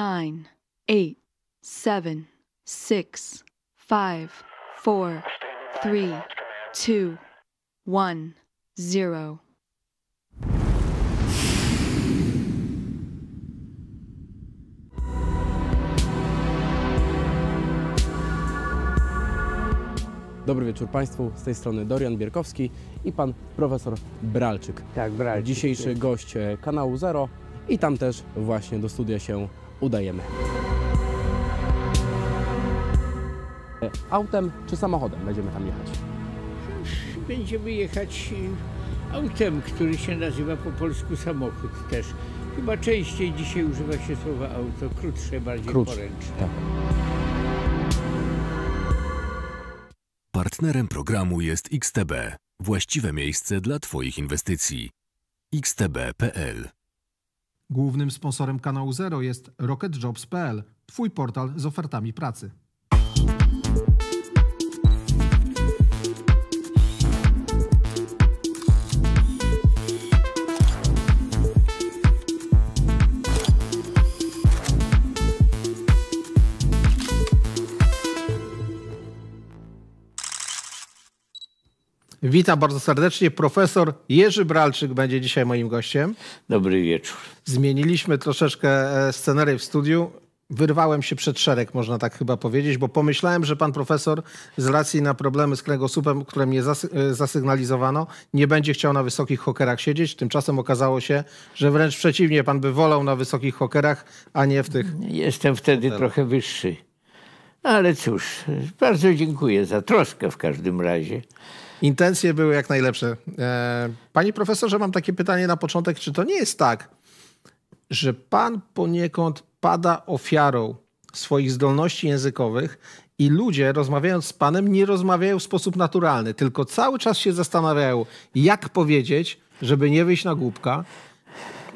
9, 8, 7, 6, 5, 4, 3, 2, 1, Dobry wieczór Państwu, z tej strony Dorian Bierkowski i Pan Profesor Bralczyk. Tak, Bralczyk. Dzisiejszy gość e, kanału Zero i tam też właśnie do studia się udajemy. Autem czy samochodem będziemy tam jechać? Będziemy jechać y, autem, który się nazywa po polsku samochód też. Chyba częściej dzisiaj używa się słowa auto, krótsze, bardziej Krótsze. poręczne. Tak. Partnerem programu jest XTB. Właściwe miejsce dla Twoich inwestycji. xtb.pl Głównym sponsorem kanału Zero jest RocketJobs.pl, Twój portal z ofertami pracy. Witam bardzo serdecznie. Profesor Jerzy Bralczyk będzie dzisiaj moim gościem. Dobry wieczór. Zmieniliśmy troszeczkę e, scenery w studiu. Wyrwałem się przed szereg, można tak chyba powiedzieć, bo pomyślałem, że pan profesor z racji na problemy z kręgosłupem, które mnie e, zasygnalizowano, nie będzie chciał na wysokich hokerach siedzieć. Tymczasem okazało się, że wręcz przeciwnie, pan by wolał na wysokich hokerach, a nie w tych. Jestem wtedy hotelach. trochę wyższy. No ale cóż, bardzo dziękuję za troskę w każdym razie. Intencje były jak najlepsze. E, Panie profesorze, mam takie pytanie na początek. Czy to nie jest tak, że pan poniekąd pada ofiarą swoich zdolności językowych i ludzie rozmawiając z panem nie rozmawiają w sposób naturalny, tylko cały czas się zastanawiają, jak powiedzieć, żeby nie wyjść na głupka,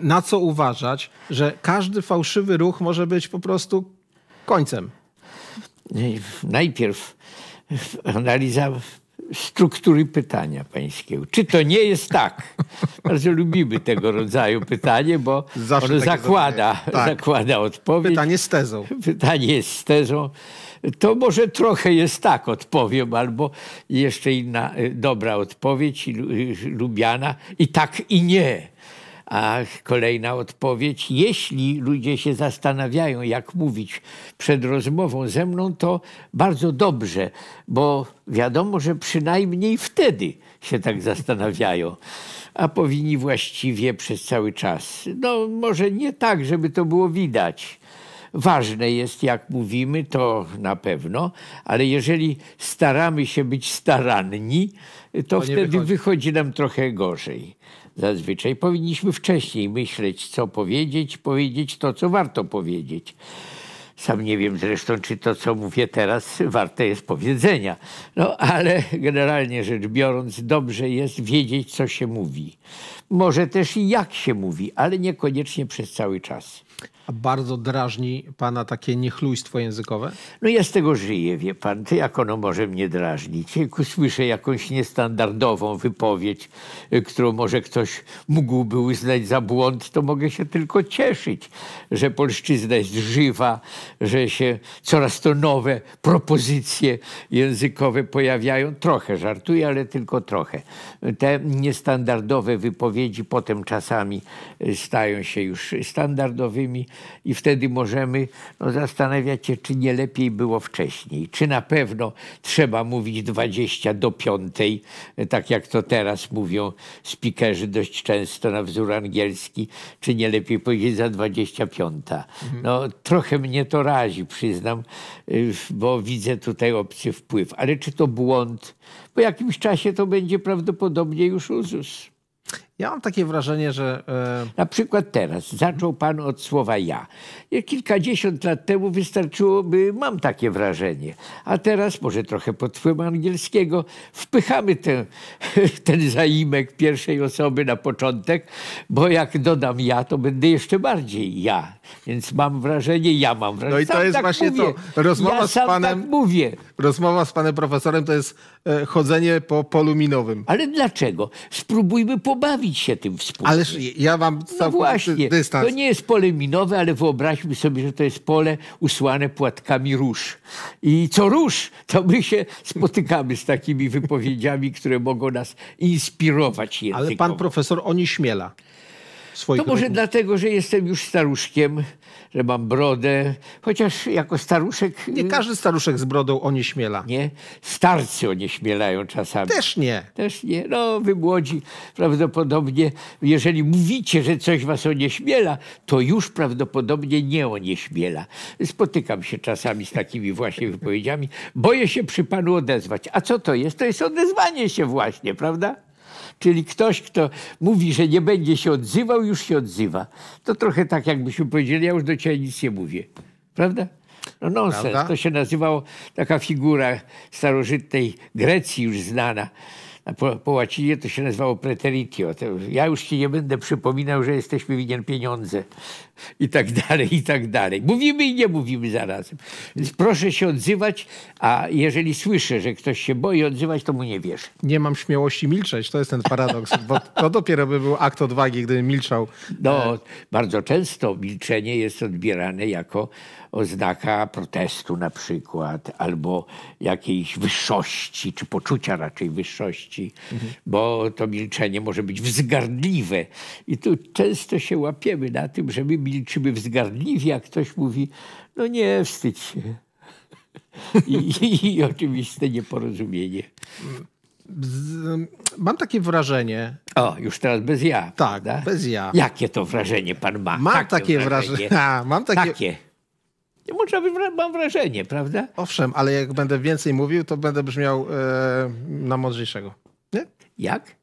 na co uważać, że każdy fałszywy ruch może być po prostu końcem. Najpierw analiza struktury pytania pańskiego. Czy to nie jest tak? Bardzo lubimy tego rodzaju pytanie, bo Zawsze ono zakłada, tak. zakłada odpowiedź. Pytanie z tezą. Pytanie jest z tezą. To może trochę jest tak, odpowiem, albo jeszcze inna e, dobra odpowiedź, e, lubiana. I tak i nie. A kolejna odpowiedź, jeśli ludzie się zastanawiają, jak mówić przed rozmową ze mną, to bardzo dobrze, bo wiadomo, że przynajmniej wtedy się tak zastanawiają a powinni właściwie przez cały czas. No, może nie tak, żeby to było widać. Ważne jest, jak mówimy, to na pewno, ale jeżeli staramy się być staranni, to, to wtedy wychodzi. wychodzi nam trochę gorzej zazwyczaj. Powinniśmy wcześniej myśleć, co powiedzieć, powiedzieć to, co warto powiedzieć. Sam nie wiem zresztą, czy to, co mówię teraz, warte jest powiedzenia. No ale generalnie rzecz biorąc, dobrze jest wiedzieć, co się mówi. Może też i jak się mówi, ale niekoniecznie przez cały czas. A bardzo drażni pana takie niechlujstwo językowe? No ja z tego żyję, wie pan. To jak ono może mnie drażnić? Jak słyszę jakąś niestandardową wypowiedź, y, którą może ktoś mógłby uznać za błąd, to mogę się tylko cieszyć, że polszczyzna jest żywa, że się coraz to nowe propozycje językowe pojawiają. Trochę żartuję, ale tylko trochę. Te niestandardowe wypowiedzi potem czasami stają się już standardowymi i wtedy możemy no, zastanawiać się, czy nie lepiej było wcześniej. Czy na pewno trzeba mówić 20 do 5, tak jak to teraz mówią spikerzy dość często na wzór angielski, czy nie lepiej powiedzieć za 25. Mhm. No trochę mnie to razi, przyznam, y, bo widzę tutaj obcy wpływ. Ale czy to błąd? Po jakimś czasie to będzie prawdopodobnie już uzus. Ja mam takie wrażenie, że. E, na przykład teraz zaczął pan od słowa ja. Kilkadziesiąt lat temu wystarczyłoby, mam takie wrażenie. A teraz, może trochę pod wpływem angielskiego, wpychamy ten, ten zaimek pierwszej osoby na początek, bo jak dodam ja, to będę jeszcze bardziej ja. Więc mam wrażenie, ja mam wrażenie. No i to sam jest tak właśnie mówię. to. Rozmowa ja z panem. Tak mówię. Rozmowa z panem profesorem to jest e, chodzenie po polu minowym. Ale dlaczego? Spróbujmy pobawić bawić się tym wspólnie. Ależ ja mam no właśnie, dystans. To nie jest pole minowe, ale wyobraźmy sobie, że to jest pole usłane płatkami róż. I co róż, to my się spotykamy z takimi wypowiedziami, które mogą nas inspirować językowo. Ale pan profesor oni śmiela. To może dlatego, że jestem już staruszkiem że mam brodę, chociaż jako staruszek... Nie y, każdy staruszek z brodą onieśmiela. Nie? Starcy onieśmielają czasami. Też nie. Też nie. No, wy młodzi prawdopodobnie, jeżeli mówicie, że coś was onieśmiela, to już prawdopodobnie nie onieśmiela. Spotykam się czasami z takimi właśnie wypowiedziami. Boję się przy panu odezwać. A co to jest? To jest odezwanie się właśnie, prawda? Czyli ktoś, kto mówi, że nie będzie się odzywał, już się odzywa. To trochę tak, jakbyśmy powiedzieli, ja już do ciebie nic nie mówię. Prawda? No nonsens. Prawda? To się nazywało taka figura starożytnej Grecji już znana. Po, po, łacinie to się nazywało preteritio. ja już ci nie będę przypominał, że jesteś mi winien pieniądze i tak dalej, i tak dalej. Mówimy i nie mówimy zarazem. Więc proszę się odzywać, a jeżeli słyszę, że ktoś się boi odzywać, to mu nie wierzę. Nie mam śmiałości milczeć, to jest ten paradoks, bo to dopiero by był akt odwagi, gdybym milczał. No, bardzo często milczenie jest odbierane jako oznaka protestu na przykład, albo jakiejś wyższości, czy poczucia raczej wyższości, mhm. bo to milczenie może być wzgardliwe. I tu często się łapiemy na tym, że my milczymy wzgardliwie, a ktoś mówi, no nie, wstydź się. I, i, I, oczywiste nieporozumienie. Mam takie wrażenie. O, już teraz bez ja. Tak, prawda? bez ja. Jakie to wrażenie pan ma? Mam takie, takie wrażenie. A, mam takie. takie. Może mam wrażenie, prawda? Owszem, ale jak będę więcej mówił, to będę brzmiał e, na mądrzejszego. Nie? Jak?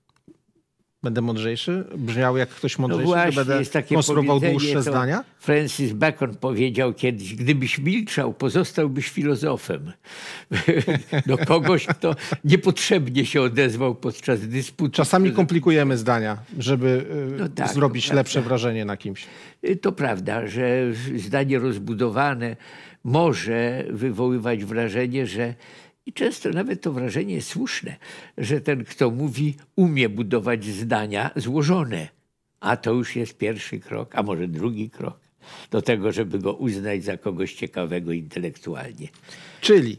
Będę mądrzejszy? Brzmiał jak ktoś mądrzejszy, no właśnie, będę jest takie konstruował dłuższe zdania? Francis Bacon powiedział kiedyś, gdybyś milczał, pozostałbyś filozofem. Do no kogoś, kto niepotrzebnie się odezwał podczas dysputu. Czasami komplikujemy zdania, żeby y, no tak, zrobić lepsze wrażenie na kimś. Y, to prawda, że zdanie rozbudowane może wywoływać wrażenie, że i często nawet to wrażenie jest słuszne, że ten, kto mówi, umie budować zdania złożone. A to już jest pierwszy krok, a może drugi krok do tego, żeby go uznać za kogoś ciekawego intelektualnie. Czyli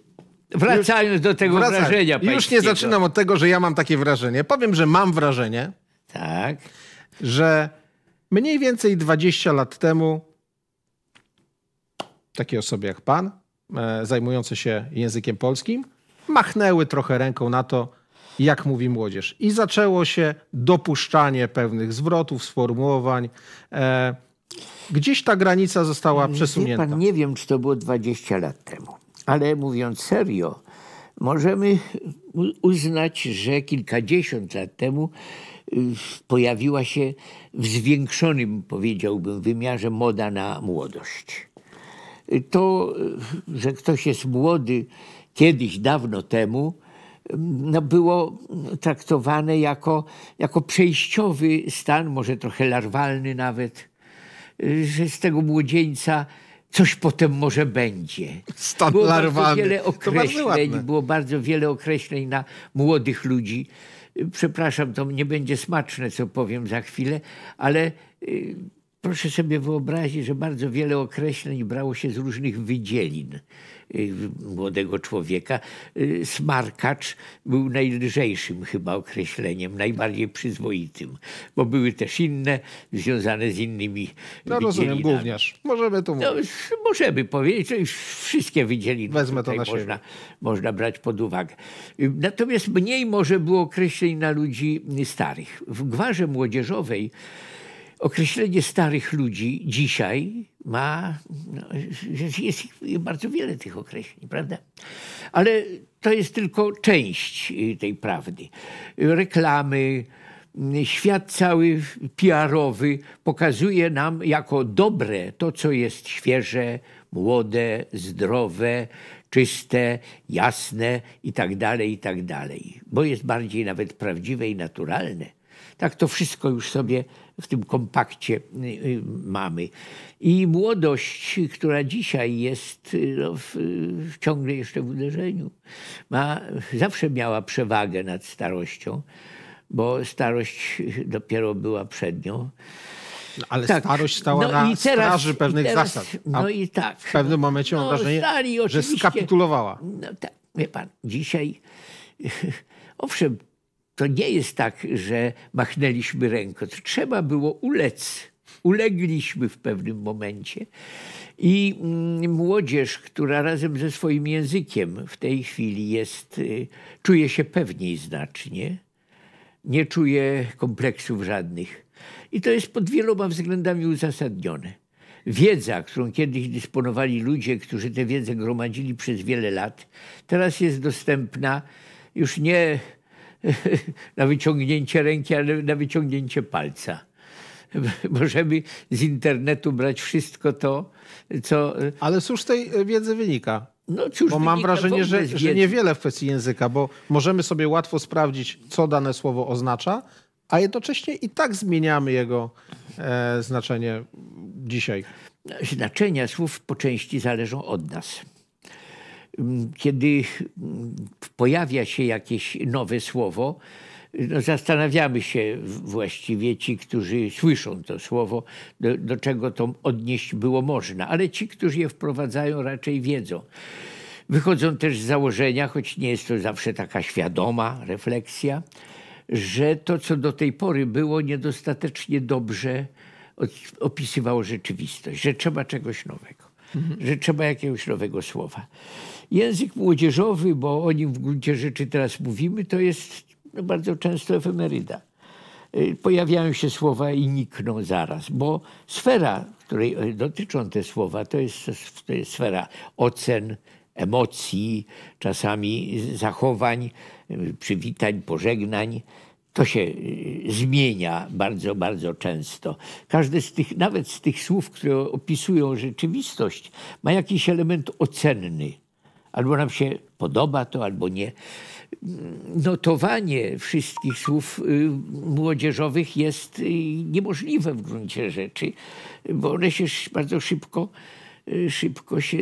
Wracając do tego wracam. wrażenia. Już nie zaczynam od tego, że ja mam takie wrażenie. Powiem, że mam wrażenie. Tak. Że mniej więcej 20 lat temu takie osoby jak pan E, zajmujące się językiem polskim machnęły trochę ręką na to, jak mówi młodzież. I zaczęło się dopuszczanie pewnych zwrotów, sformułowań. E, gdzieś ta granica została przesunięta. pan, nie wiem, czy to było 20 lat temu, ale mówiąc serio, możemy uznać, że kilkadziesiąt lat temu y, pojawiła się w zwiększonym, powiedziałbym, wymiarze moda na młodość to, że ktoś jest młody kiedyś, dawno temu, no było traktowane jako, jako przejściowy stan, może trochę larwalny nawet, że z tego młodzieńca coś potem może będzie. Stan było larwalny. Bardzo wiele określeń, było bardzo wiele określeń na młodych ludzi. Przepraszam, to nie będzie smaczne, co powiem za chwilę, ale y, Proszę sobie wyobrazić, że bardzo wiele określeń brało się z różnych wydzielin y, młodego człowieka. Y, smarkacz był najlżejszym chyba określeniem, najbardziej przyzwoitym, bo były też inne związane z innymi No rozumiem, gówniarz. Możemy to no, mówić. No, możemy powiedzieć, wszystkie wydzieliny Wezmę to na siebie. można, można brać pod uwagę. Y, natomiast mniej może było określeń na ludzi starych. W gwarze młodzieżowej Określenie starych ludzi dzisiaj ma, no, jest bardzo wiele tych określeń, prawda? Ale to jest tylko część y, tej prawdy. Reklamy, y, świat cały PR-owy pokazuje nam jako dobre to, co jest świeże, młode, zdrowe, czyste, jasne i tak dalej, i tak dalej. Bo jest bardziej nawet prawdziwe i naturalne. Tak to wszystko już sobie w tym kompakcie y, y, mamy. I młodość, która dzisiaj jest y, no, w, ciągle jeszcze w uderzeniu, ma, zawsze miała przewagę nad starością, bo starość dopiero była przed nią. No, ale tak. starość stała no na teraz, straży pewnych teraz, zasad. No i tak. W pewnym momencie mam no, wrażenie, stali, że skapitulowała. No tak, wie pan, dzisiaj owszem, to nie jest tak, że machnęliśmy ręką. To trzeba było ulec. Ulegliśmy w pewnym momencie. I mm, młodzież, która razem ze swoim językiem w tej chwili jest, y, czuje się pewniej znacznie, nie czuje kompleksów żadnych. I to jest pod wieloma względami uzasadnione. Wiedza, którą kiedyś dysponowali ludzie, którzy tę wiedzę gromadzili przez wiele lat, teraz jest dostępna już nie na wyciągnięcie ręki, ale na wyciągnięcie palca. Możemy z internetu brać wszystko to, co. E, ale cóż tej e, wiedzy wynika? No, cóż bo mam wrażenie, że, że niewiele w kwestii języka, bo możemy sobie łatwo sprawdzić, co dane słowo oznacza, a jednocześnie i tak zmieniamy jego e, znaczenie dzisiaj. Znaczenia słów po części zależą od nas. Mm, kiedy mm, pojawia się jakieś nowe słowo, no zastanawiamy się właściwie ci, którzy słyszą to słowo, do, do czego to odnieść było można, ale ci, którzy je wprowadzają, raczej wiedzą. Wychodzą też z założenia, choć nie jest to zawsze taka świadoma refleksja, że to, co do tej pory było, niedostatecznie dobrze opisywało rzeczywistość, że trzeba czegoś nowego, mhm. że trzeba jakiegoś nowego słowa. Język młodzieżowy, bo o nim w gruncie rzeczy teraz mówimy, to jest bardzo często efemeryda. Y, pojawiają się słowa i nikną zaraz, bo sfera, której y, dotyczą te słowa, to jest, to jest sfera ocen, emocji, czasami zachowań, y, przywitań, pożegnań. To się zmienia bardzo, bardzo często. Każde z tych, nawet z tych słów, które opisują rzeczywistość, ma jakiś element ocenny. Albo nam się podoba to, albo nie. Notowanie wszystkich słów y, młodzieżowych jest y, niemożliwe w gruncie rzeczy, bo one się bardzo szybko y, szybko się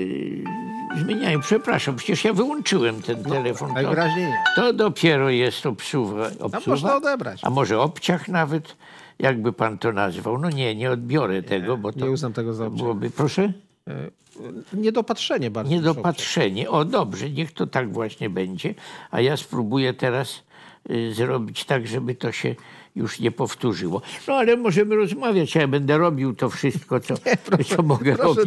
zmieniają. Przepraszam, przecież ja wyłączyłem ten no, telefon. Najwyraźniej To dopiero jest obsuwa. obsuwa. No, można odebrać. A może obciach nawet, jakby pan to nazwał. No nie, nie odbiorę nie, tego, bo to nie uznam tego za byłoby... Proszę? E, niedopatrzenie bardzo. Niedopatrzenie. O dobrze, niech to tak właśnie będzie. A ja spróbuję teraz y, zrobić tak, żeby to się już nie powtórzyło. No ale możemy rozmawiać, ja będę robił to wszystko, co, nie, proszę, co mogę robić,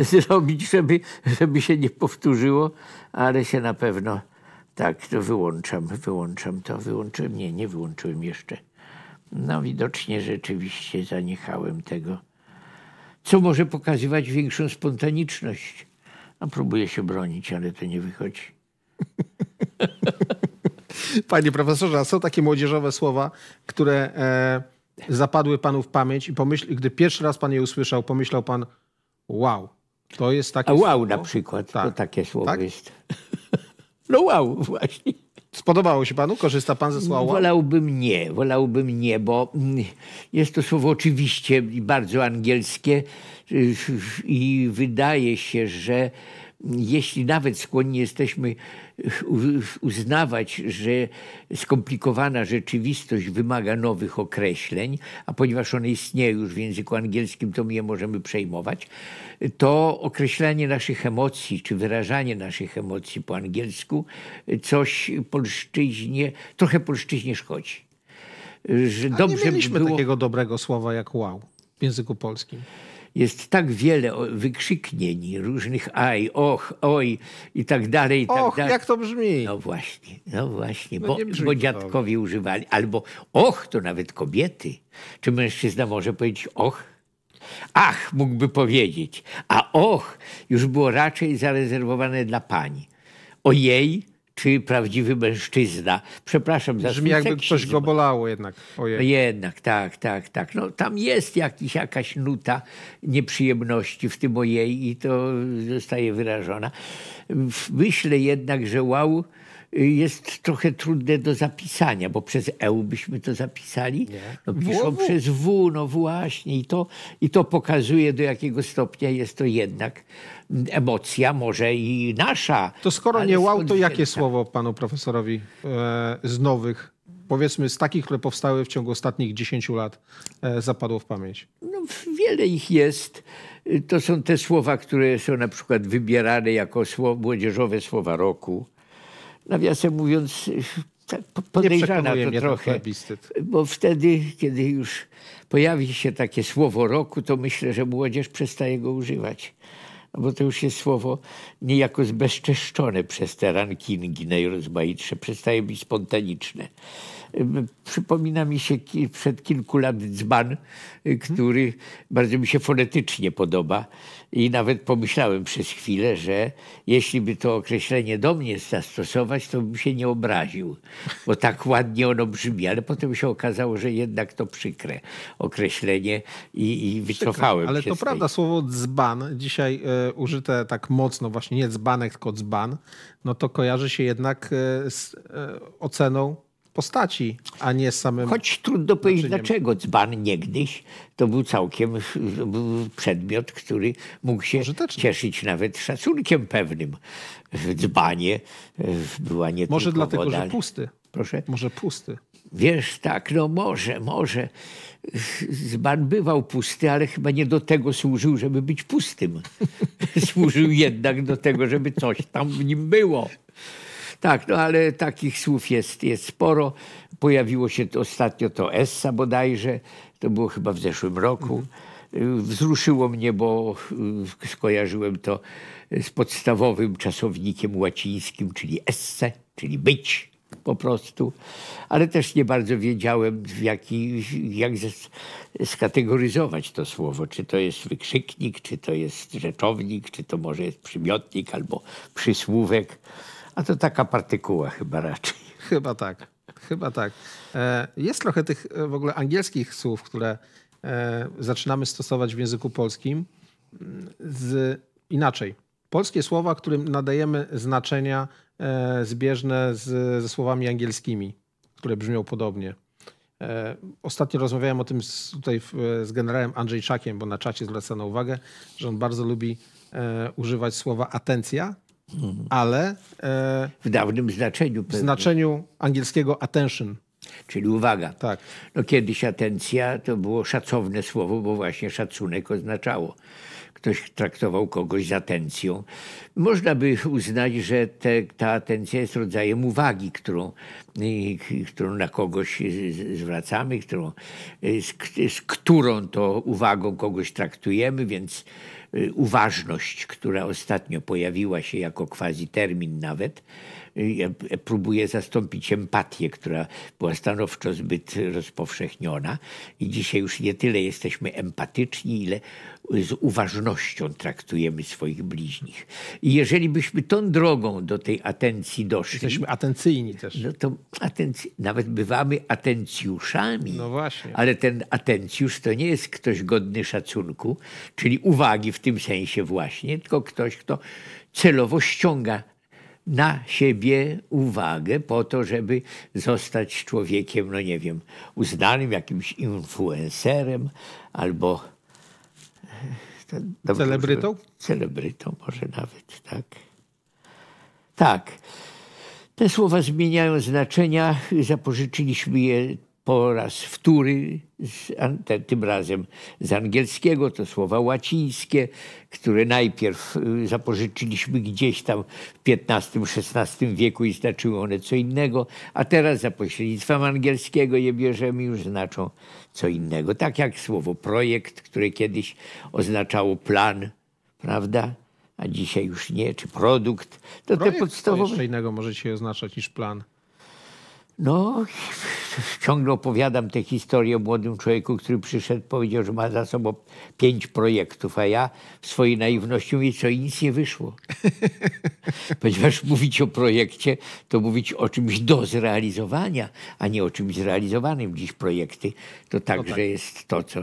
zrobić, żeby, żeby się nie powtórzyło, ale się na pewno tak to wyłączam, wyłączam to, wyłączyłem, nie, nie wyłączyłem jeszcze. No widocznie rzeczywiście zaniechałem tego co może pokazywać większą spontaniczność. A no, próbuję się bronić, ale to nie wychodzi. Panie profesorze, a są takie młodzieżowe słowa, które e, zapadły panu w pamięć i pomyśl, gdy pierwszy raz pan je usłyszał, pomyślał pan, wow, to jest takie a wow słowo? na przykład, tak. to takie słowo tak? jest. No wow, właśnie. Spodobało się panu? Korzysta pan ze słowa? Wolałbym nie, wolałbym nie, bo mm, jest to słowo oczywiście bardzo angielskie y, i wydaje się, że jeśli nawet skłonni jesteśmy uznawać, że skomplikowana rzeczywistość wymaga nowych określeń, a ponieważ one istnieją już w języku angielskim, to my je możemy przejmować, to określanie naszych emocji, czy wyrażanie naszych emocji po angielsku, coś polszczyźnie, trochę polszczyźnie szkodzi. Że a dobrze nie mieliśmy było... takiego dobrego słowa jak wow w języku polskim jest tak wiele wykrzyknień różnych aj, och, oj i tak dalej. I tak och, dalej. jak to brzmi. No właśnie, no właśnie, no bo, bo dziadkowie używali. Albo och to nawet kobiety. Czy mężczyzna może powiedzieć och? Ach, mógłby powiedzieć. A och już było raczej zarezerwowane dla pani. jej czy prawdziwy mężczyzna. Przepraszam za Brzmi jakby ktoś go bolało jednak. Ojej. Jednak, tak, tak, tak. No, tam jest jakiś, jakaś nuta nieprzyjemności w tym ojej i to zostaje wyrażona. Myślę jednak, że wow Y, jest trochę trudne do zapisania, bo przez EU byśmy to zapisali, no piszą w, przez W, no właśnie. I to, I to pokazuje, do jakiego stopnia jest to jednak emocja, może i nasza. To skoro nie wow, to jakie słowo panu profesorowi e, z nowych powiedzmy z takich, które powstały w ciągu ostatnich 10 lat, e, zapadło w pamięć? No, wiele ich jest. Y, to są te słowa, które są na przykład wybierane jako słow, młodzieżowe słowa roku nawiasem mówiąc, tak podejrzana to trochę. Bo wtedy, kiedy już pojawi się takie słowo roku, to myślę, że młodzież przestaje go używać. No bo to już jest słowo niejako zbezczeszczone przez te rankingi najrozmaitsze, przestaje być spontaniczne. Przypomina mi się przed kilku lat dzban, y, który bardzo mi się fonetycznie podoba i nawet pomyślałem przez chwilę, że jeśli by to określenie do mnie zastosować, to bym się nie obraził, bo tak ładnie ono brzmi, ale potem się okazało, że jednak to przykre określenie i, i wycofałem ale się. Ale to prawda, tej... słowo dzban, dzisiaj y, użyte tak mocno, właśnie nie dzbanek, tylko dzban, no to kojarzy się jednak y, z y, oceną postaci, a nie samym. Choć trudno powiedzieć naczyniem. dlaczego. Dzban niegdyś to był całkiem y, był przedmiot, który mógł się cieszyć nawet szacunkiem pewnym. W dzbanie y, była nie Może dlatego, woda. że pusty. Proszę. Może pusty. Wiesz, tak, no może, może. Zban bywał pusty, ale chyba nie do tego służył, żeby być pustym. służył jednak do tego, żeby coś tam w nim było. Tak, no ale takich słów jest, jest sporo. Pojawiło się to ostatnio to Essa bodajże, to było chyba w zeszłym roku. Wzruszyło mnie, bo y, skojarzyłem to z podstawowym czasownikiem łacińskim, czyli esse, czyli być po prostu, ale też nie bardzo wiedziałem, jak, jak skategoryzować to słowo. Czy to jest wykrzyknik, czy to jest rzeczownik, czy to może jest przymiotnik albo przysłówek. A to taka partykuła chyba raczej. Chyba tak, chyba tak. E, jest trochę tych e, w ogóle angielskich słów, które e, zaczynamy stosować w języku polskim mm, z, inaczej. Polskie słowa, którym nadajemy znaczenia zbieżne z, ze słowami angielskimi, które brzmią podobnie. Ostatnio rozmawiałem o tym z, tutaj z generałem Andrzejczakiem, bo na czacie zwracano uwagę, że on bardzo lubi używać słowa atencja Mhm. Ale. E, w dawnym znaczeniu. W znaczeniu angielskiego attention. Czyli uwaga. Tak. No kiedyś atencja to było szacowne słowo, bo właśnie szacunek oznaczało. Ktoś traktował kogoś z atencją. Można by uznać, że te, ta atencja jest rodzajem uwagi, którą, którą na kogoś zwracamy, którą, z, z którą to uwagą kogoś traktujemy, więc Y, uważność, która ostatnio pojawiła się jako quasi termin nawet, Y, próbuje zastąpić empatię, która była stanowczo zbyt rozpowszechniona. I dzisiaj już nie tyle jesteśmy empatyczni, ile z uważnością traktujemy swoich bliźnich. I jeżeli byśmy tą drogą do tej atencji doszli. Jesteśmy atencyjni też. No to atencji, nawet bywamy atencjuszami. No właśnie. Ale ten atencjusz to nie jest ktoś godny szacunku, czyli uwagi w tym sensie właśnie, tylko ktoś, kto celowo ściąga na siebie uwagę po to, żeby zostać człowiekiem, no nie wiem, uznanym jakimś influencerem albo e, dobrze, celebrytą? celebrytą może nawet, tak. Tak. Te słowa zmieniają znaczenia. Zapożyczyliśmy je po raz wtóry, z, tym razem z angielskiego, to słowa łacińskie, które najpierw y, zapożyczyliśmy gdzieś tam w XV-XVI wieku i znaczyły one co innego, a teraz za pośrednictwem angielskiego je bierzemy już znaczą co innego. Tak jak słowo projekt, które kiedyś oznaczało plan, prawda? a dzisiaj już nie, czy produkt, to Projekt te podstawowe... To jeszcze innego możecie oznaczać niż plan. No, ciągle opowiadam tę historię o młodym człowieku, który przyszedł, powiedział, że ma za sobą pięć projektów, a ja w swojej naiwności mówię, co i nic nie wyszło. Ponieważ mówić o projekcie, to mówić o czymś do zrealizowania, a nie o czymś zrealizowanym. Dziś projekty to no także no tak. jest to, co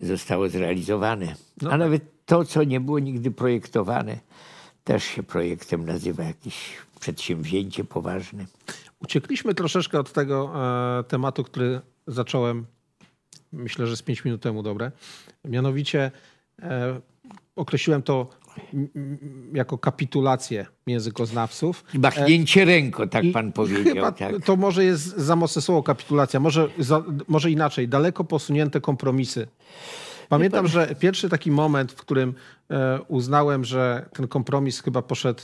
zostało zrealizowane. No a tak. nawet to, co nie było nigdy projektowane, też się projektem nazywa jakieś przedsięwzięcie poważne. Uciekliśmy troszeczkę od tego e, tematu, który zacząłem, myślę, że z 5 minut temu, dobre. Mianowicie e, określiłem to jako kapitulację językoznawców. Machnięcie e, ręko, tak i, pan powiedział. Chyba, tak. To może jest za mocne słowo kapitulacja, może, za, może inaczej, daleko posunięte kompromisy. Pamiętam, że pierwszy taki moment, w którym uznałem, że ten kompromis chyba poszedł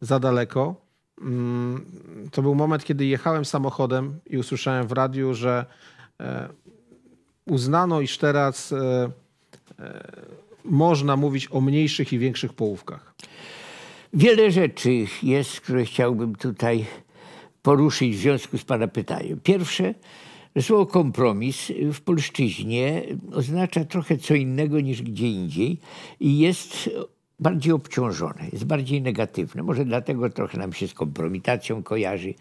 za daleko, Mm, to był moment, kiedy jechałem samochodem i usłyszałem w radiu, że e, uznano, iż teraz e, e, można mówić o mniejszych i większych połówkach. Wiele rzeczy jest, które chciałbym tutaj poruszyć w związku z Pana pytaniem. Pierwsze, słowo kompromis w polszczyźnie oznacza trochę co innego niż gdzie indziej i jest bardziej obciążone, jest bardziej negatywne. Może dlatego trochę nam się z kompromitacją kojarzy.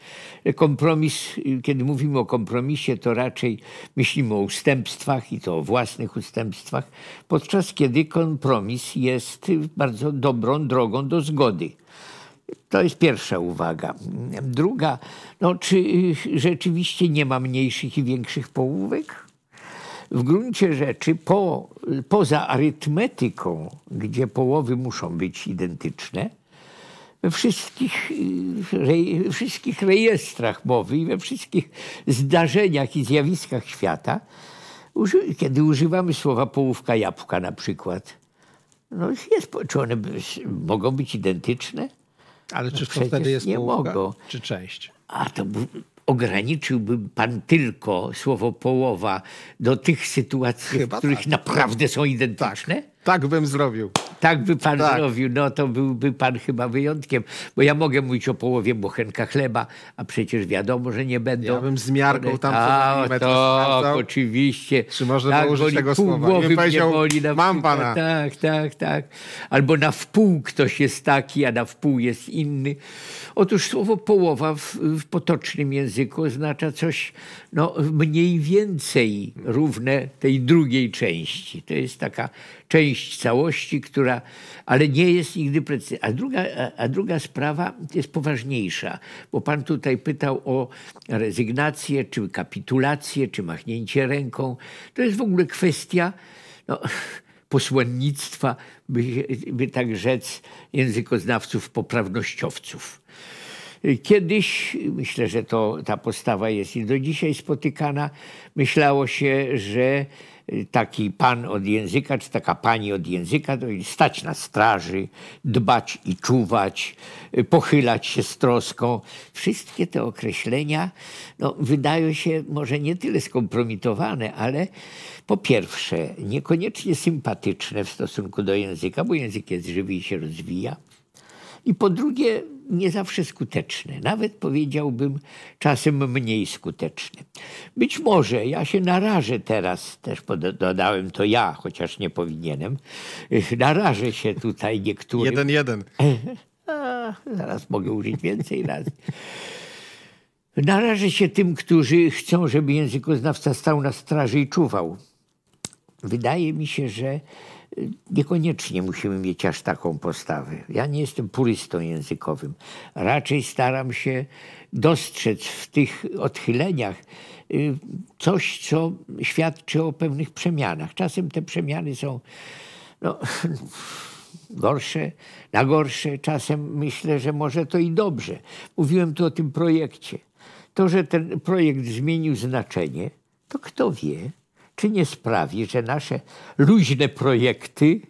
Kompromis, kiedy mówimy o kompromisie, to raczej myślimy o ustępstwach i to o własnych ustępstwach, podczas kiedy kompromis jest bardzo dobrą drogą do zgody. To jest pierwsza uwaga. Druga, no, czy rzeczywiście nie ma mniejszych i większych połówek? w gruncie rzeczy po, poza arytmetyką, gdzie połowy muszą być identyczne, we wszystkich, y, we wszystkich rejestrach mowy i we wszystkich zdarzeniach i zjawiskach świata, kiedy używamy słowa połówka jabłka na przykład, no jest, czy one mogą być identyczne? Ale czy no to wtedy jest nie połówka, mogą. czy część? A to ograniczyłby pan tylko słowo połowa do tych sytuacji, Chyba w których tak. naprawdę są identyczne? Tak. Tak bym zrobił. Tak by pan tak. zrobił, no to byłby pan chyba wyjątkiem, bo ja mogę mówić o połowie bochenka chleba, a przecież wiadomo, że nie będą. Ja bym zmiarkał tam a, to oczywiście. Czy można tak, użyć tego pół słowa? Głowy mnie boli na mam pana. Tak, tak, tak. Albo na wpół ktoś jest taki, a na wpół jest inny. Otóż słowo połowa w, w potocznym języku oznacza coś no, mniej więcej równe tej drugiej części. To jest taka część całości, która, ale nie jest nigdy precyzyjna. A druga, a druga sprawa jest poważniejsza, bo pan tutaj pytał o rezygnację, czy kapitulację, czy machnięcie ręką. To jest w ogóle kwestia no, posłannictwa, by, by tak rzec, językoznawców, poprawnościowców. Kiedyś, myślę, że to, ta postawa jest i do dzisiaj spotykana, myślało się, że taki pan od języka, czy taka pani od języka, to stać na straży, dbać i czuwać, pochylać się z troską. Wszystkie te określenia no, wydają się może nie tyle skompromitowane, ale po pierwsze niekoniecznie sympatyczne w stosunku do języka, bo język jest żywy i się rozwija. I po drugie, nie zawsze skuteczny, nawet powiedziałbym czasem mniej skuteczny. Być może ja się narażę teraz, też dodałem to ja, chociaż nie powinienem, narażę się tutaj niektórym. Jeden, jeden. A, zaraz mogę użyć więcej razy. Narażę się tym, którzy chcą, żeby językoznawca stał na straży i czuwał. Wydaje mi się, że Niekoniecznie musimy mieć aż taką postawę. Ja nie jestem purystą językowym. Raczej staram się dostrzec w tych odchyleniach y, coś, co świadczy o pewnych przemianach. Czasem te przemiany są no, gorsze, na gorsze. Czasem myślę, że może to i dobrze. Mówiłem tu o tym projekcie. To, że ten projekt zmienił znaczenie, to kto wie? czy nie sprawi, że nasze luźne projekty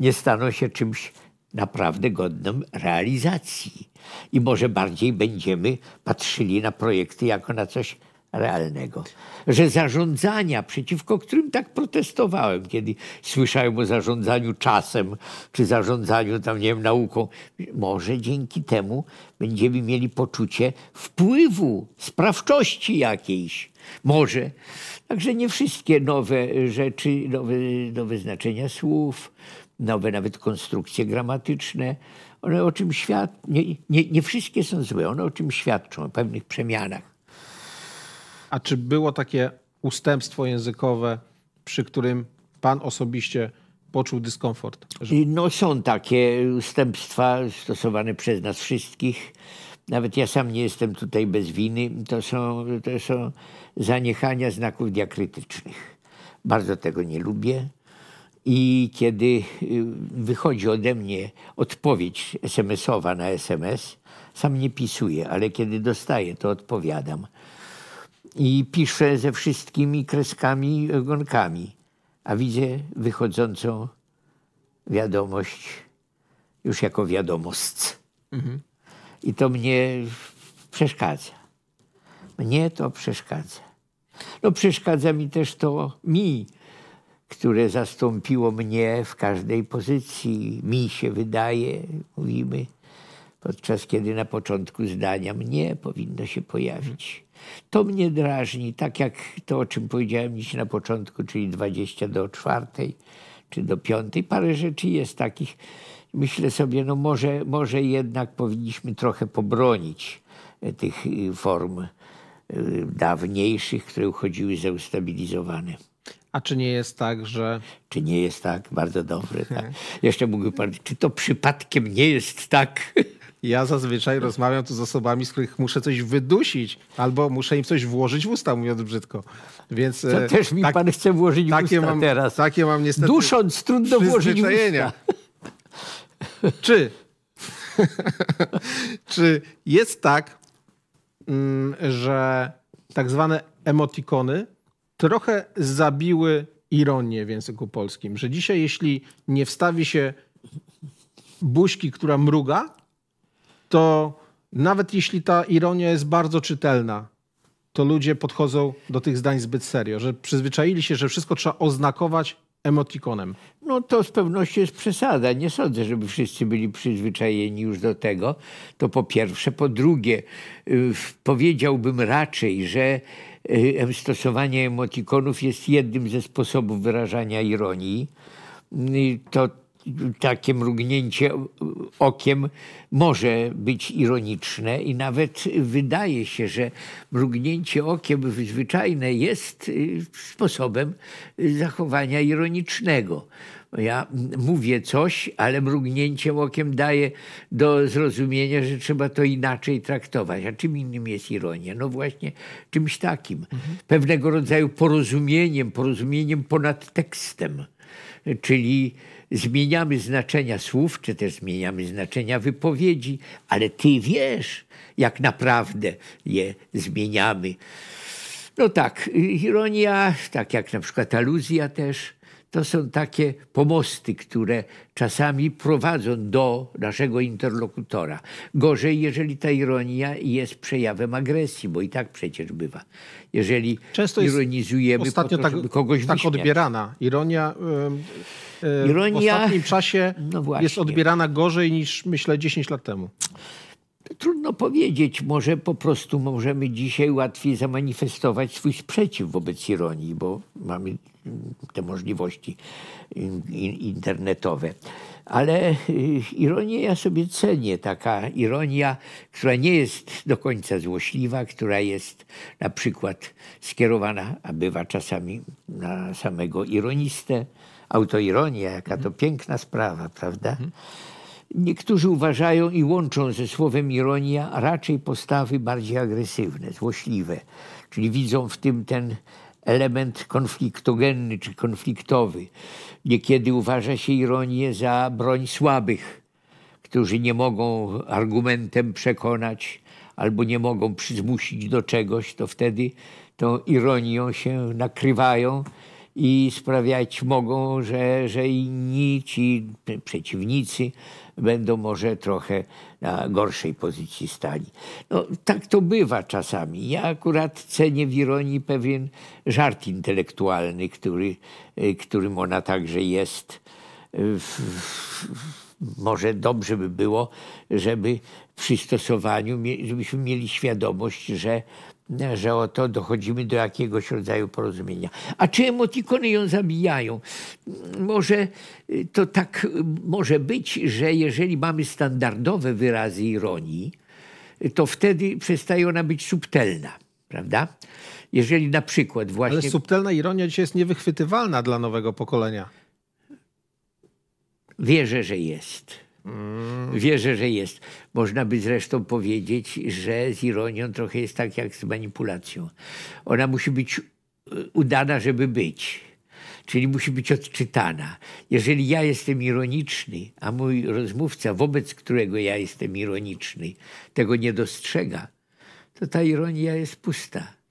nie staną się czymś naprawdę godnym realizacji. I może bardziej będziemy patrzyli na projekty jako na coś realnego, że zarządzania, przeciwko którym tak protestowałem, kiedy słyszałem o zarządzaniu czasem, czy zarządzaniu tam, nie wiem, nauką, może dzięki temu będziemy mieli poczucie wpływu, sprawczości jakiejś. Może. Także nie wszystkie nowe rzeczy, nowe, nowe znaczenia słów, nowe nawet konstrukcje gramatyczne, one o czym świat, nie, nie, nie wszystkie są złe, one o czym świadczą, o pewnych przemianach a czy było takie ustępstwo językowe, przy którym pan osobiście poczuł dyskomfort? Że... No są takie ustępstwa stosowane przez nas wszystkich. Nawet ja sam nie jestem tutaj bez winy. To są, to są zaniechania znaków diakrytycznych. Bardzo tego nie lubię. I kiedy y, wychodzi ode mnie odpowiedź SMS-owa na SMS, sam nie pisuję, ale kiedy dostaję, to odpowiadam i piszę ze wszystkimi kreskami i e, ogonkami, a widzę wychodzącą wiadomość już jako wiadomość. Mhm. I to mnie przeszkadza. Mnie to przeszkadza. No przeszkadza mi też to mi, które zastąpiło mnie w każdej pozycji. Mi się wydaje, mówimy, podczas kiedy na początku zdania mnie powinno się pojawić. To mnie drażni, tak jak to, o czym powiedziałem dziś na początku, czyli 20 do 4 czy do 5. Parę rzeczy jest takich. Myślę sobie, no może, może jednak powinniśmy trochę pobronić e, tych y, form y, dawniejszych, które uchodziły za ustabilizowane. A czy nie jest tak, że. Czy nie jest tak? Bardzo dobre. Tak. Hmm. Jeszcze mógłby pan. Czy to przypadkiem nie jest tak? Ja zazwyczaj rozmawiam tu z osobami, z których muszę coś wydusić, albo muszę im coś włożyć w usta, mówiąc brzydko. Więc, to e, też mi tak, pan chce włożyć w usta mam, teraz. Takie mam niestety Dusząc, trudno włożyć w usta. Czy, czy jest tak, mm, że tak zwane emotikony trochę zabiły ironię w języku polskim, że dzisiaj jeśli nie wstawi się buźki, która mruga, to nawet jeśli ta ironia jest bardzo czytelna, to ludzie podchodzą do tych zdań zbyt serio, że przyzwyczaili się, że wszystko trzeba oznakować emotikonem. No to z pewnością jest przesada. Nie sądzę, żeby wszyscy byli przyzwyczajeni już do tego. To po pierwsze. Po drugie, y, powiedziałbym raczej, że y, stosowanie emotikonów jest jednym ze sposobów wyrażania ironii. Y, to takie mrugnięcie okiem może być ironiczne i nawet wydaje się, że mrugnięcie okiem zwyczajne jest y, sposobem y, zachowania ironicznego. Ja mówię coś, ale mrugnięciem okiem daję do zrozumienia, że trzeba to inaczej traktować. A czym innym jest ironia? No właśnie czymś takim. Mhm. Pewnego rodzaju porozumieniem, porozumieniem ponad tekstem. Czyli zmieniamy znaczenia słów, czy też zmieniamy znaczenia wypowiedzi, ale ty wiesz, jak naprawdę je zmieniamy. No tak, y, ironia, tak jak na przykład aluzja też, to są takie pomosty, które czasami prowadzą do naszego interlokutora. Gorzej, jeżeli ta ironia jest przejawem agresji, bo i tak przecież bywa. Jeżeli Często ironizujemy, ostatnio to, tak, kogoś tak wyśmiać. odbierana. Ironia, yy, ironia w ostatnim czasie no jest odbierana gorzej niż myślę 10 lat temu. Trudno powiedzieć, może po prostu możemy dzisiaj łatwiej zamanifestować swój sprzeciw wobec ironii, bo mamy te możliwości internetowe. Ale y, ironię ja sobie cenię, taka ironia, która nie jest do końca złośliwa, która jest na przykład skierowana, a bywa czasami na samego ironistę. Autoironia, jaka to piękna sprawa, prawda? Niektórzy uważają i łączą ze słowem ironia raczej postawy bardziej agresywne, złośliwe, czyli widzą w tym ten element konfliktogenny czy konfliktowy. Niekiedy uważa się ironię za broń słabych, którzy nie mogą argumentem przekonać albo nie mogą przyzmusić do czegoś, to wtedy tą ironią się nakrywają i sprawiać mogą, że, że inni ci przeciwnicy będą może trochę na gorszej pozycji stali. No, tak to bywa czasami. Ja akurat cenię w ironii pewien żart intelektualny, który, y, którym ona także jest. Może dobrze by było, żeby przy stosowaniu, żebyśmy mieli świadomość, że że oto dochodzimy do jakiegoś rodzaju porozumienia. A czy emotikony ją zabijają? Może y, to tak y, może być, że jeżeli mamy standardowe wyrazy ironii, y, to wtedy przestaje ona być subtelna, prawda? Jeżeli na przykład właśnie... Ale subtelna ironia dzisiaj jest niewychwytywalna dla nowego pokolenia. Wierzę, że jest Mm. Wierzę, że jest. Można by zresztą powiedzieć, że z ironią trochę jest tak jak z manipulacją. Ona musi być y, udana, żeby być. Czyli musi być odczytana. Jeżeli ja jestem ironiczny, a mój rozmówca, wobec którego ja jestem ironiczny, tego nie dostrzega, to ta ironia jest pusta.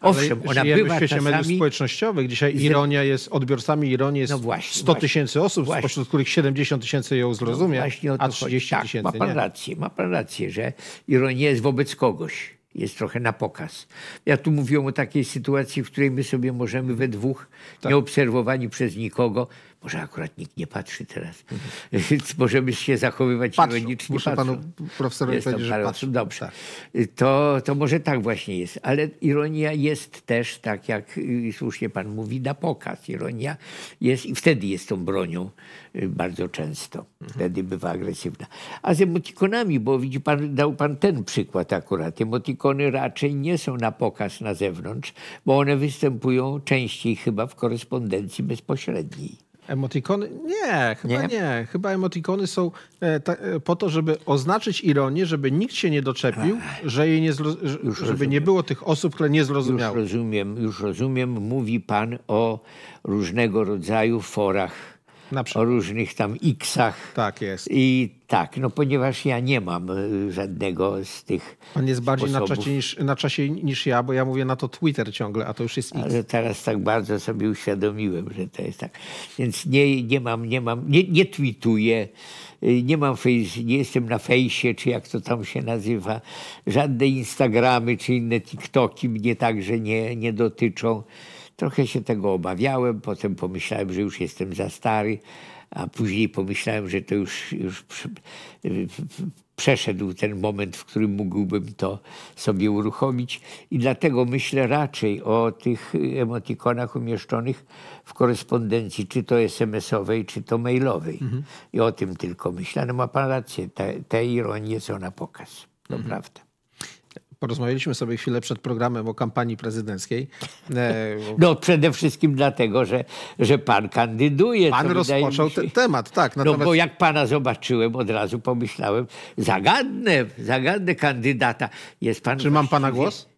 Owszem, Ale ona bywa w świecie czasami... mediów społecznościowych. Dzisiaj ironia jest, odbiorcami ironii jest no właśnie, 100 tysięcy osób, właśnie. spośród których 70 tysięcy ją zrozumie, no a 30 tak, tysięcy ma pan nie. rację, ma pan rację, że ironia jest wobec kogoś jest trochę na pokaz. Ja tu mówiłem o takiej sytuacji, w której my sobie możemy we dwóch, tak. nieobserwowani przez nikogo, może akurat nikt nie patrzy teraz. Mhm. Możemy się zachowywać ironicznie. Muszę patrzą. panu profesorowi powiedzieć, że patrzą. Dobrze. Tak. To, to może tak właśnie jest. Ale ironia jest też, tak jak y, słusznie pan mówi, na pokaz. Ironia jest i wtedy jest tą bronią y, bardzo często. Mhm. Wtedy bywa agresywna. A z emotikonami, bo widzi pan, dał pan ten przykład akurat. Emotikony raczej nie są na pokaz na zewnątrz, bo one występują częściej chyba w korespondencji bezpośredniej. Emotikony? Nie, chyba nie. nie. Chyba emotikony są e, e, po to, żeby oznaczyć ironię, żeby nikt się nie doczepił, że jej nie żeby rozumiem. nie było tych osób, które nie zrozumiały. Już rozumiem, już rozumiem. Mówi pan o różnego rodzaju forach o różnych tam X-ach. Tak jest. I tak, no ponieważ ja nie mam y, żadnego z tych. Pan jest bardziej na czasie, niż, na czasie niż ja, bo ja mówię na to Twitter ciągle, a to już jest X. Ale teraz tak bardzo sobie uświadomiłem, że to jest tak. Więc nie, nie mam, nie mam, nie, nie tweetuję, y, nie mam face, nie jestem na fejsie, czy jak to tam się nazywa. Żadne Instagramy czy inne TikToki mnie także nie, nie dotyczą. Trochę się tego obawiałem, potem pomyślałem, że już jestem za stary, a później pomyślałem, że to już, już przeszedł ten moment, w którym mógłbym to sobie uruchomić. I dlatego myślę raczej o tych emotikonach umieszczonych w korespondencji, czy to SMS-owej, czy to mailowej. Mhm. I o tym tylko myślę. No ma pan rację, ta, ta ironia jest ona pokaz. To mhm. prawda porozmawialiśmy sobie chwilę przed programem o kampanii prezydenckiej. E, no przede wszystkim dlatego, że, że pan kandyduje. Pan rozpoczął się... ten temat, tak. No, natomiast... No bo jak pana zobaczyłem, od razu pomyślałem, zagadnę, zagadnę kandydata. Jest pan Czy mam pana głos?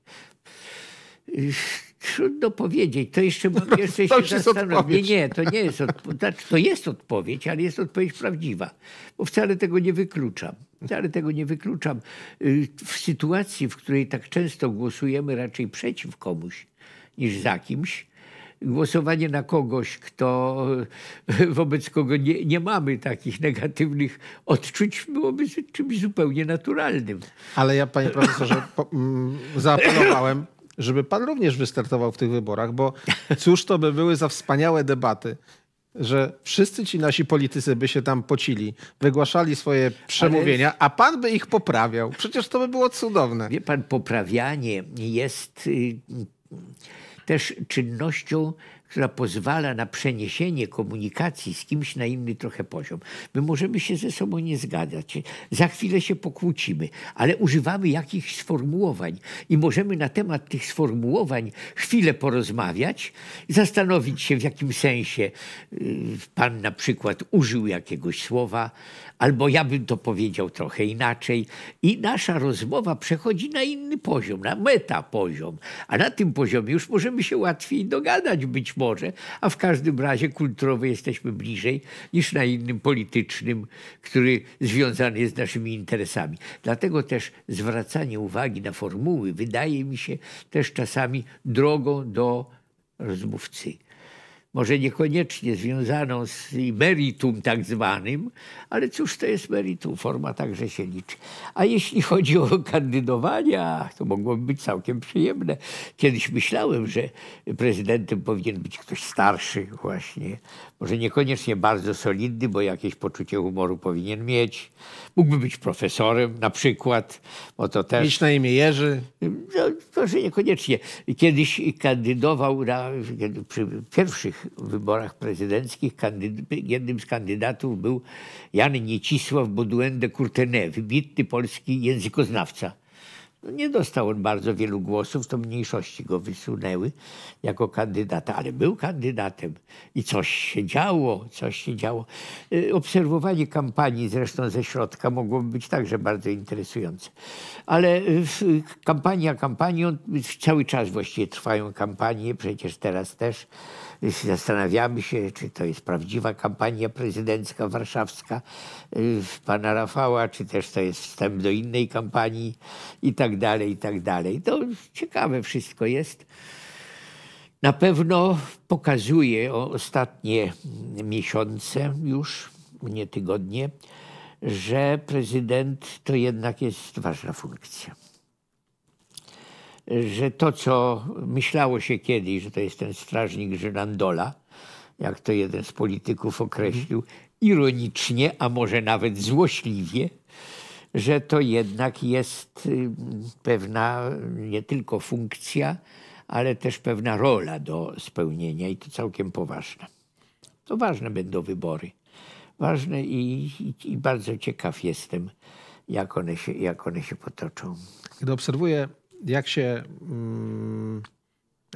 Yy, Trudno powiedzieć, to jeszcze, jeszcze no, to się zastanowię. Nie, nie, to nie jest odpowiedź. To jest odpowiedź, ale jest odpowiedź prawdziwa, bo wcale tego nie wykluczam. Wcale tego nie wykluczam. Y, w sytuacji, w której tak często głosujemy raczej przeciw komuś niż za kimś, głosowanie na kogoś, kto, wobec kogo nie, nie mamy takich negatywnych odczuć, byłoby czymś zupełnie naturalnym. Ale ja, panie profesorze, po, mm, zaapelowałem żeby pan również wystartował w tych wyborach, bo cóż to by były za wspaniałe debaty że wszyscy ci nasi politycy by się tam pocili, wygłaszali swoje przemówienia, a pan by ich poprawiał. Przecież to by było cudowne. Wie pan, poprawianie jest y, też czynnością która pozwala na przeniesienie komunikacji z kimś na inny trochę poziom. My możemy się ze sobą nie zgadzać, za chwilę się pokłócimy, ale używamy jakichś sformułowań i możemy na temat tych sformułowań chwilę porozmawiać, zastanowić się w jakim sensie y, pan na przykład użył jakiegoś słowa, albo ja bym to powiedział trochę inaczej. I nasza rozmowa przechodzi na inny poziom, na meta poziom, a na tym poziomie już możemy się łatwiej dogadać być może, a w każdym razie kulturowo jesteśmy bliżej niż na innym politycznym, który związany jest z naszymi interesami. Dlatego też zwracanie uwagi na formuły wydaje mi się też czasami drogą do rozmówcy może niekoniecznie związaną z meritum tak zwanym, ale cóż to jest meritum? Forma także się liczy. A jeśli chodzi o kandydowania, to mogłoby być całkiem przyjemne. Kiedyś myślałem, że prezydentem powinien być ktoś starszy właśnie, może niekoniecznie bardzo solidny, bo jakieś poczucie humoru powinien mieć. Mógłby być profesorem na przykład, bo to też... Mieć na imię Jerzy? No, może niekoniecznie. Kiedyś kandydował na, przy pierwszych wyborach prezydenckich jednym z kandydatów był Jan Niecisław Boduende Courtenay, wybitny polski językoznawca. No nie dostał on bardzo wielu głosów, to mniejszości go wysunęły jako kandydata, ale był kandydatem i coś się działo, coś się działo. Y, obserwowanie kampanii zresztą ze środka mogłoby być także bardzo interesujące. Ale y, kampania kampanią, cały czas właściwie trwają kampanie, przecież teraz też Zastanawiamy się, czy to jest prawdziwa kampania prezydencka warszawska y, pana Rafała, czy też to jest wstęp do innej kampanii i tak dalej, i tak dalej. To ciekawe wszystko jest. Na pewno pokazuje ostatnie miesiące już, nie tygodnie, że prezydent to jednak jest ważna funkcja że to, co myślało się kiedyś, że to jest ten strażnik Żynandola, jak to jeden z polityków określił, ironicznie, a może nawet złośliwie, że to jednak jest y, pewna nie tylko funkcja, ale też pewna rola do spełnienia i to całkiem poważna. To ważne będą wybory. Ważne i, i, i bardzo ciekaw jestem, jak one, się, jak one się potoczą. Gdy obserwuję jak się mm,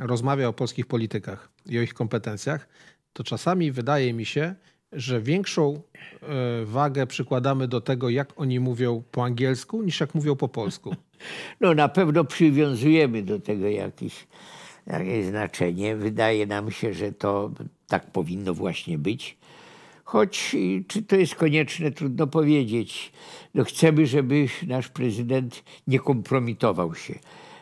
rozmawia o polskich politykach i o ich kompetencjach, to czasami wydaje mi się, że większą e, wagę przykładamy do tego, jak oni mówią po angielsku, niż jak mówią po polsku. No na pewno przywiązujemy do tego jakieś, jakieś znaczenie. Wydaje nam się, że to tak powinno właśnie być. Choć y, czy to jest konieczne, trudno powiedzieć. No chcemy, żeby nasz prezydent nie kompromitował się.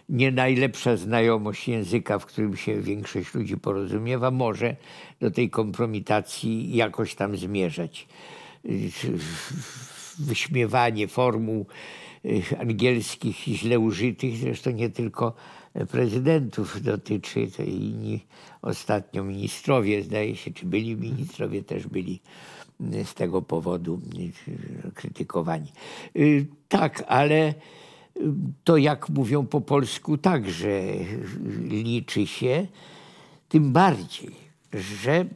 Nie najlepsza znajomość języka, w którym się większość ludzi porozumiewa, może do tej kompromitacji jakoś tam zmierzać. Y, wyśmiewanie formuł y, angielskich i źle użytych, zresztą nie tylko prezydentów dotyczy, to inni ostatnio ministrowie, zdaje się, czy byli ministrowie, też byli y, z tego powodu y, krytykowani. Y, tak, ale to jak mówią po polsku także liczy się, tym bardziej, że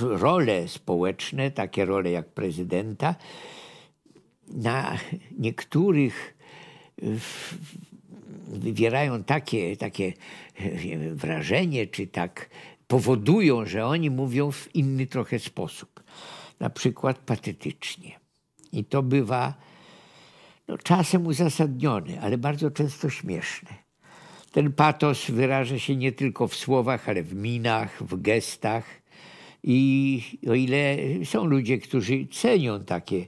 role społeczne, takie role jak prezydenta, na niektórych wywierają takie, takie e, wrażenie, czy tak powodują, że oni mówią w inny trochę sposób. Na przykład patetycznie. I to bywa no, czasem uzasadnione, ale bardzo często śmieszne. Ten patos wyraża się nie tylko w słowach, ale w minach, w gestach. I o ile są ludzie, którzy cenią takie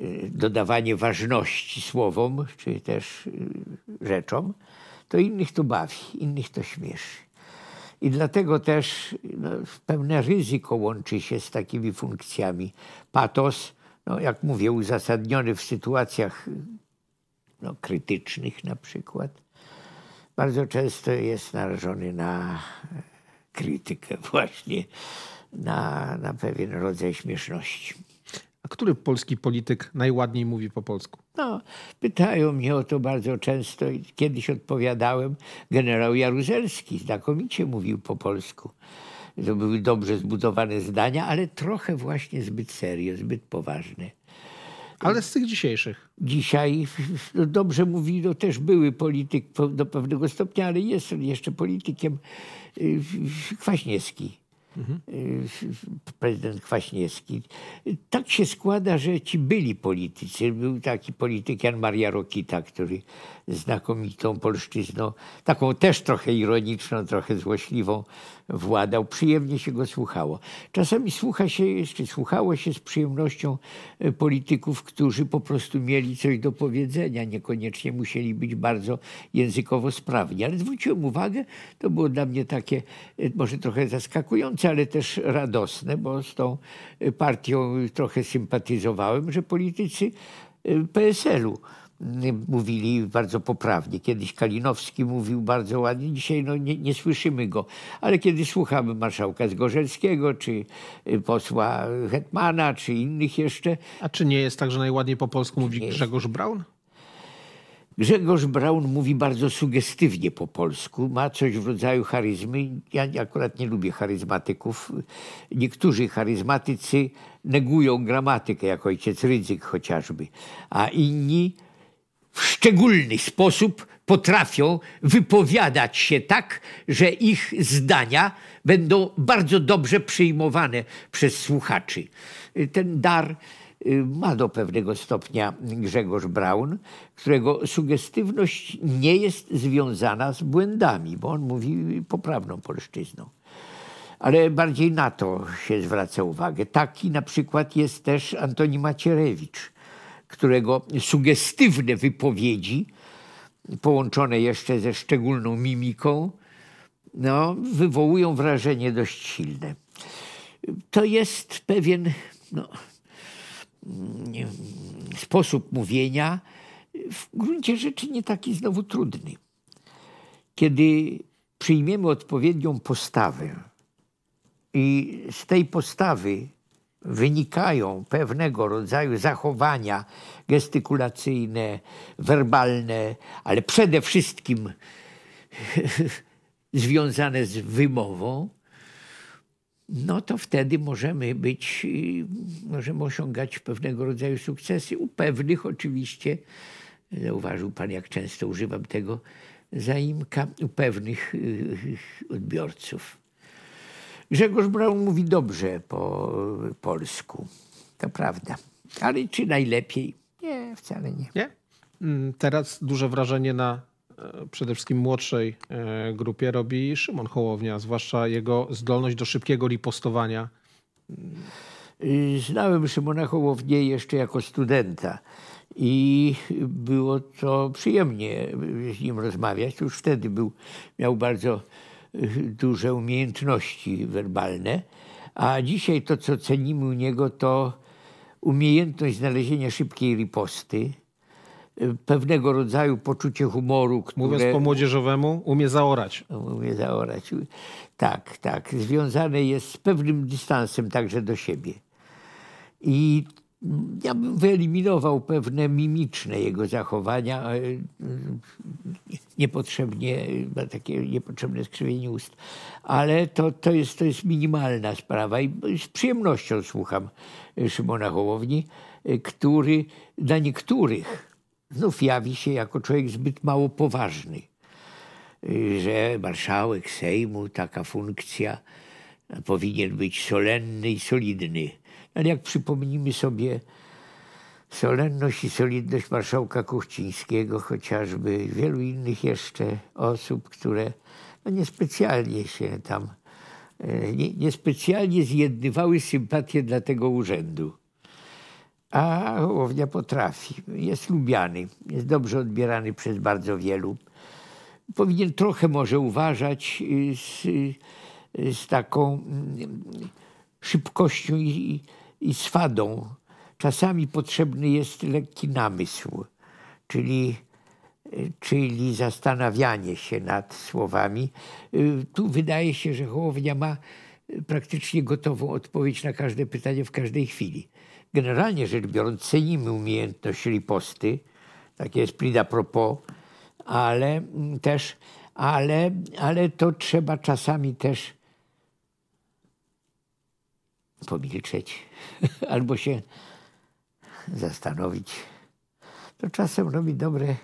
Y, dodawanie ważności słowom czy też y, rzeczom, to innych to bawi, innych to śmieszy. I dlatego też no, pewne ryzyko łączy się z takimi funkcjami. Patos, no, jak mówię, uzasadniony w sytuacjach no, krytycznych na przykład, bardzo często jest narażony na e, krytykę właśnie, na, na pewien rodzaj śmieszności. A który polski polityk najładniej mówi po polsku? No, pytają mnie o to bardzo często i kiedyś odpowiadałem. Generał Jaruzelski znakomicie mówił po polsku. To były dobrze zbudowane zdania, ale trochę właśnie zbyt serio, zbyt poważne. Ale z tych dzisiejszych. Dzisiaj no dobrze mówi, no też były polityk do pewnego stopnia, ale jest on jeszcze politykiem y, Kwaśniewski. Mhm. prezydent Kwaśniewski. Tak się składa, że ci byli politycy. Był taki polityk Jan Maria Rokita, który znakomitą polszczyzną, taką też trochę ironiczną, trochę złośliwą, władał, przyjemnie się go słuchało. Czasami słucha się, czy słuchało się z przyjemnością e, polityków, którzy po prostu mieli coś do powiedzenia, niekoniecznie musieli być bardzo językowo sprawni. Ale zwróciłem uwagę, to było dla mnie takie e, może trochę zaskakujące, ale też radosne, bo z tą e, partią trochę sympatyzowałem, że politycy PSL-u mówili bardzo poprawnie. Kiedyś Kalinowski mówił bardzo ładnie, dzisiaj no, nie, nie słyszymy go, ale kiedy słuchamy marszałka Zgorzelskiego, czy y, posła Hetmana, czy innych jeszcze. A czy nie jest tak, że najładniej po polsku mówi Grzegorz Braun? Grzegorz Braun mówi bardzo sugestywnie po polsku, ma coś w rodzaju charyzmy. Ja akurat nie lubię charyzmatyków. Niektórzy charyzmatycy negują gramatykę, jak ojciec Rydzyk chociażby, a inni w szczególny sposób potrafią wypowiadać się tak, że ich zdania będą bardzo dobrze przyjmowane przez słuchaczy. Ten dar y, ma do pewnego stopnia Grzegorz Braun, którego sugestywność nie jest związana z błędami, bo on mówi poprawną polszczyzną. Ale bardziej na to się zwraca uwagę. Taki na przykład jest też Antoni Macierewicz, którego sugestywne wypowiedzi, połączone jeszcze ze szczególną mimiką, no, wywołują wrażenie dość silne. To jest pewien no, sposób mówienia, w gruncie rzeczy nie taki znowu trudny. Kiedy przyjmiemy odpowiednią postawę i z tej postawy wynikają pewnego rodzaju zachowania gestykulacyjne, werbalne, ale przede wszystkim związane z wymową, no to wtedy możemy być, możemy osiągać pewnego rodzaju sukcesy. U pewnych oczywiście, zauważył pan, jak często używam tego zaimka, u pewnych y, y, odbiorców. Grzegorz Braun mówi dobrze po y, polsku. To prawda. Ale czy najlepiej? Nie, wcale nie. Nie? Mm, teraz duże wrażenie na e, przede wszystkim młodszej e, grupie robi Szymon Hołownia, zwłaszcza jego zdolność do szybkiego ripostowania. Y, znałem Szymona Hołownię jeszcze jako studenta i było to przyjemnie y, z nim rozmawiać. Już wtedy był, miał bardzo duże umiejętności werbalne, a dzisiaj to, co cenimy u niego, to umiejętność znalezienia szybkiej riposty, pewnego rodzaju poczucie humoru, które... Mówiąc po młodzieżowemu, umie zaorać. Umie zaorać, tak, tak. Związane jest z pewnym dystansem także do siebie. I ja bym wyeliminował pewne mimiczne jego zachowania, e, niepotrzebnie, e, takie niepotrzebne skrzywienie ust. Ale to, to, jest, to jest minimalna sprawa i z przyjemnością słucham Szymona Hołowni, e, który dla niektórych znów jawi się jako człowiek zbyt mało poważny. Że marszałek Sejmu, taka funkcja, powinien być solenny i solidny ale jak przypomnimy sobie solenność i solidność marszałka Kuchcińskiego, chociażby wielu innych jeszcze osób, które no niespecjalnie się tam, e, nie, niespecjalnie zjednywały sympatię dla tego urzędu. A Hołownia potrafi. Jest lubiany, jest dobrze odbierany przez bardzo wielu. Powinien trochę może uważać y, z, y, z taką mm, szybkością i, i swadą. Czasami potrzebny jest lekki namysł, czyli, czyli zastanawianie się nad słowami. Tu wydaje się, że Hołownia ma y, praktycznie gotową odpowiedź na każde pytanie w każdej chwili. Generalnie rzecz biorąc, cenimy umiejętność riposty, takie jest plida propos, ale mm, też, ale, ale to trzeba czasami też pomilczeć. albo się zastanowić, to czasem robi dobre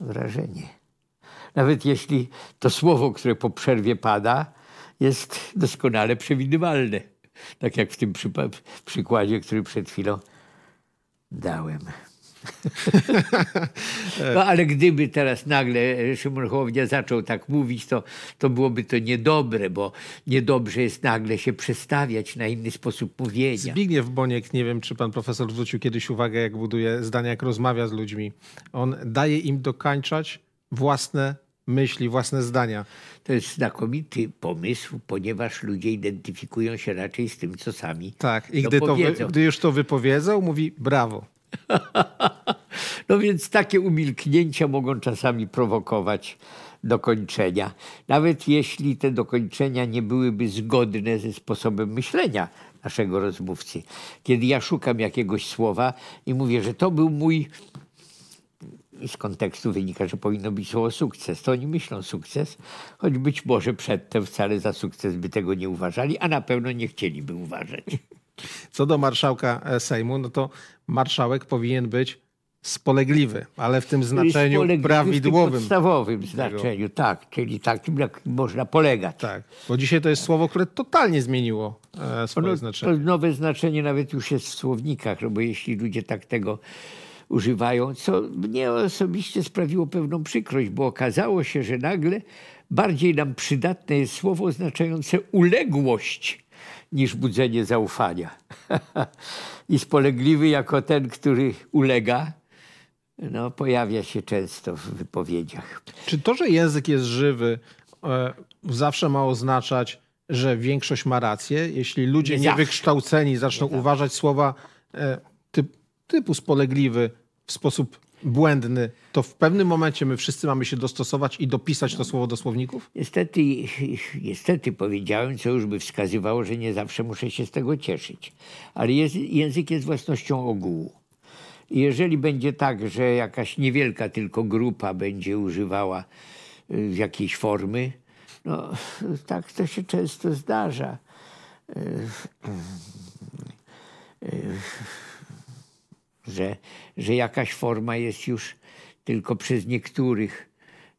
wrażenie. Nawet jeśli to słowo, które po przerwie pada, jest doskonale przewidywalne. Tak jak w tym przy przykładzie, który przed chwilą dałem. no ale gdyby teraz nagle Szymon Hołownia zaczął tak mówić, to, to byłoby to niedobre, bo niedobrze jest nagle się przestawiać na inny sposób mówienia. Zbigniew Boniek, nie wiem czy pan profesor zwrócił kiedyś uwagę, jak buduje zdania, jak rozmawia z ludźmi. On daje im dokańczać własne myśli, własne zdania. To jest znakomity pomysł, ponieważ ludzie identyfikują się raczej z tym, co sami. Tak, i gdy, to, gdy już to wypowiedzą, mówi brawo. No więc takie umilknięcia mogą czasami prowokować dokończenia, nawet jeśli te dokończenia nie byłyby zgodne ze sposobem myślenia naszego rozmówcy. Kiedy ja szukam jakiegoś słowa i mówię, że to był mój i z kontekstu wynika, że powinno być słowo sukces. To oni myślą sukces, choć być może przedtem wcale za sukces by tego nie uważali, a na pewno nie chcieliby uważać. Co do marszałka e, Sejmu, no to marszałek powinien być spolegliwy, ale w tym znaczeniu prawidłowym. W tym podstawowym znaczeniu, tak, czyli takim, jak można polegać. Tak, bo dzisiaj to jest słowo, które totalnie zmieniło e, swoje no, znaczenie. To nowe znaczenie nawet już jest w słownikach, no bo jeśli ludzie tak tego używają, co mnie osobiście sprawiło pewną przykrość, bo okazało się, że nagle bardziej nam przydatne jest słowo oznaczające uległość niż budzenie zaufania. I spolegliwy jako ten, który ulega, no, pojawia się często w wypowiedziach. Czy to, że język jest żywy, e, zawsze ma oznaczać, że większość ma rację? Jeśli ludzie nie niewykształceni zaczną nie uważać słowa e, typu spolegliwy w sposób błędny, to w pewnym momencie my wszyscy mamy się dostosować i dopisać to słowo do słowników? Niestety, niestety powiedziałem, co już by wskazywało, że nie zawsze muszę się z tego cieszyć. Ale jest, język jest własnością ogółu. Jeżeli będzie tak, że jakaś niewielka tylko grupa będzie używała y, jakiejś formy, no tak to się często zdarza. Y, y, że, że jakaś forma jest już tylko przez niektórych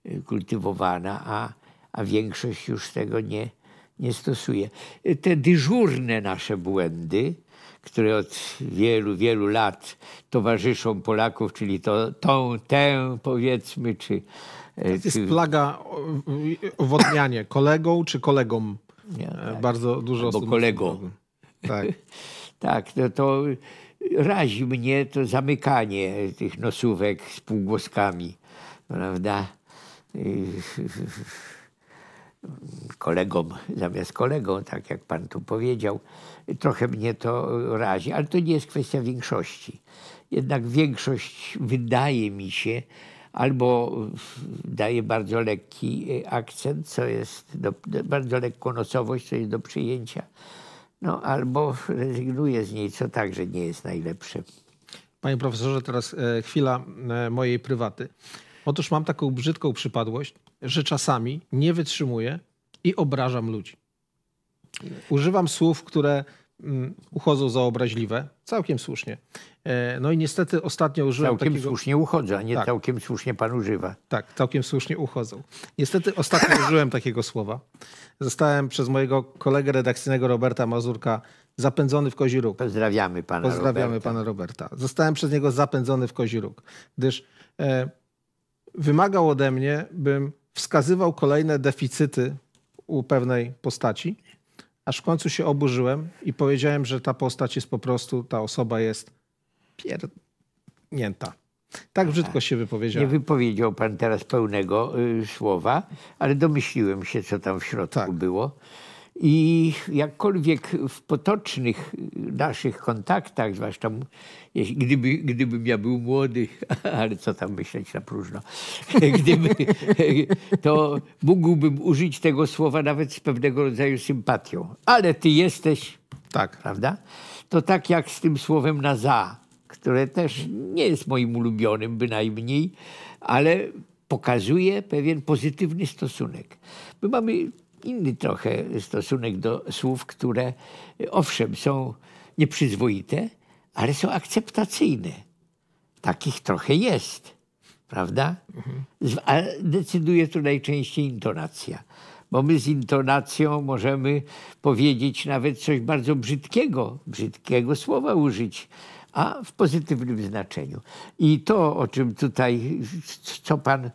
y, kultywowana, a, a większość już tego nie, nie stosuje. Y, te dyżurne nasze błędy, które od wielu, wielu lat towarzyszą Polaków, czyli to, tą, tę powiedzmy, czy... Y, tak, to jest czy... plaga owodnianie kolegą czy kolegom. E, tak. Bardzo dużo Albo osób... kolegą. Tak. tak, no to, to razi mnie to zamykanie tych nosówek z półgłoskami, prawda? Kolegom zamiast kolegą, tak jak pan tu powiedział, trochę mnie to razi, ale to nie jest kwestia większości. Jednak większość wydaje mi się, albo daje bardzo lekki akcent, co jest do, bardzo lekką nocowość, co jest do przyjęcia no albo rezygnuje z niej, co także nie jest najlepsze. Panie profesorze, teraz e, chwila e, mojej prywaty. Otóż mam taką brzydką przypadłość, że czasami nie wytrzymuję i obrażam ludzi. Używam słów, które mm, uchodzą za obraźliwe, całkiem słusznie. E, no i niestety ostatnio użyłem Całkiem takiego... słusznie uchodzi, a nie tak. całkiem słusznie pan używa. Tak, całkiem słusznie uchodzą. Niestety ostatnio użyłem takiego słowa. Zostałem przez mojego kolegę redakcyjnego Roberta Mazurka zapędzony w kozi róg. Pozdrawiamy pana Pozdrawiamy Roberta. pana Roberta. Zostałem przez niego zapędzony w kozi róg, gdyż e, wymagał ode mnie, bym wskazywał kolejne deficyty u pewnej postaci, aż w końcu się oburzyłem i powiedziałem, że ta postać jest po prostu, ta osoba jest pierdnięta. Tak brzydko się wypowiedziałem. Nie wypowiedział pan teraz pełnego y, słowa, ale domyśliłem się, co tam w środku tak. było. I jakkolwiek w potocznych y, naszych kontaktach, zwłaszcza gdyby, gdybym ja był młody, ale co tam myśleć na próżno, gdyby, to mógłbym użyć tego słowa nawet z pewnego rodzaju sympatią. Ale ty jesteś, tak. prawda? To tak jak z tym słowem na za które też nie jest moim ulubionym bynajmniej, ale pokazuje pewien pozytywny stosunek. My mamy inny trochę stosunek do słów, które owszem są nieprzyzwoite, ale są akceptacyjne. Takich trochę jest, prawda? A decyduje tu najczęściej intonacja. Bo my z intonacją możemy powiedzieć nawet coś bardzo brzydkiego, brzydkiego słowa użyć, a w pozytywnym znaczeniu. I to, o czym tutaj, co pan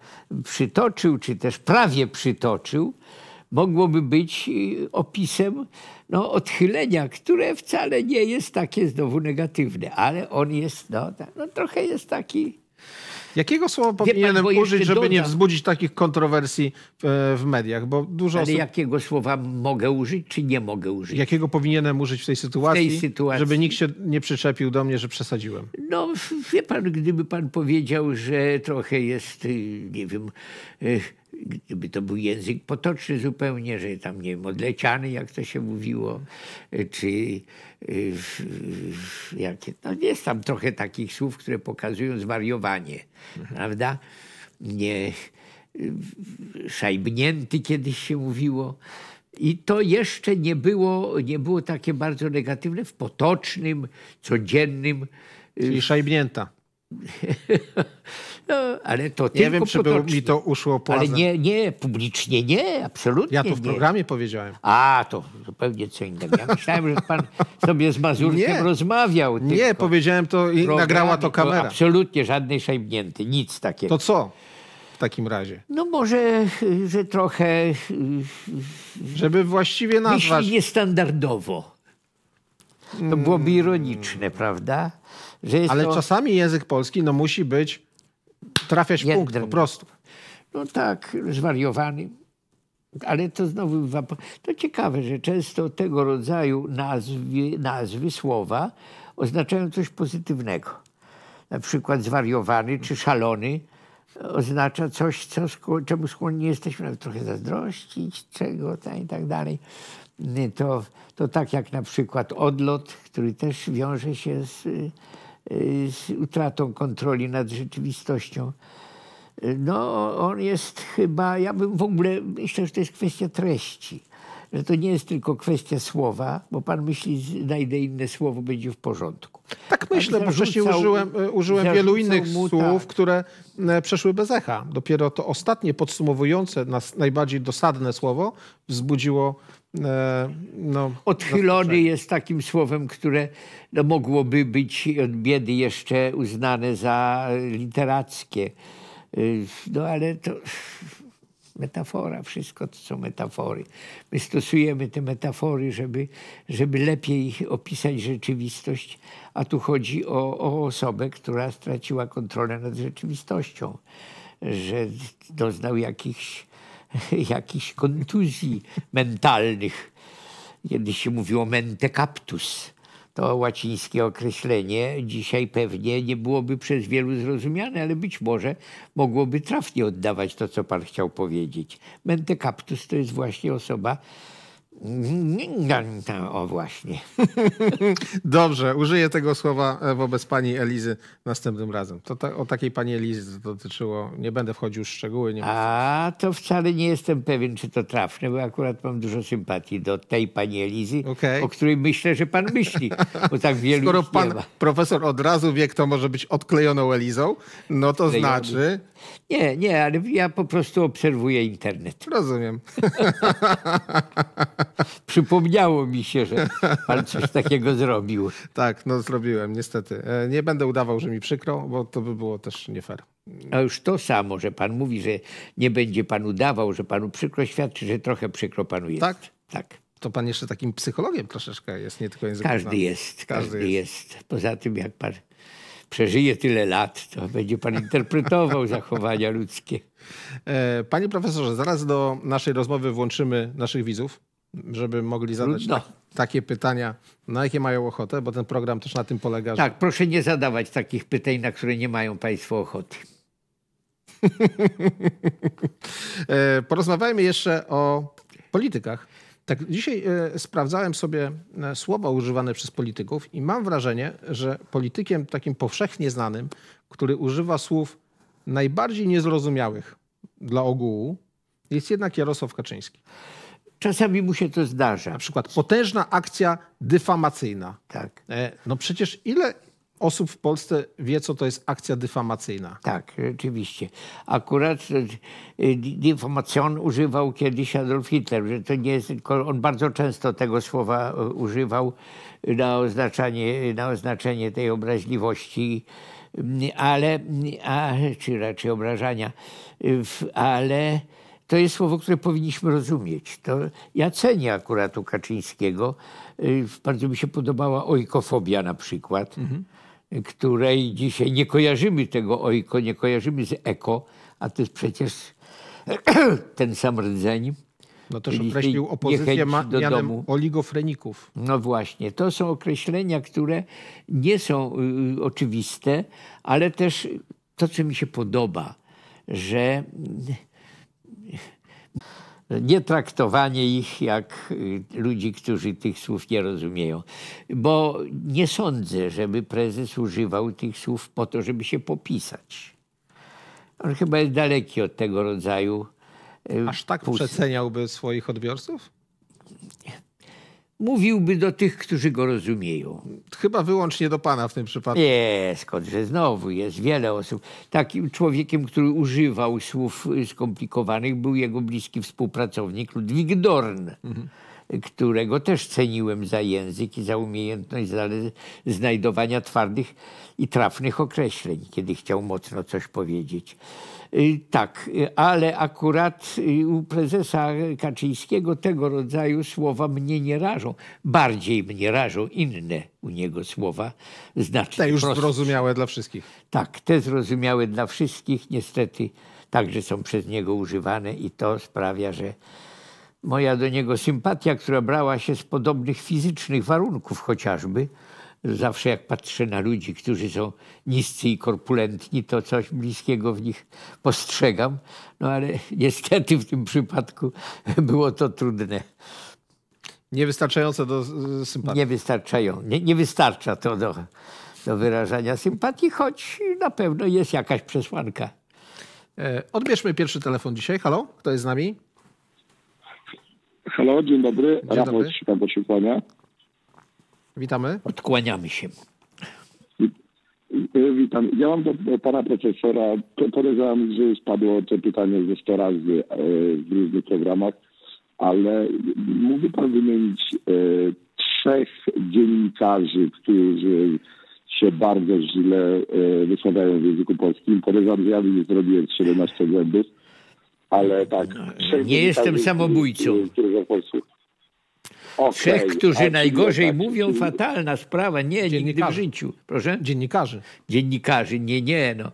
przytoczył, czy też prawie przytoczył, mogłoby być y, opisem no, odchylenia, które wcale nie jest takie znowu negatywne, ale on jest, no, no trochę jest taki Jakiego słowa powinienem pan, użyć, żeby nie wzbudzić takich kontrowersji w, e, w mediach? Bo dużo ale osób... jakiego słowa mogę użyć, czy nie mogę użyć? Jakiego powinienem użyć w tej sytuacji, w tej sytuacji... żeby nikt się nie przyczepił do mnie, że przesadziłem? No, wie pan, gdyby pan powiedział, że trochę jest, y, nie wiem y, gdyby to był język potoczny zupełnie, że tam nie wiem, odleciany, jak to się mówiło, y, czy Y, jakie, no jest tam trochę takich słów, które pokazują zwariowanie, mhm. prawda? Nie, y, szajbnięty kiedyś się mówiło. I to jeszcze nie było, nie było takie bardzo negatywne w potocznym, codziennym. Y, Czyli szajbnięta. No, ale to nie wiem, czy by mi to uszło po Ale nie, nie, publicznie nie, absolutnie Ja to w nie. programie powiedziałem. A, to zupełnie co innego. Ja myślałem, że pan sobie z Mazurkiem nie, rozmawiał. Nie, powiedziałem to i Programie, nagrała to kamera. To absolutnie żadnej szajbnięty, nic takiego. To co? w takim razie? No może, że trochę... Żeby właściwie nazwać... Jeśli niestandardowo. To byłoby ironiczne, mm. prawda? Ale to... czasami język polski no, musi być, trafiać w punkt po prostu. No tak, zwariowany. Ale to znowu, to ciekawe, że często tego rodzaju nazwy, nazwy słowa oznaczają coś pozytywnego. Na przykład zwariowany czy szalony oznacza coś, co, czemu skłonni jesteśmy nawet trochę zazdrościć, czego ta, i tak dalej. To, to tak jak na przykład odlot, który też wiąże się z z utratą kontroli nad rzeczywistością. No, on jest chyba, ja bym w ogóle myślał, że to jest kwestia treści, że to nie jest tylko kwestia słowa, bo pan myśli, znajdę inne słowo, będzie w porządku. Tak myślę, bo wcześniej użyłem, e, użyłem wielu innych mu, słów, tak. które e, przeszły bez echa. Dopiero to ostatnie podsumowujące nas najbardziej dosadne słowo wzbudziło E, no, Odchylony jest takim słowem, które no, mogłoby być od biedy jeszcze uznane za literackie. E, no ale to metafora, wszystko to są metafory. My stosujemy te metafory, żeby, żeby lepiej opisać rzeczywistość, a tu chodzi o, o osobę, która straciła kontrolę nad rzeczywistością, że doznał jakichś jakichś kontuzji mentalnych. Kiedyś się mówiło captus. To łacińskie określenie dzisiaj pewnie nie byłoby przez wielu zrozumiane, ale być może mogłoby trafnie oddawać to, co pan chciał powiedzieć. Mente captus to jest właśnie osoba, o właśnie. Dobrze, użyję tego słowa e, wobec pani Elizy następnym razem. To ta, o takiej pani Elizy to dotyczyło. Nie będę wchodził w szczegóły. A to wcale nie jestem pewien, czy to trafne, bo akurat mam dużo sympatii do tej pani Elizy, okay. o której myślę, że pan myśli. Bo tak wielu Skoro pan profesor od razu wie, kto może być odklejoną Elizą, no to Klejony. znaczy. Nie, nie, ale ja po prostu obserwuję internet. Rozumiem. Przypomniało mi się, że pan coś takiego zrobił. Tak, no zrobiłem, niestety. E, nie będę udawał, że mi przykro, bo to by było też nie fair. A już to samo, że pan mówi, że nie będzie pan udawał, że panu przykro, świadczy, że trochę przykro panu jest. Tak? Tak to pan jeszcze takim psychologiem troszeczkę jest, nie tylko językiem. Każdy jest, każdy, każdy jest. jest. Poza tym, jak pan przeżyje tyle lat, to będzie pan interpretował zachowania ludzkie. E, panie profesorze, zaraz do naszej rozmowy włączymy naszych widzów żeby mogli zadać no. tak- takie pytania, na jakie mają ochotę, bo ten program też na tym polega. Że... Tak, proszę nie zadawać takich pytań, na które nie mają Państwo ochoty. E, porozmawiajmy jeszcze o politykach. Tak, dzisiaj e, sprawdzałem sobie e, słowa używane przez polityków i mam wrażenie, że politykiem takim powszechnie znanym, który używa słów najbardziej niezrozumiałych dla ogółu, jest jednak Jarosław Kaczyński. Czasami mu się to zdarza. Na przykład potężna akcja dyfamacyjna. Tak. E, no przecież ile osób w Polsce wie, co to jest akcja dyfamacyjna? Tak, rzeczywiście. Akurat e, e, dyfamacjon używał kiedyś Adolf Hitler, że to nie jest tylko, on bardzo często tego słowa używał na oznaczenie, na oznaczenie tej obraźliwości ale, a, czy raczej obrażania, ale to jest słowo, które powinniśmy rozumieć. To ja cenię akurat u Kaczyńskiego. Y, bardzo mi się podobała ojkofobia na przykład, mhm. której dzisiaj nie kojarzymy tego ojko, nie kojarzymy z eko, a to jest przecież ten sam rdzeń. No też określił opozycję ma, do domu. oligofreników. No właśnie, to są określenia, które nie są y, y, oczywiste, ale też to, co mi się podoba, że nie traktowanie ich jak y, ludzi, którzy tych słów nie rozumieją. Bo nie sądzę, żeby prezes używał tych słów po to, żeby się popisać. On chyba jest daleki od tego rodzaju. Y, Aż tak pus... przeceniałby swoich odbiorców? mówiłby do tych, którzy go rozumieją. Chyba wyłącznie do pana w tym przypadku. Nie, skądże znowu jest wiele osób. Takim człowiekiem, który używał słów skomplikowanych był jego bliski współpracownik Ludwik Dorn. Mhm którego też ceniłem za język i za umiejętność znajdowania twardych i trafnych określeń, kiedy chciał mocno coś powiedzieć. Y, tak, y, ale akurat y, u prezesa Kaczyńskiego tego rodzaju słowa mnie nie rażą. Bardziej mnie rażą inne u niego słowa. Znacznie te już prostsze. zrozumiałe dla wszystkich. Tak, te zrozumiałe dla wszystkich niestety także są przez niego używane i to sprawia, że moja do niego sympatia, która brała się z podobnych fizycznych warunków chociażby. Zawsze jak patrzę na ludzi, którzy są niscy i korpulentni, to coś bliskiego w nich postrzegam. No ale niestety w tym przypadku było to trudne. Niewystarczające do y, sympatii. Niewystarczają. Nie, nie wystarcza to do, do wyrażania sympatii, choć na pewno jest jakaś przesłanka. E, odbierzmy pierwszy telefon dzisiaj. Halo, kto jest z nami? Halo, dzień dobry. Dzień Rafał dobry. Tam do się Witamy. Odkłaniamy się. Y, y, witam. Ja mam do pana profesora, podejrzewam, że spadło to pytanie ze 100 razy y, w różnych programach, ale mógłby pan wymienić trzech dziennikarzy, którzy się bardzo źle wysłuchają w języku polskim. Podejrzewam, że ja bym zrobiłem 17 błędów ale tak. No, nie jestem samobójcą. Okay. Trzech, którzy najgorzej tak. mówią, fatalna sprawa. Nie, nigdy w życiu. Proszę? Dziennikarzy. Dziennikarzy, nie, nie. No.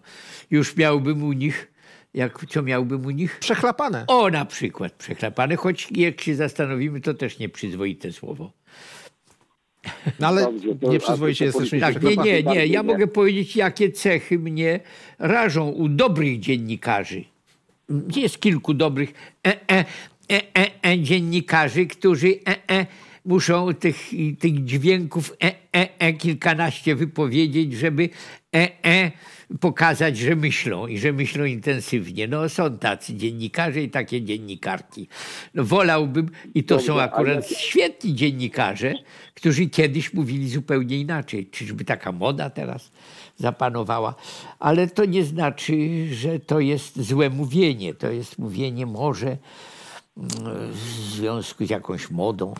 Już miałbym u nich, jak, co miałbym u nich? Przechlapane. O, na przykład przechlapane, choć jak się zastanowimy, to też nieprzyzwoite słowo. No ale nieprzyzwoicie jesteśmy. Tak, nie, nie, nie. Ja mogę powiedzieć, jakie cechy mnie rażą u dobrych dziennikarzy jest kilku dobrych e, e, e, e, e dziennikarzy, którzy muszą tych, tych dźwięków kilkanaście wypowiedzieć, żeby e, e, pokazać, że myślą i że myślą intensywnie. No są tacy dziennikarze i takie dziennikarki. No, wolałbym, i to są akurat świetni dziennikarze, którzy kiedyś mówili zupełnie inaczej. Czyżby taka moda teraz zapanowała? Ale to nie znaczy, że to jest złe mówienie. To jest mówienie może mm, w związku z jakąś modą,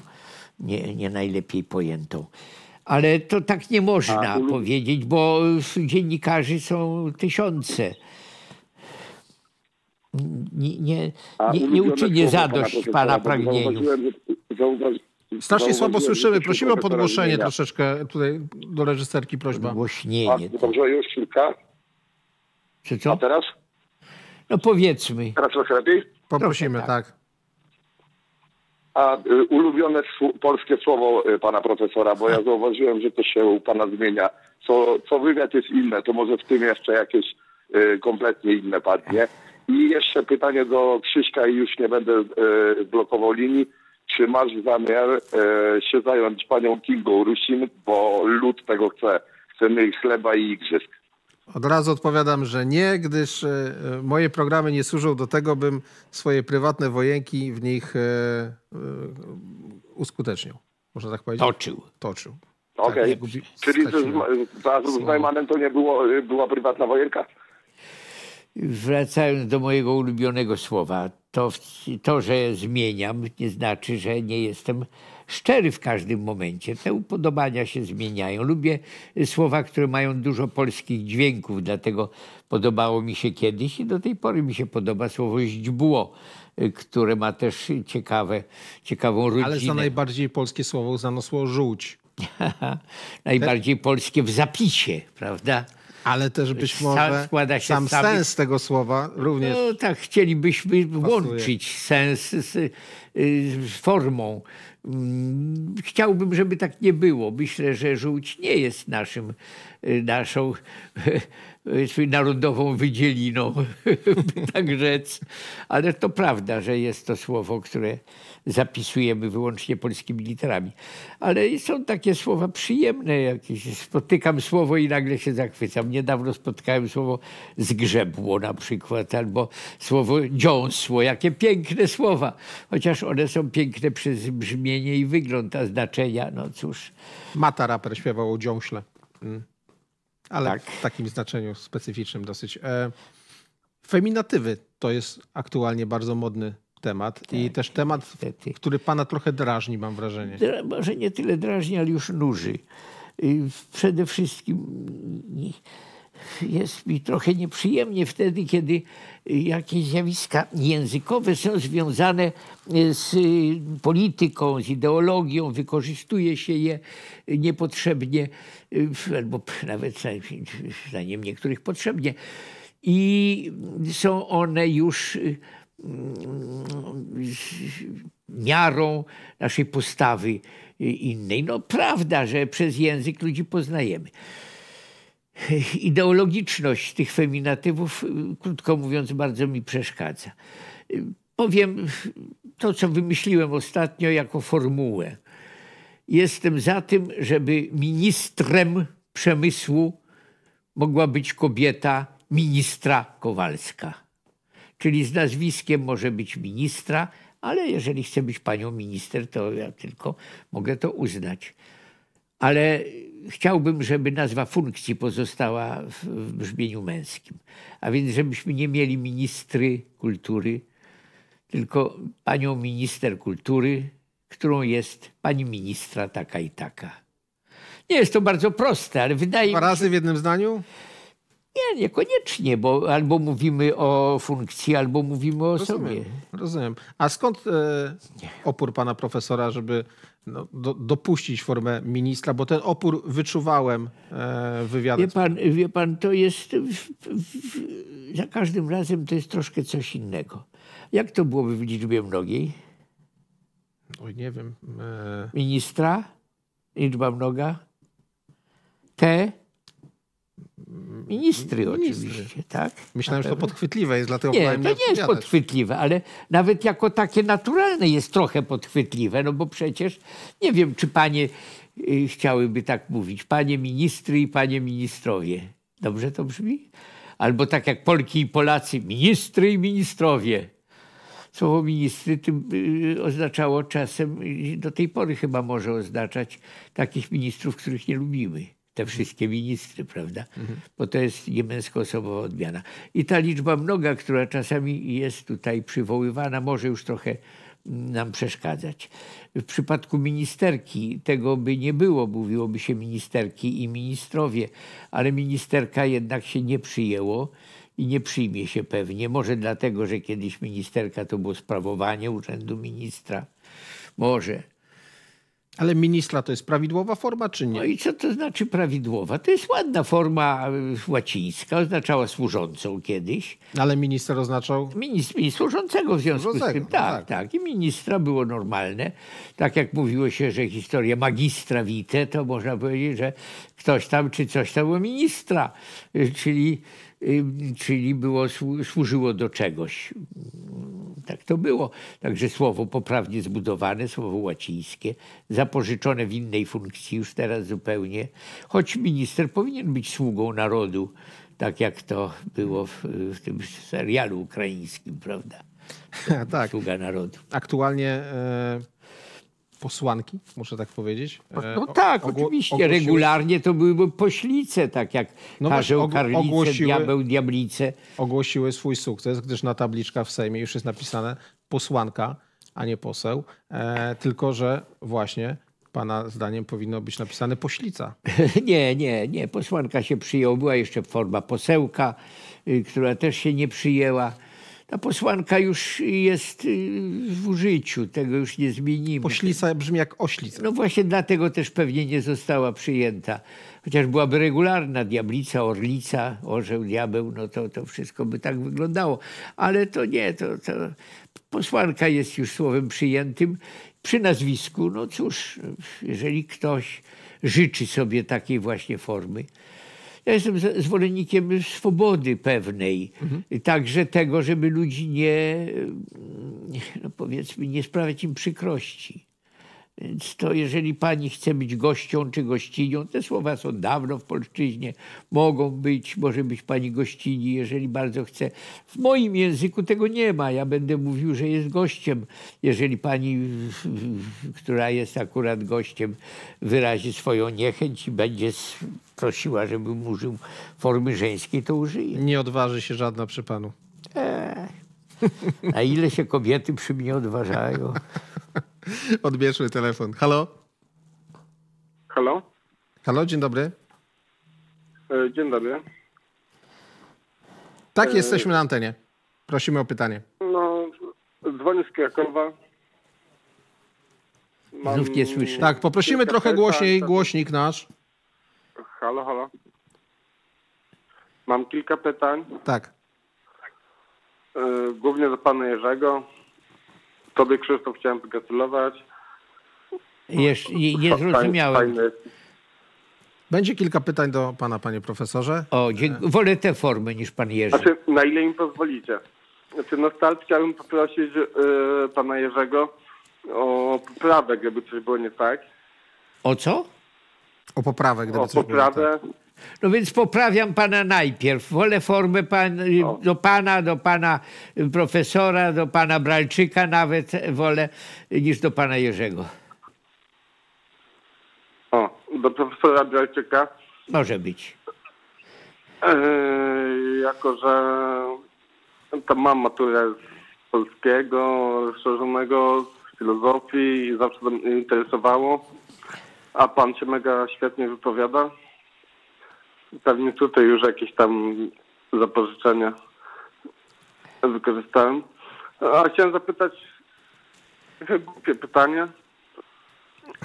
nie, nie najlepiej pojętą. Ale to tak nie można A, no. powiedzieć, bo dziennikarzy są tysiące. Nie, nie, nie, nie uczynię zadość pana pragnieniu. Strasznie słabo słyszymy. Prosimy o podgłoszenie troszeczkę tutaj do reżyserki prośba. Podgłośnienie. Dobrze, już kilka. Czy co? A teraz? No powiedzmy. Teraz trochę lepiej? Poprosimy, tak. tak. A y, ulubione polskie słowo y, pana profesora, bo ja tak. zauważyłem, że to się u pana zmienia. Co, co wywiad jest inne, to może w tym jeszcze jakieś y, kompletnie inne padnie. I jeszcze pytanie do Krzyśka i już nie będę blokował linii. Czy masz zamiar się zająć panią Kingą Rusin, bo lud tego chce. Chcemy ich chleba i igrzysk. Od razu odpowiadam, że nie, gdyż moje programy nie służą do tego, bym swoje prywatne wojenki w nich uskuteczniał. Można tak powiedzieć? Toczył. Toczył. Okej, okay. tak, czyli z Neumannem to nie było, była prywatna wojenka? Wracając do mojego ulubionego słowa, to, to, że zmieniam, nie znaczy, że nie jestem szczery w każdym momencie. Te upodobania się zmieniają. Lubię y, słowa, które mają dużo polskich dźwięków, dlatego podobało mi się kiedyś i do tej pory mi się podoba słowo źdźbło y, które ma też ciekawe, ciekawą rodzinę. Ale za najbardziej polskie słowo uznano słowo żółć. najbardziej polskie w zapisie, prawda? Ale też być może składa się sam sens tego słowa również. No tak, chcielibyśmy pasuje. łączyć sens z, y, z formą. Mm, chciałbym, żeby tak nie było. Myślę, że żółć nie jest naszym, y, naszą y, narodową wydzieliną, by tak rzec. Ale to prawda, że jest to słowo, które zapisujemy wyłącznie polskimi literami. Ale są takie słowa przyjemne jakieś. Spotykam słowo i nagle się zachwycam. Niedawno spotkałem słowo zgrzebło na przykład, albo słowo dziąsło. Jakie piękne słowa. Chociaż one są piękne przez brzmienie i wygląd, a znaczenia, no cóż. Mata raper śpiewał o dziąśle. Mm. Ale tak. w takim znaczeniu specyficznym dosyć. E, feminatywy to jest aktualnie bardzo modny temat tak. i też temat, który pana trochę drażni, mam wrażenie. Dra może nie tyle drażni, ale już nuży. Y, przede wszystkim y, jest mi trochę nieprzyjemnie wtedy, kiedy y, jakieś zjawiska językowe są związane z polityką, z ideologią, wykorzystuje się je niepotrzebnie, albo nawet zdaniem niektórych potrzebnie. I są one już Mm, miarą naszej postawy innej. No prawda, że przez język ludzi poznajemy. Ideologiczność tych feminatywów, krótko mówiąc, bardzo mi przeszkadza. Powiem to, co wymyśliłem ostatnio jako formułę. Jestem za tym, żeby ministrem przemysłu mogła być kobieta ministra Kowalska czyli z nazwiskiem może być ministra, ale jeżeli chce być panią minister, to ja tylko mogę to uznać. Ale chciałbym, żeby nazwa funkcji pozostała w, w brzmieniu męskim. A więc, żebyśmy nie mieli ministry kultury, tylko panią minister kultury, którą jest pani ministra taka i taka. Nie jest to bardzo proste, ale wydaje Dwa mi się. Dwa razy w jednym zdaniu? Nie, niekoniecznie, bo albo mówimy o funkcji, albo mówimy o rozumiem, sobie. Rozumiem. A skąd e, opór pana profesora, żeby no, do, dopuścić formę ministra? Bo ten opór wyczuwałem e, wywiadach. Wie pan, wie pan, to jest... W, w, za każdym razem to jest troszkę coś innego. Jak to byłoby w liczbie mnogiej? Oj, nie wiem. E... Ministra? Liczba mnoga? Te? Ministry, oczywiście, tak? Myślałem, że to podchwytliwe jest, dlatego Nie, to no nie jest podchwytliwe, ale nawet jako takie naturalne jest trochę podchwytliwe, no bo przecież nie wiem, czy panie y, chciałyby tak mówić, panie ministry i panie ministrowie. Dobrze to brzmi? Albo tak jak Polki i Polacy, ministry i ministrowie słowo ministry tym y, oznaczało czasem, y, do tej pory chyba może oznaczać takich ministrów, których nie lubimy te wszystkie ministry, prawda? Mhm. Bo to jest niemęsko-osobowa odmiana. I ta liczba mnoga, która czasami jest tutaj przywoływana, może już trochę mm, nam przeszkadzać. W przypadku ministerki tego by nie było, mówiłoby się ministerki i ministrowie, ale ministerka jednak się nie przyjęło i nie przyjmie się pewnie. Może dlatego, że kiedyś ministerka to było sprawowanie urzędu ministra. Może. Ale ministra to jest prawidłowa forma, czy nie? No i co to znaczy prawidłowa? To jest ładna forma y, łacińska, oznaczała służącą kiedyś. Ale minister oznaczał? Ministr, minist służącego w związku Służącego, z tym. Tak, tak, tak. I ministra było normalne. Tak jak mówiło się, że historia magistra wite, to można powiedzieć, że ktoś tam czy coś tam było ministra. Y, czyli Y, czyli było, służyło do czegoś. Tak to było. Także słowo poprawnie zbudowane, słowo łacińskie, zapożyczone w innej funkcji już teraz zupełnie, choć minister powinien być sługą narodu, tak jak to było w, w tym serialu ukraińskim, prawda? tak. Sługa narodu. Aktualnie. Y posłanki, muszę tak powiedzieć. No tak, no e, tak oczywiście. Ogłosiły... Regularnie to były poślice, tak jak no karzeł, karlice, ogłosiły, diabeł, diablice. Ogłosiły swój sukces, gdyż na tabliczkach w Sejmie już jest napisane posłanka, a nie poseł. E, tylko, że właśnie Pana zdaniem powinno być napisane poślica. Nie, nie, nie. Posłanka się przyjęła. Była jeszcze forma posełka, y, która też się nie przyjęła ta posłanka już jest y, w użyciu, tego już nie zmienimy. Oślica brzmi jak oślica. No właśnie dlatego też pewnie nie została przyjęta. Chociaż byłaby regularna diablica, orlica, orzeł, diabeł, no to, to wszystko by tak wyglądało. Ale to nie, to, to posłanka jest już słowem przyjętym. Przy nazwisku, no cóż, jeżeli ktoś życzy sobie takiej właśnie formy, ja jestem zwolennikiem swobody pewnej, mhm. także tego, żeby ludzi nie, mm, no powiedzmy, nie sprawiać im przykrości. Więc to jeżeli pani chce być gością czy gościnią, te słowa są dawno w polszczyźnie, mogą być, może być pani gościni, jeżeli bardzo chce. W moim języku tego nie ma. Ja będę mówił, że jest gościem. Jeżeli pani, która jest akurat gościem, wyrazi swoją niechęć i będzie prosiła, żebym użył formy żeńskiej, to użyję. Nie odważy się żadna przy panu. Eee. A ile się kobiety przy mnie odważają? Odbierzmy telefon. Halo? Halo? Halo, dzień dobry. Eee, dzień dobry. Tak, eee. jesteśmy na antenie. Prosimy o pytanie. No, dzwonię z Krakowa. Mam... Znów nie słyszę. Tak, poprosimy trochę głośniej, tak. głośnik nasz. Halo, halo. Mam kilka pytań. Tak. Y, głównie do pana Jerzego. Tobie Krzysztof chciałem pogratulować. Jesz, je, zrozumiałem. Fajny. Będzie kilka pytań do pana, panie profesorze. O, wolę te formy niż pan Jerzy. Znaczy, na ile im pozwolicie? Znaczy, no, start, chciałbym poprosić yy, pana Jerzego o poprawę, gdyby coś było nie tak. O co? O poprawę, gdyby o coś poprawę. Było, tak. No więc poprawiam pana najpierw. Wolę formę pan, no. do pana, do pana profesora, do pana Bralczyka nawet wolę niż do pana Jerzego. O, do profesora Bralczyka? Może być. Yy, jako, że to mam maturę z polskiego, rozszerzonego, z filozofii i zawsze to mnie interesowało. A pan się mega świetnie wypowiada. Pewnie tutaj już jakieś tam zapożyczenia wykorzystałem. A chciałem zapytać, głupie pytanie,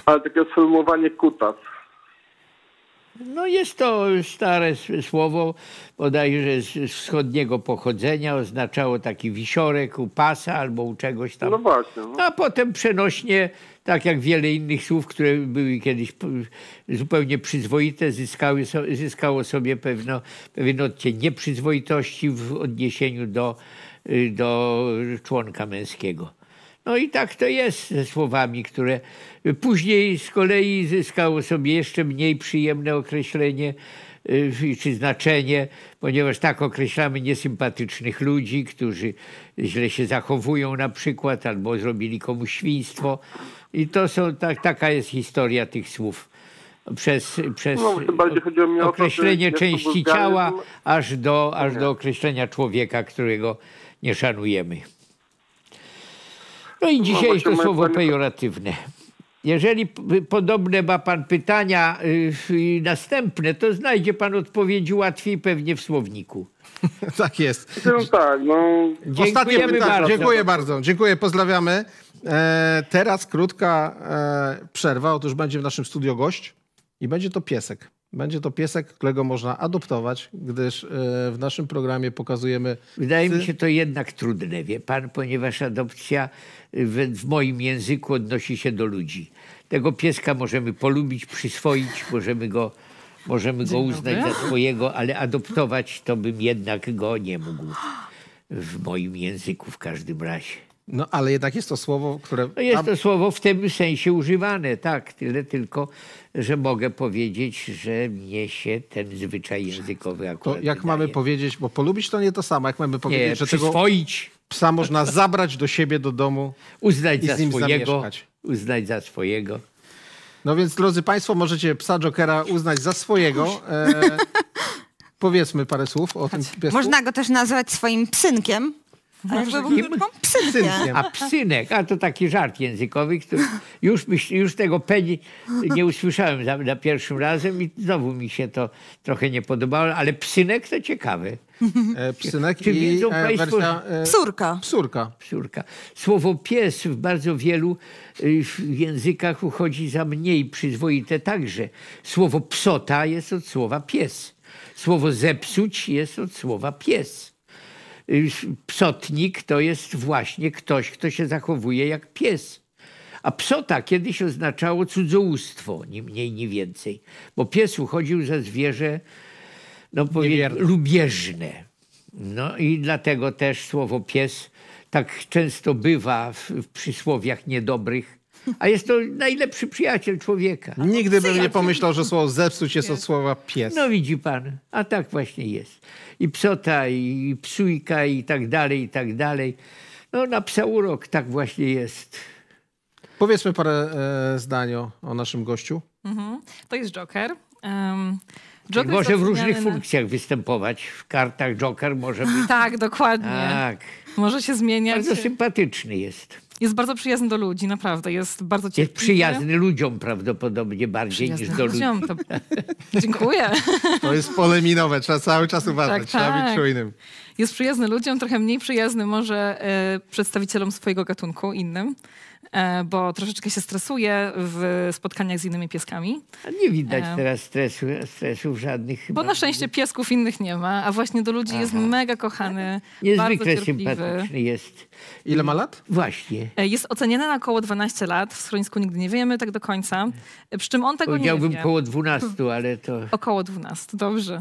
ale takie sformułowanie kutas. No jest to stare słowo, bodajże z wschodniego pochodzenia, oznaczało taki wisiorek u pasa albo u czegoś tam. No właśnie. No. A potem przenośnie, tak jak wiele innych słów, które były kiedyś zupełnie przyzwoite, zyskały, zyskało sobie pewno, pewien odcień nieprzyzwoitości w odniesieniu do, y, do członka męskiego. No i tak to jest ze słowami, które później z kolei zyskało sobie jeszcze mniej przyjemne określenie y, czy znaczenie, ponieważ tak określamy niesympatycznych ludzi, którzy źle się zachowują na przykład albo zrobili komuś świństwo. I to są, tak, taka jest historia tych słów. Przez, przez no, określenie to, części ciała aż do, aż do określenia człowieka, którego nie szanujemy. No i dzisiaj no, to słowo panie... pejoratywne. Jeżeli podobne ma pan pytania yy, następne, to znajdzie pan odpowiedzi łatwiej pewnie w słowniku. tak jest. No, tak, no. Ostatnie pytanie. Bardzo. Dziękuję bardzo. Dziękuję, pozdrawiamy. E, teraz krótka e, przerwa. Otóż będzie w naszym studio gość i będzie to piesek. Będzie to piesek, którego można adoptować, gdyż e, w naszym programie pokazujemy. Wydaje mi się to jednak trudne, wie pan, ponieważ adopcja y, w, w moim języku odnosi się do ludzi. Tego pieska możemy polubić, przyswoić, możemy go Możemy go uznać za swojego, ale adoptować to bym jednak go nie mógł. W moim języku w każdym razie. No ale jednak jest to słowo, które... No jest to słowo w tym sensie używane, tak. Tyle tylko, że mogę powiedzieć, że mnie się ten zwyczaj językowy akurat to Jak wydaje. mamy powiedzieć, bo polubić to nie to samo, jak mamy powiedzieć, nie, że przyswoić. tego psa można zabrać do siebie, do domu, uznać i za z nim swojego, zamieszkać. uznać za swojego. No więc, drodzy Państwo, możecie psa Jokera uznać za swojego. E, powiedzmy parę słów o tym piesku. Można go też nazwać swoim synkiem. A Psynkiem. A Psynek, a to taki żart językowy, który już, już tego peni nie usłyszałem za, za, pierwszym razem i znowu mi się to trochę nie podobało, ale Psynek to ciekawy. E, psynek Czy i wiedzą e, państwo, wersja, e, psurka. psurka. Psurka. Słowo pies w bardzo wielu y, w językach uchodzi za mniej przyzwoite także. Słowo psota jest od słowa pies. Słowo zepsuć jest od słowa pies psotnik to jest właśnie ktoś, kto się zachowuje jak pies. A psota kiedyś oznaczało cudzołóstwo, ni mniej, ni więcej. Bo pies uchodził za zwierzę no, lubieżne. No i dlatego też słowo pies tak często bywa w, w przysłowiach niedobrych, a jest to najlepszy przyjaciel człowieka. Nigdy bym nie pomyślał, że słowo zepsuć jest od słowa pies. No widzi pan, a tak właśnie jest. I psota, i psujka, i tak dalej, i tak dalej. No na psa urok tak właśnie jest. Powiedzmy parę e, zdań o, o naszym gościu. Mhm. To jest Joker. Um... Joker może w różnych funkcjach występować. W kartach Joker może być. Tak, dokładnie. Tak. Może się zmieniać. Bardzo sympatyczny jest. Jest bardzo przyjazny do ludzi, naprawdę. Jest bardzo cierpliwy. Jest przyjazny ludziom prawdopodobnie bardziej przyjazny niż do ludzi. To... Dziękuję. To jest pole minowe, trzeba cały czas uważać, tak, trzeba tak. być czujnym. Jest przyjazny ludziom, trochę mniej przyjazny może y, przedstawicielom swojego gatunku innym. E, bo troszeczkę się stresuje w spotkaniach z innymi pieskami. A nie widać e, teraz stresu, stresów żadnych. Chyba. Bo na szczęście piesków innych nie ma, a właśnie do ludzi Aha. jest mega kochany, Niezwykle bardzo sympatyczny jest. Ile ma lat? Właśnie. E, jest oceniany na około 12 lat, w schronisku nigdy nie wiemy tak do końca, przy czym on tego nie wie. około 12, ale to... Około 12, dobrze.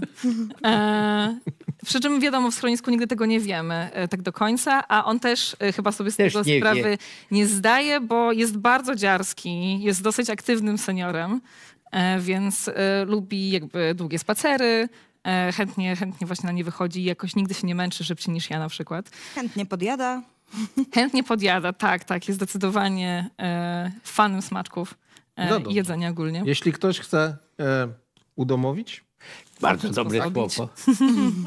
E, przy czym wiadomo, w schronisku nigdy tego nie wiemy tak do końca, a on też chyba sobie z też tego nie sprawy wie. nie zdaje, bo jest bardzo dziarski, jest dosyć aktywnym seniorem, e, więc e, lubi jakby długie spacery, e, chętnie, chętnie właśnie na nie wychodzi i jakoś nigdy się nie męczy szybciej niż ja na przykład. Chętnie podjada. Chętnie podjada, tak, tak. Jest zdecydowanie fanem smaczków no jedzenia ogólnie. Jeśli ktoś chce udomowić, bardzo dobre słowo.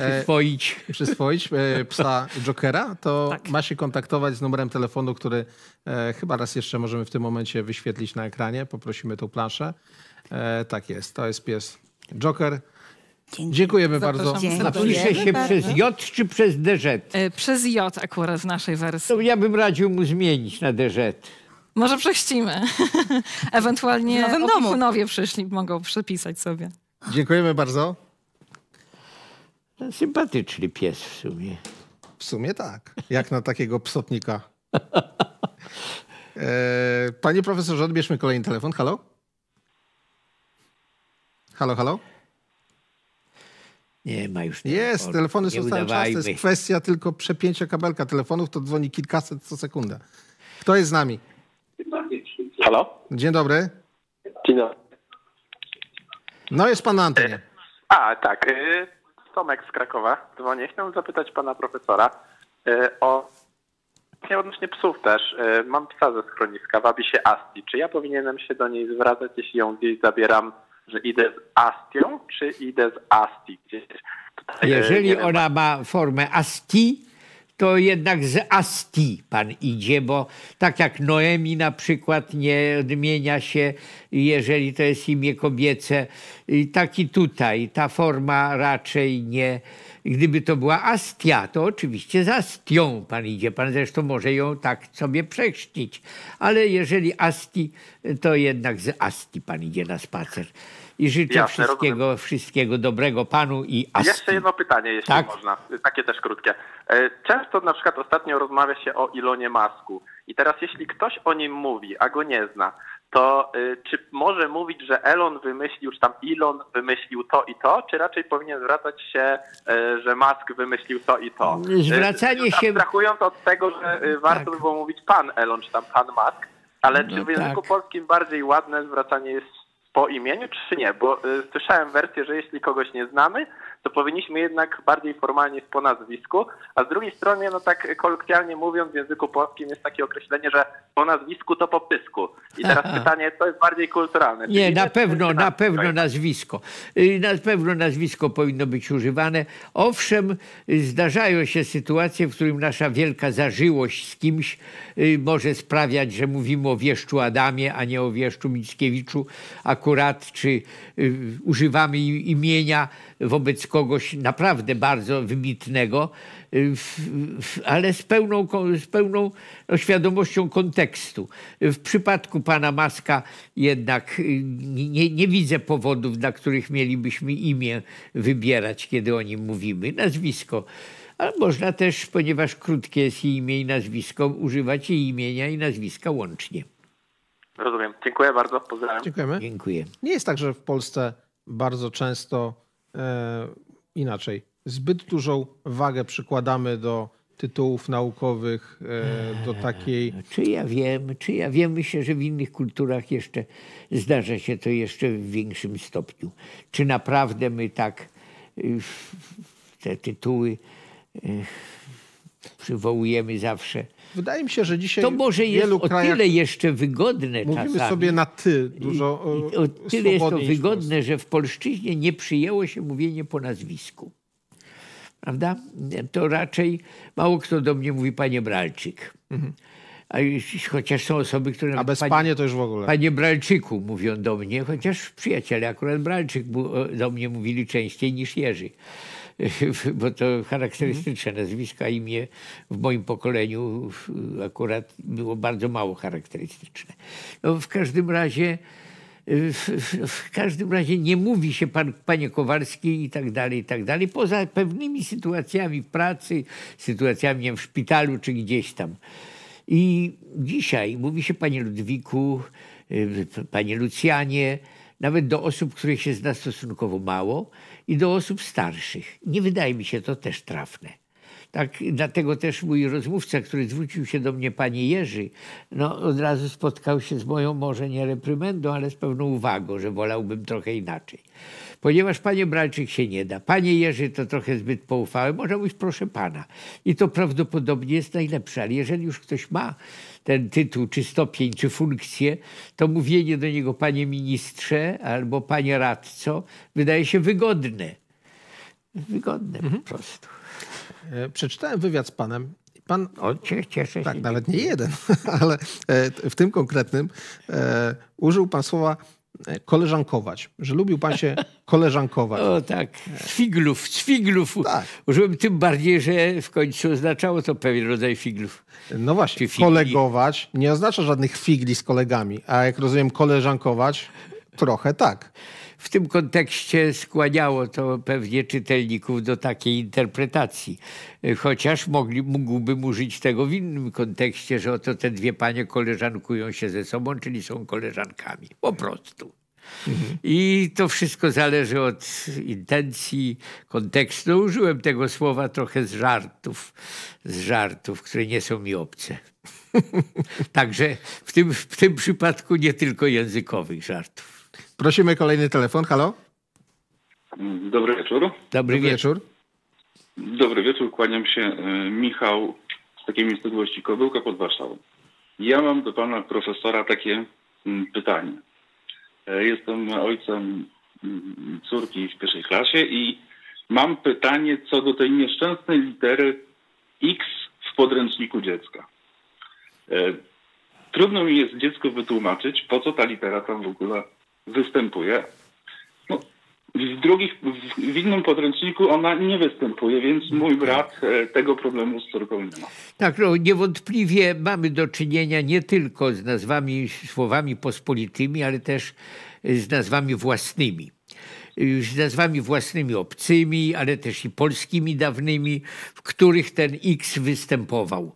Przyswoić. przyswoić e, psa Jokera, to tak. ma się kontaktować z numerem telefonu, który e, chyba raz jeszcze możemy w tym momencie wyświetlić na ekranie. Poprosimy tą planszę. E, tak jest, to jest pies Joker. Dzięki. Dziękujemy Zapraszam bardzo. Napisze się bardzo. przez J czy przez DERZET? przez J akurat w naszej wersji. To ja bym radził mu zmienić na DERZET. Może prześcimy. Ewentualnie opiekunowie przyszli, mogą przepisać sobie. Dziękujemy bardzo. Sympatyczny pies w sumie. W sumie tak, jak na takiego psotnika. E, panie profesorze, odbierzmy kolejny telefon. Halo? Halo, halo? Nie ma już telefonu. Jest, telefony są cały czas. To jest kwestia tylko przepięcia kabelka telefonów, to dzwoni kilkaset co sekunda. Kto jest z nami? Halo? Dzień dobry. Dzień dobry. No jest pan na antenie. A, tak. E, Tomek z Krakowa dzwonię. Chciałbym zapytać pana profesora e, o odnośnie psów też. E, mam psa ze schroniska, wabi się Asti. Czy ja powinienem się do niej zwracać, jeśli ją gdzieś zabieram, że idę z Astią, czy idę z Asti gdzieś? Tutaj, Jeżeli ona ma formę Asti, to jednak z Asti pan idzie, bo tak jak Noemi na przykład nie odmienia się, jeżeli to jest imię kobiece, tak i tutaj ta forma raczej nie. Gdyby to była Astia, to oczywiście z Astią pan idzie. Pan zresztą może ją tak sobie przechrzcić, ale jeżeli Asti, to jednak z Asti pan idzie na spacer i życzę Jasne, wszystkiego, rozumiem. wszystkiego dobrego panu i Asti. Jeszcze jedno pytanie, jeśli tak? można, takie też krótkie. E, często na przykład ostatnio rozmawia się o Ilonie Masku i teraz jeśli ktoś o nim mówi, a go nie zna, to e, czy może mówić, że Elon wymyślił, czy tam Elon wymyślił to i to, czy raczej powinien zwracać się, e, że Musk wymyślił to i to? Zwracanie się... Abstrahując od tego, że warto tak. by było mówić pan Elon, czy tam pan Musk, ale no czy w języku tak. polskim bardziej ładne zwracanie jest po imieniu, czy nie? Bo y, słyszałem wersję, że jeśli kogoś nie znamy, to powinniśmy jednak bardziej formalnie po nazwisku, a z drugiej strony, no tak kolokwialnie mówiąc, w języku polskim jest takie określenie, że po nazwisku to po pysku. I teraz pytanie, co jest bardziej kulturalne? Nie, na pewno, na pewno nazwisko. Y, na pewno nazwisko powinno być używane. Owszem, zdarzają się sytuacje, w którym nasza wielka zażyłość z kimś y, może sprawiać, że mówimy o wieszczu Adamie, a nie o wieszczu Mickiewiczu akurat, czy y, używamy imienia wobec kogoś naprawdę bardzo wybitnego, y, ale z pełną, z pełną świadomością kontekstu. W przypadku pana Maska jednak y, nie, nie widzę powodów, dla których mielibyśmy imię wybierać, kiedy o nim mówimy. Nazwisko. Ale można też, ponieważ krótkie jest imię i nazwisko, używać i imienia i nazwiska łącznie. Rozumiem. Dziękuję bardzo. Pozdrawiam. Dziękujemy. Dziękuję. Nie jest tak, że w Polsce bardzo często E, inaczej, zbyt dużą wagę przykładamy do tytułów naukowych, e, do eee, takiej... Czy ja wiem, czy ja wiem, myślę, że w innych kulturach jeszcze zdarza się to jeszcze w większym stopniu. Czy naprawdę my tak y, te tytuły y, przywołujemy zawsze Wydaje mi się, że dzisiaj to może jest wielu o tyle jeszcze wygodne Mówimy czasami. sobie na ty dużo I, O e, tyle jest to wygodne, że w polszczyźnie nie przyjęło się mówienie po nazwisku. Prawda? To raczej mało kto do mnie mówi panie Bralczyk. Mhm. A, chociaż są osoby, które... A bez panie, panie, to już w ogóle. Panie Bralczyku mówią do mnie, chociaż przyjaciele akurat Bralczyk e, do mnie mówili częściej niż Jerzy. bo to mhm. charakterystyczne nazwiska, imię w moim pokoleniu akurat było bardzo mało charakterystyczne. No, w każdym razie w, każdym razie nie mówi się pan, panie Kowalski i tak dalej, i tak dalej, poza pewnymi sytuacjami pracy, sytuacjami wiem, w szpitalu czy gdzieś tam. I dzisiaj mówi się panie Ludwiku, y, panie Lucjanie, nawet do osób, których się zna stosunkowo mało i do osób starszych. Nie wydaje mi się to też trafne. Tak, dlatego też mój rozmówca, który zwrócił się do mnie, panie Jerzy, no, od razu spotkał się z moją może nie reprymendą, ale z pewną uwagą, że wolałbym trochę inaczej ponieważ panie Bralczyk się nie da. Panie Jerzy to trochę zbyt poufałe, może mówić proszę pana. I to prawdopodobnie jest najlepsze, ale jeżeli już ktoś ma ten tytuł, czy stopień, czy funkcję, to mówienie do niego panie ministrze albo panie radco wydaje się wygodne. Wygodne mhm. po prostu. E, przeczytałem wywiad z panem Pan, o, cieszę się. Tak, nawet nie jeden, ale e, w tym konkretnym e, użył pan słowa koleżankować, że lubił pan się koleżankować. O tak, figlów, z figlów. Tak. Użyłem tym bardziej, że w końcu oznaczało to pewien rodzaj figlów. No właśnie, kolegować nie oznacza żadnych figli z kolegami, a jak rozumiem koleżankować, trochę tak w tym kontekście skłaniało to pewnie czytelników do takiej interpretacji. E, chociaż mogli, mógłbym użyć tego w innym kontekście, że oto te dwie panie koleżankują się ze sobą, czyli są koleżankami. Po prostu. Mhm. I to wszystko zależy od intencji, kontekstu. Użyłem tego słowa trochę z żartów, z żartów, które nie są mi obce. Także w tym, w tym przypadku nie tylko językowych żartów. Prosimy kolejny telefon. Halo? Dobry wieczór. Dobry, wieczór. wieczór. Dobry wieczór, kłaniam się. E, Michał z takiej miejscowości Kobyłka pod Warszawą. Ja mam do pana profesora takie mm, pytanie. E, jestem ojcem mm, córki w pierwszej klasie i mam pytanie co do tej nieszczęsnej litery X w podręczniku dziecka. E, trudno mi jest dziecku wytłumaczyć, po co ta litera tam w ogóle występuje. No, w, drugich, w innym podręczniku ona nie występuje, więc mój brat e, tego problemu z córką nie ma. Tak, no, niewątpliwie mamy do czynienia nie tylko z nazwami, słowami pospolitymi, ale też z nazwami własnymi z nazwami własnymi obcymi, ale też i polskimi dawnymi, w których ten X występował.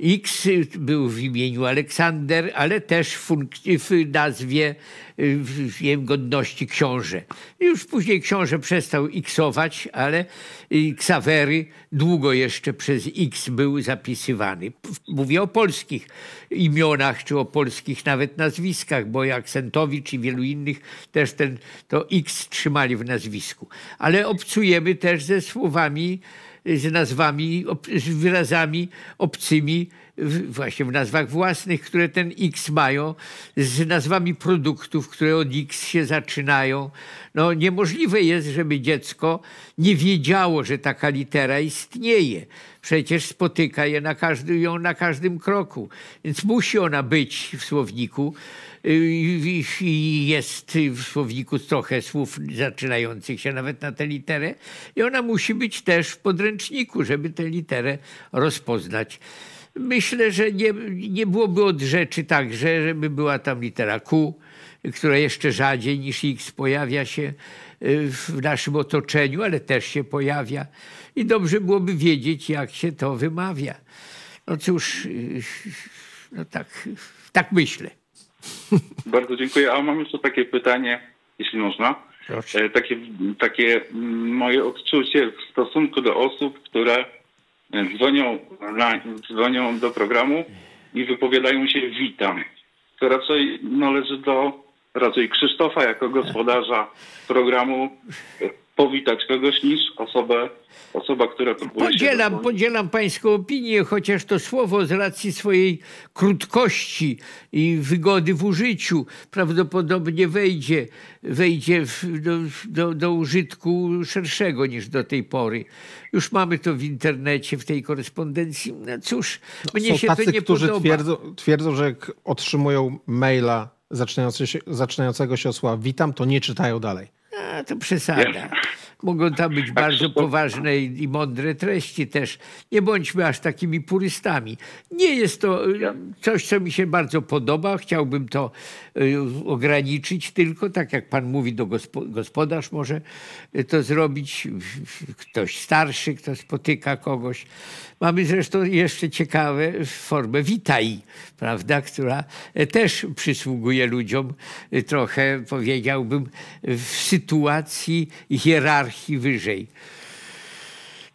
X był w imieniu Aleksander, ale też w, w nazwie y, w wiem, godności książę. Już później książę przestał xować, ale y, Ksawery długo jeszcze przez X był zapisywany. Mówię o polskich imionach, czy o polskich nawet nazwiskach, bo jak Sentowicz i wielu innych też ten, to X trzymali w nazwisku. Ale obcujemy też ze słowami z nazwami, z wyrazami obcymi, właśnie w nazwach własnych, które ten X mają, z nazwami produktów, które od X się zaczynają. No, niemożliwe jest, żeby dziecko nie wiedziało, że taka litera istnieje. Przecież spotyka je na każdy, ją na każdym kroku. Więc musi ona być w słowniku. Y, y, y jest w słowniku trochę słów zaczynających się nawet na tę literę i ona musi być też w podręczniku, żeby tę literę rozpoznać. Myślę, że nie, nie byłoby od rzeczy także, żeby była tam litera Q, która jeszcze rzadziej niż X pojawia się w naszym otoczeniu, ale też się pojawia. I dobrze byłoby wiedzieć, jak się to wymawia. No cóż, no tak, tak myślę. Bardzo dziękuję. A mam jeszcze takie pytanie, jeśli można. E, takie, takie moje odczucie w stosunku do osób, które dzwonią, na, dzwonią do programu i wypowiadają się witam. To raczej należy no, do raczej Krzysztofa jako gospodarza programu powitać kogoś niż osobę, osoba, która próbuje podzielam, się podzielam pańską opinię, chociaż to słowo z racji swojej krótkości i wygody w użyciu prawdopodobnie wejdzie, wejdzie w, do, do, do użytku szerszego niż do tej pory. Już mamy to w internecie, w tej korespondencji. No cóż, no, mnie się tacy, to nie którzy podoba. Twierdzą, twierdzą, że jak otrzymują maila zaczynającego się, zaczynającego się słowa witam, to nie czytają dalej. No, to przesada. Mogą tam być tak, bardzo poważne i mądre treści też. Nie bądźmy aż takimi purystami. Nie jest to y, coś, co mi się bardzo podoba. Chciałbym to y, ograniczyć tylko, tak jak pan mówi, do gospodarz może y, to zrobić. Ktoś starszy, kto spotyka kogoś. Mamy zresztą jeszcze ciekawe formę witaj, prawda, która e, też przysługuje ludziom e, trochę, powiedziałbym, w sytuacji hierarchii hierarchii wyżej.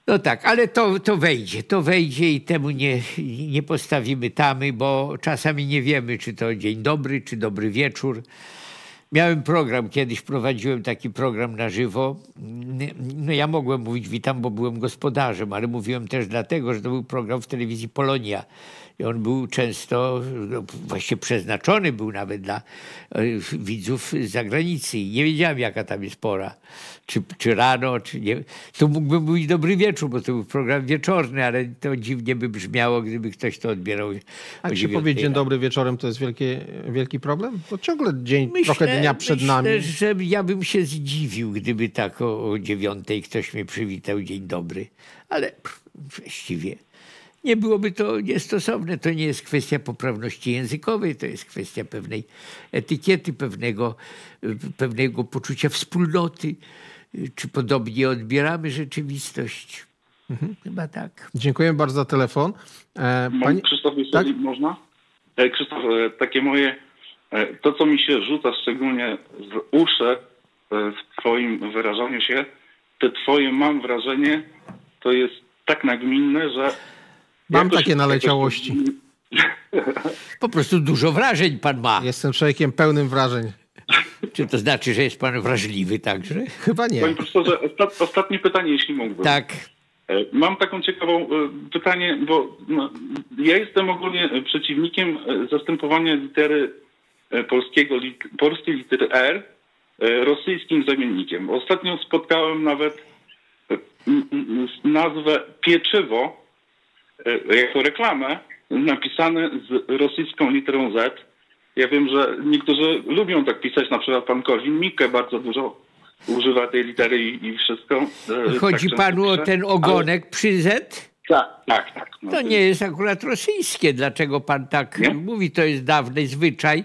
No tak, ale to, to wejdzie, to wejdzie i temu nie, nie postawimy tamy, bo czasami nie wiemy, czy to dzień dobry, czy dobry wieczór. Miałem program, kiedyś prowadziłem taki program na żywo. No ja mogłem mówić witam, bo byłem gospodarzem, ale mówiłem też dlatego, że to był program w telewizji Polonia. I on był często, no, właśnie przeznaczony był nawet dla e, widzów z zagranicy. I nie wiedziałem, jaka tam jest pora. Czy, czy rano, czy nie. To mógłbym mówić dobry wieczór, bo to był program wieczorny, ale to dziwnie by brzmiało, gdyby ktoś to odbierał. A czy powiedzieć dzień dobry wieczorem to jest wielki, wielki problem? Bo ciągle dzień, myślę, trochę dnia przed myślę, nami. że ja bym się zdziwił, gdyby tak o, o dziewiątej ktoś mnie przywitał dzień dobry. Ale pff, właściwie nie byłoby to niestosowne. To nie jest kwestia poprawności językowej, to jest kwestia pewnej etykiety, pewnego, pewnego poczucia wspólnoty, czy podobnie odbieramy rzeczywistość. Mhm. Chyba tak. Dziękuję bardzo za telefon. E, pani... Krzysztof, jeśli tak? można? E, Krzysztof, e, takie moje, e, to co mi się rzuca szczególnie w uszy e, w twoim wyrażaniu się, te twoje mam wrażenie, to jest tak nagminne, że Mam takie naleciałości. Po prostu dużo wrażeń pan ma. Jestem człowiekiem pełnym wrażeń. Czy to znaczy, że jest pan wrażliwy także? Chyba nie. Panie profesorze, ostat, ostatnie pytanie, jeśli mógłbym. Tak. E, mam taką ciekawą e, pytanie, bo no, ja jestem ogólnie przeciwnikiem e, zastępowania litery polskiego, lit, polskiej litery R rosyjskim zamiennikiem. Ostatnio spotkałem nawet nazwę pieczywo E, jako reklamę napisane z rosyjską literą Z. Ja wiem, że niektórzy lubią tak pisać, na przykład pan Korwin Mikke bardzo dużo używa tej litery i, i wszystko. E, Chodzi tak panu pisze, o ten ogonek ale... przy Z? Tak, tak, No to nie jest akurat rosyjskie. Dlaczego pan tak nie? mówi? To jest dawny zwyczaj,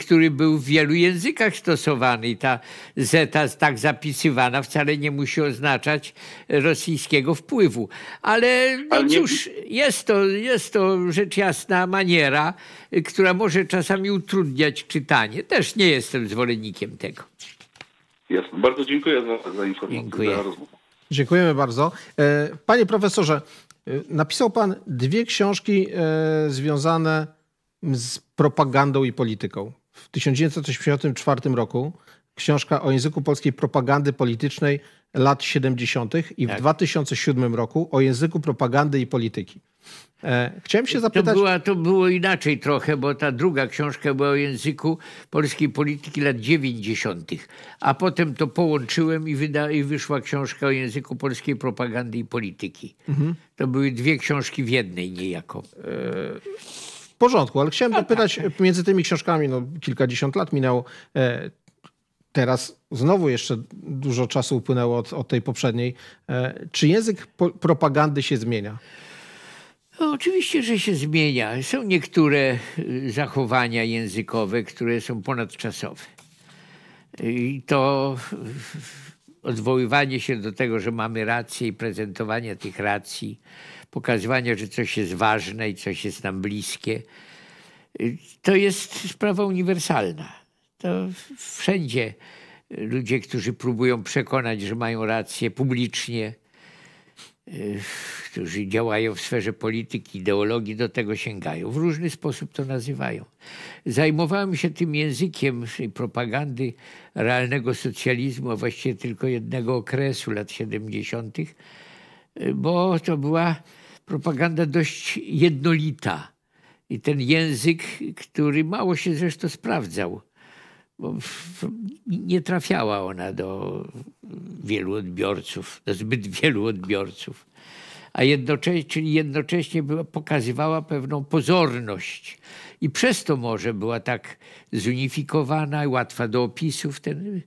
który był w wielu językach stosowany. I ta zeta tak zapisywana wcale nie musi oznaczać rosyjskiego wpływu. Ale no Ale cóż, nie... jest, to, jest to rzecz jasna maniera, która może czasami utrudniać czytanie. Też nie jestem zwolennikiem tego. Jasne. Bardzo dziękuję za, za informację, dziękuję. za rozmowę. Dziękujemy bardzo. E, panie profesorze, Y, napisał pan dwie książki e, związane z propagandą i polityką. W 1984 roku książka o języku polskiej propagandy politycznej lat 70. i w tak. 2007 roku o języku propagandy i polityki. E, chciałem się zapytać... To, była, to było inaczej trochę, bo ta druga książka była o języku polskiej polityki lat 90., a potem to połączyłem i, wyda, i wyszła książka o języku polskiej propagandy i polityki. Mhm. To były dwie książki w jednej niejako. E, w porządku, ale chciałem zapytać: no tak. między tymi książkami no, kilkadziesiąt lat minęło. E, teraz znowu jeszcze dużo czasu upłynęło od, od tej poprzedniej. Czy język propagandy się zmienia? No, oczywiście, że się zmienia. Są niektóre y, zachowania językowe, które są ponadczasowe. Y, I to odwoływanie się do tego, że mamy rację i prezentowanie tych racji, pokazywanie, że coś jest ważne i coś jest nam bliskie, y, to jest sprawa uniwersalna. To wszędzie ludzie, którzy próbują przekonać, że mają rację publicznie, Y, którzy działają w sferze polityki, ideologii, do tego sięgają. W różny sposób to nazywają. Zajmowałem się tym językiem propagandy realnego socjalizmu, a właściwie tylko jednego okresu, lat 70., y, bo to była propaganda dość jednolita. I ten język, który mało się zresztą sprawdzał bo nie trafiała ona do wielu odbiorców, do zbyt wielu odbiorców. A jednocześnie, czyli jednocześnie była, pokazywała pewną pozorność. I przez to może była tak zunifikowana i łatwa do opisów ten,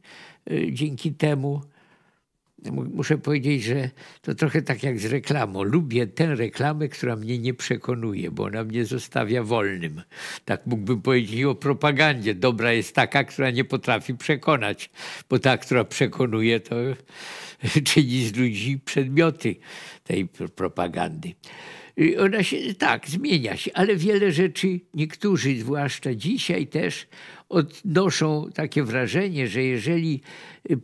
y, dzięki temu muszę powiedzieć, że to trochę tak jak z reklamą. Lubię tę reklamę, która mnie nie przekonuje, bo ona mnie zostawia wolnym. Tak mógłbym powiedzieć o propagandzie. Dobra jest taka, która nie potrafi przekonać, bo ta, która przekonuje, to czyni z ludzi przedmioty tej propagandy. Y, ona się tak zmienia się, ale wiele rzeczy, niektórzy, zwłaszcza dzisiaj też, odnoszą takie wrażenie, że jeżeli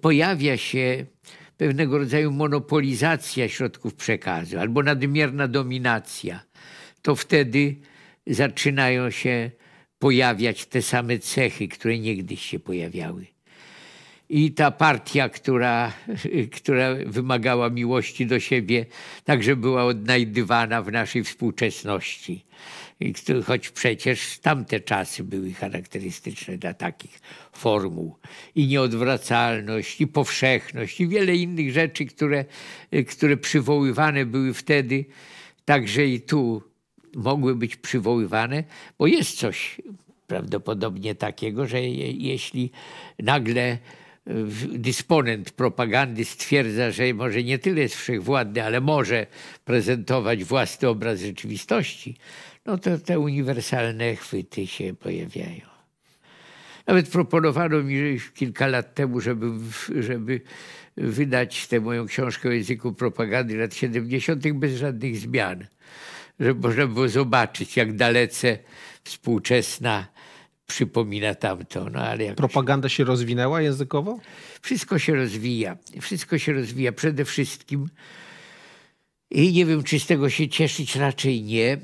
pojawia się pewnego rodzaju monopolizacja środków przekazu albo nadmierna dominacja, to wtedy zaczynają się pojawiać te same cechy, które niegdyś się pojawiały. I ta partia, która, która wymagała miłości do siebie, także była odnajdywana w naszej współczesności choć przecież tamte czasy były charakterystyczne dla takich formuł. I nieodwracalność, i powszechność, i wiele innych rzeczy, które, y, które przywoływane były wtedy, także i tu mogły być przywoływane, bo jest coś prawdopodobnie takiego, że jeśli nagle dysponent propagandy stwierdza, że może nie tyle jest wszechwładny, ale może prezentować własny obraz rzeczywistości, no to te uniwersalne chwyty się pojawiają. Nawet proponowano mi kilka lat temu, żeby, żeby wydać tę moją książkę o języku propagandy lat 70. bez żadnych zmian, żeby można było zobaczyć, jak dalece współczesna przypomina tamto. No, ale jakoś... Propaganda się rozwinęła językowo? Wszystko się rozwija. Wszystko się rozwija. Przede wszystkim i nie wiem, czy z tego się cieszyć, raczej nie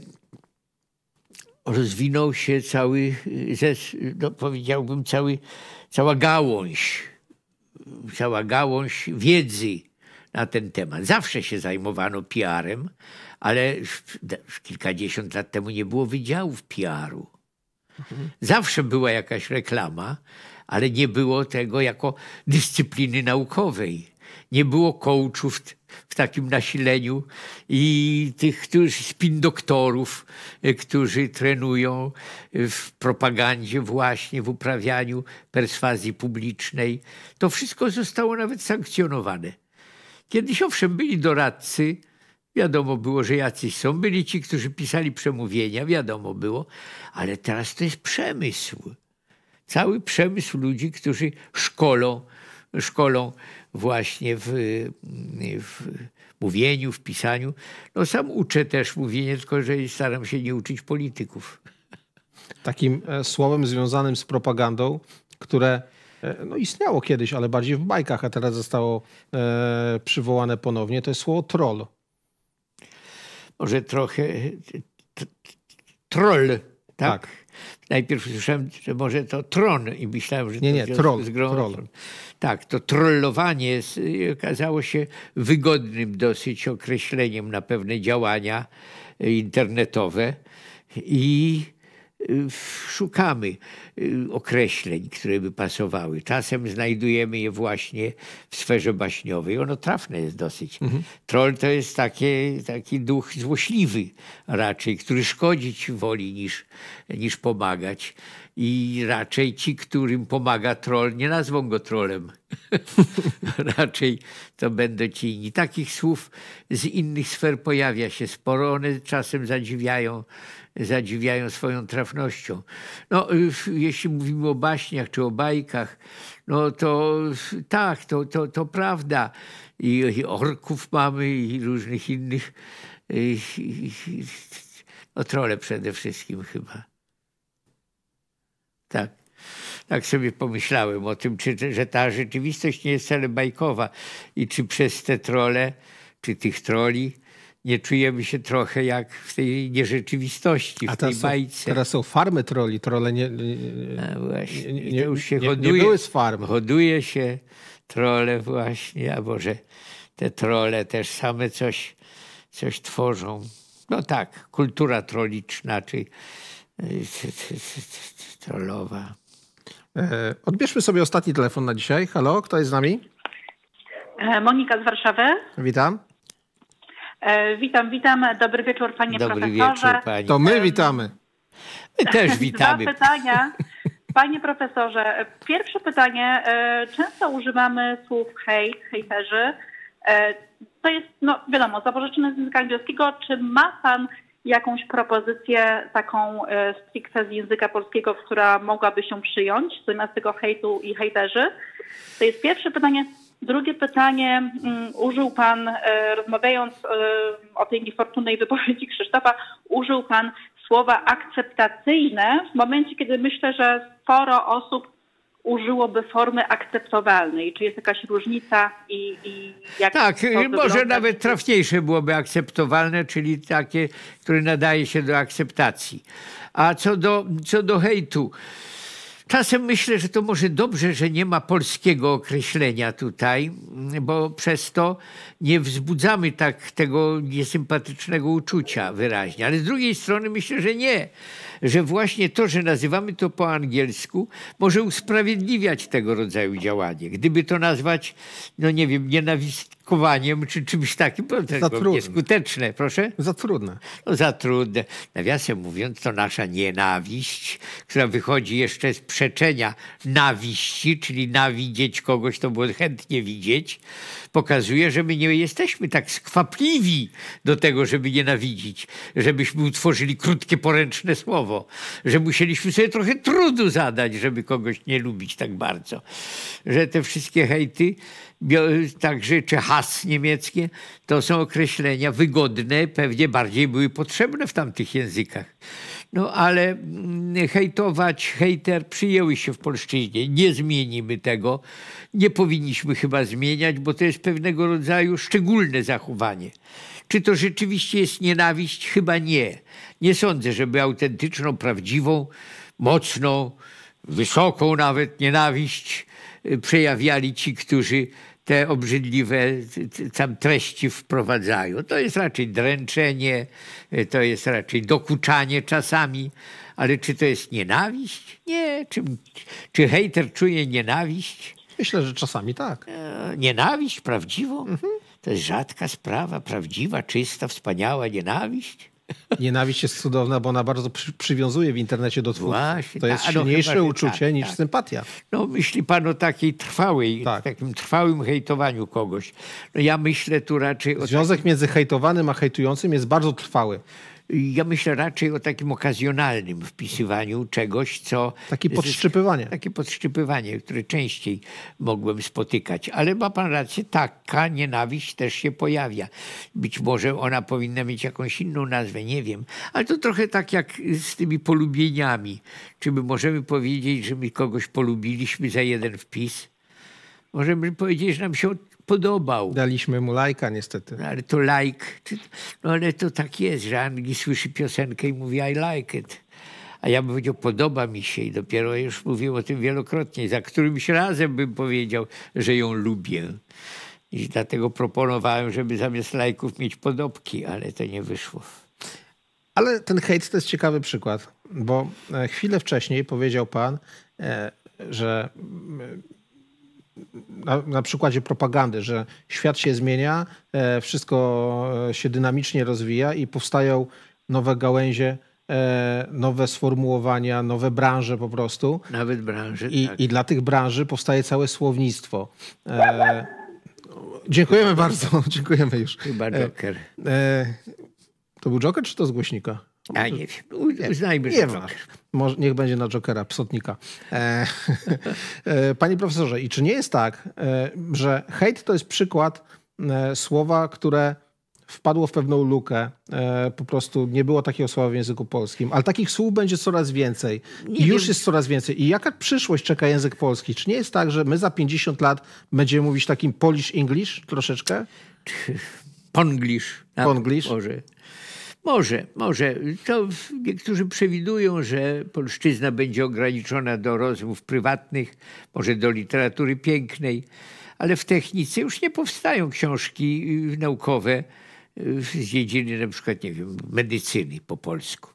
rozwinął się cały, y, y, no powiedziałbym, cały, cała gałąź, cała gałąź wiedzy na ten temat. Zawsze się zajmowano PR-em, ale kilkadziesiąt lat temu nie było wydziałów PR-u. Mhm. Zawsze była jakaś reklama, ale nie było tego jako dyscypliny naukowej nie było coachów w takim nasileniu i tych którzy, spin doktorów, e, którzy trenują e, w propagandzie właśnie, w uprawianiu perswazji publicznej. To wszystko zostało nawet sankcjonowane. Kiedyś owszem byli doradcy, Wiadomo było, że jacyś są. Byli ci, którzy pisali przemówienia, wiadomo było, ale teraz to jest przemysł. Cały przemysł ludzi, którzy szkolą szkolą właśnie w, w mówieniu, w pisaniu. No sam uczę też mówienie, tylko że staram się nie uczyć polityków. Takim e, słowem związanym z propagandą, które e, no istniało kiedyś, ale bardziej w bajkach, a teraz zostało e, przywołane ponownie, to jest słowo troll. Może trochę troll, tak? tak? najpierw słyszałem, że może to tron i myślałem, że nie, nie, troll, z grą... Troll. Tak, to trollowanie y, okazało się wygodnym dosyć określeniem na pewne działania y, internetowe i y, szukamy. Y, określeń, które by pasowały. Czasem znajdujemy je właśnie w sferze baśniowej. Ono trafne jest dosyć. Mhm. Troll to jest takie, taki duch złośliwy raczej, który szkodzić woli niż, niż pomagać. I raczej ci, którym pomaga troll, nie nazwą go trolem. raczej to będą ci inni. Takich słów z innych sfer pojawia się sporo. One czasem zadziwiają zadziwiają swoją trafnością. No, jeśli mówimy o baśniach czy o bajkach, no to tak, to, to, to prawda. I, I orków mamy i różnych innych. no trole przede wszystkim chyba. Tak. Tak sobie pomyślałem o tym, czy, że ta rzeczywistość nie jest wcale bajkowa i czy przez te trole, czy tych troli, nie czujemy się trochę jak w tej nierzeczywistości, w A tej są, bajce. Teraz są farmy troli, trole nie, nie, właśnie, nie, nie już się nie, hoduje, nie były z farm. Hoduje się trole właśnie, a może te trole też same coś, coś tworzą. No tak, kultura troliczna, czy y, trollowa. E, odbierzmy sobie ostatni telefon na dzisiaj. Halo, kto jest z nami? E, Monika z Warszawy. Witam. E, witam, witam. Dobry wieczór, panie Dobry profesorze. Wieczór, pani. To my witamy. My też witamy. Dwa pytania. Panie profesorze, pierwsze pytanie. E, często używamy słów hejt, hejterzy. E, to jest, no wiadomo, zapożyczone z języka angielskiego. Czy ma pan jakąś propozycję taką stricte z języka polskiego, która mogłaby się przyjąć zamiast tego hejtu i hejterzy? To jest pierwsze pytanie. Drugie pytanie mm, użył Pan, e, rozmawiając e, o tej niefortunnej wypowiedzi Krzysztofa, użył Pan słowa akceptacyjne w momencie, kiedy myślę, że sporo osób użyłoby formy akceptowalnej? Czy jest jakaś różnica i, i jak Tak, może wygląda? nawet trafniejsze byłoby akceptowalne, czyli takie, które nadaje się do akceptacji. A co do, co do hejtu. Czasem myślę, że to może dobrze, że nie ma polskiego określenia tutaj, bo przez to nie wzbudzamy tak tego niesympatycznego uczucia wyraźnie. Ale z drugiej strony myślę, że nie, że właśnie to, że nazywamy to po angielsku, może usprawiedliwiać tego rodzaju działanie. Gdyby to nazwać, no nie wiem, nienawist czy czymś takim. Za trudne. Nieskuteczne, proszę? Za trudne. No, za trudne. Nawiasem mówiąc, to nasza nienawiść, która wychodzi jeszcze z przeczenia nawiści, czyli nawidzieć kogoś, to było chętnie widzieć pokazuje, że my nie jesteśmy tak skwapliwi do tego, żeby nienawidzić, żebyśmy utworzyli krótkie, poręczne słowo, że musieliśmy sobie trochę trudu zadać, żeby kogoś nie lubić tak bardzo. Że te wszystkie hejty, także czy has niemieckie, to są określenia wygodne, pewnie bardziej były potrzebne w tamtych językach. No ale mm, hejtować, hejter przyjęły się w polszczyźnie. Nie zmienimy tego. Nie powinniśmy chyba zmieniać, bo to jest pewnego rodzaju szczególne zachowanie. Czy to rzeczywiście jest nienawiść? Chyba nie. Nie sądzę, żeby autentyczną, prawdziwą, mocną, wysoką nawet nienawiść y, przejawiali ci, którzy te obrzydliwe tam treści wprowadzają. To jest raczej dręczenie, e, to jest raczej dokuczanie czasami, ale czy to jest nienawiść? Nie. Czy, czy hejter czuje nienawiść? Myślę, że czasami tak. E, nienawiść prawdziwą? Mhm. To jest rzadka sprawa, prawdziwa, czysta, wspaniała nienawiść. Nienawiść jest cudowna, bo ona bardzo przy, przywiązuje w internecie do twórcy. Właśnie, to jest ta, no silniejsze no, uczucie tak, niż tak. sympatia. No myśli pan o takiej trwałej, tak. takim trwałym hejtowaniu kogoś. No ja myślę tu raczej... Związek takim... między hejtowanym a hejtującym jest bardzo trwały ja myślę raczej o takim okazjonalnym wpisywaniu czegoś, co... Takie podszczypywanie. Takie podszczypywanie, które częściej mogłem spotykać. Ale ma pan rację, taka nienawiść też się pojawia. Być może ona powinna mieć jakąś inną nazwę, nie wiem. Ale to trochę tak jak z tymi polubieniami. Czy my możemy powiedzieć, że my kogoś polubiliśmy za jeden wpis? Możemy powiedzieć, że nam się podobał. Daliśmy mu lajka niestety. No, ale to like, no ale to tak jest, że Angi słyszy piosenkę i mówi I like it. A ja bym powiedział, podoba mi się i dopiero już mówiłem o tym wielokrotnie. Za którymś razem bym powiedział, że ją lubię. I dlatego proponowałem, żeby zamiast lajków mieć podobki, ale to nie wyszło. Ale ten hejt to jest ciekawy przykład, bo e, chwilę wcześniej powiedział pan, e, że na, na, przykładzie propagandy, że świat się zmienia, e, wszystko e, się dynamicznie rozwija i powstają nowe gałęzie, e, nowe sformułowania, nowe branże po prostu. Nawet branże. I, tak. i dla tych branży powstaje całe słownictwo. dziękujemy bardzo, dziękujemy już. Chyba Joker. to był Joker czy to z głośnika? A nie wiem, uznajmy, że Joker. Może, niech będzie na Jokera, psotnika. E, e, Panie profesorze, i czy nie jest tak, e, że hejt to jest przykład e, słowa, które wpadło w pewną lukę. po prostu nie było takiego słowa w języku polskim, ale takich słów będzie coraz więcej. I już jest coraz więcej. I jaka przyszłość czeka język polski? Czy nie jest tak, że my za 50 lat będziemy mówić takim Polish English troszeczkę? Ponglish. Ponglish. Boże. Może, może. To niektórzy przewidują, że polszczyzna będzie ograniczona do rozmów prywatnych, może do literatury pięknej, ale w technice już nie powstają książki y, naukowe y, z dziedziny na przykład, nie wiem, medycyny po polsku.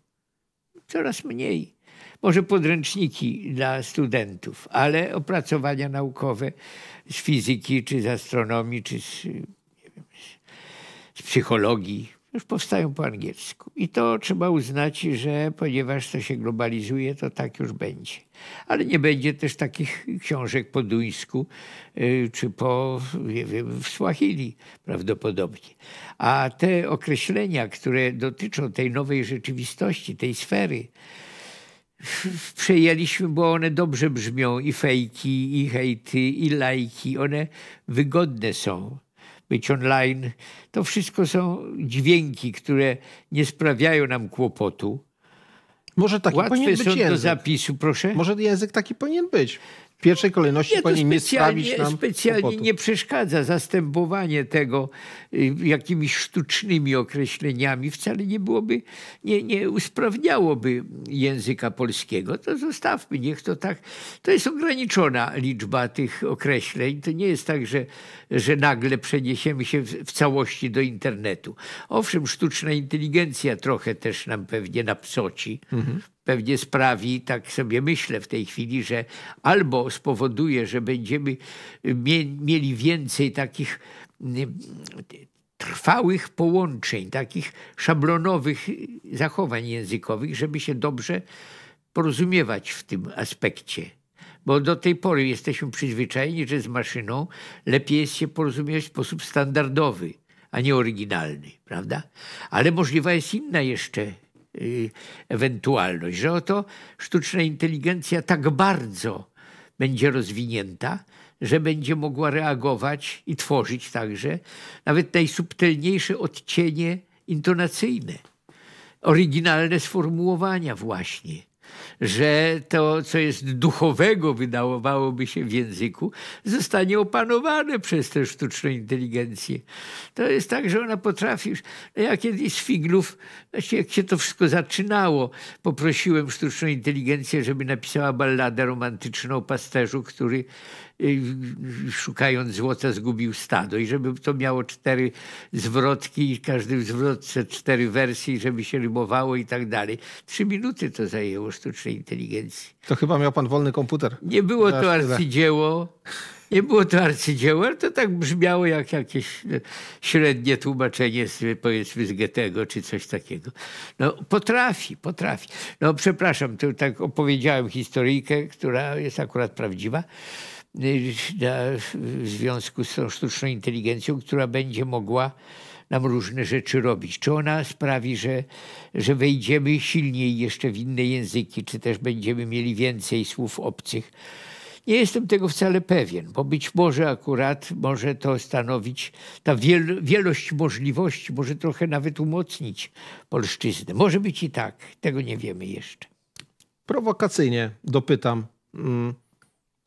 Coraz mniej. Może podręczniki dla studentów, ale opracowania naukowe z fizyki, czy z astronomii, czy z, wiem, z psychologii już powstają po angielsku. I to trzeba uznać, że ponieważ to się globalizuje, to tak już będzie. Ale nie będzie też takich książek po duńsku y, czy po, nie wiem, w Swahili prawdopodobnie. A te określenia, które dotyczą tej nowej rzeczywistości, tej sfery, przejęliśmy, bo one dobrze brzmią i fejki, i hejty, i lajki. One wygodne są być online. To wszystko są dźwięki, które nie sprawiają nam kłopotu. Może taki Łatwe powinien być są język. do zapisu, proszę? Może język taki powinien być pierwszej kolejności nie, nie sprawić nam Specjalnie nie przeszkadza zastępowanie tego y, jakimiś sztucznymi określeniami. Wcale nie byłoby, nie, nie usprawniałoby języka polskiego. To zostawmy, niech to tak. To jest ograniczona liczba tych określeń. To nie jest tak, że, że nagle przeniesiemy się w, w całości do internetu. Owszem, sztuczna inteligencja trochę też nam pewnie napsoci. Mhm pewnie sprawi, tak sobie myślę w tej chwili, że albo spowoduje, że będziemy y, mieli więcej takich y, trwałych połączeń, takich szablonowych y, zachowań językowych, żeby się dobrze porozumiewać w tym aspekcie. Bo do tej pory jesteśmy przyzwyczajeni, że z maszyną lepiej jest się porozumiewać w sposób standardowy, a nie oryginalny, prawda? Ale możliwa jest inna jeszcze Y, ewentualność, że oto sztuczna inteligencja tak bardzo będzie rozwinięta, że będzie mogła reagować i tworzyć także nawet najsubtelniejsze odcienie intonacyjne, oryginalne sformułowania właśnie że to, co jest duchowego, wydawałoby się w języku, zostanie opanowane przez tę sztuczną inteligencję. To jest tak, że ona potrafi już... No ja kiedyś z Figlów, znaczy jak się to wszystko zaczynało, poprosiłem sztuczną inteligencję, żeby napisała balladę romantyczną o pasterzu, który Y, szukając złota zgubił stado i żeby to miało cztery zwrotki i każdy w zwrotce cztery wersji, żeby się rymowało i tak dalej. Trzy minuty to zajęło sztucznej inteligencji. To chyba miał pan wolny komputer. Nie było to arcydzieło. Nie było to arcydzieło, ale to tak brzmiało jak jakieś e, średnie tłumaczenie z, powiedzmy z Goethego czy coś takiego. No potrafi, potrafi. No przepraszam, to tak opowiedziałem historyjkę, która jest akurat prawdziwa. Y, w związku z tą sztuczną inteligencją, która będzie mogła nam różne rzeczy robić. Czy ona sprawi, że, że wejdziemy silniej jeszcze w inne języki, czy też będziemy mieli więcej słów obcych. Nie jestem tego wcale pewien, bo być może akurat może to stanowić, ta wiel wielość możliwości może trochę nawet umocnić polszczyznę. Może być i tak, tego nie wiemy jeszcze. Prowokacyjnie dopytam. Mm,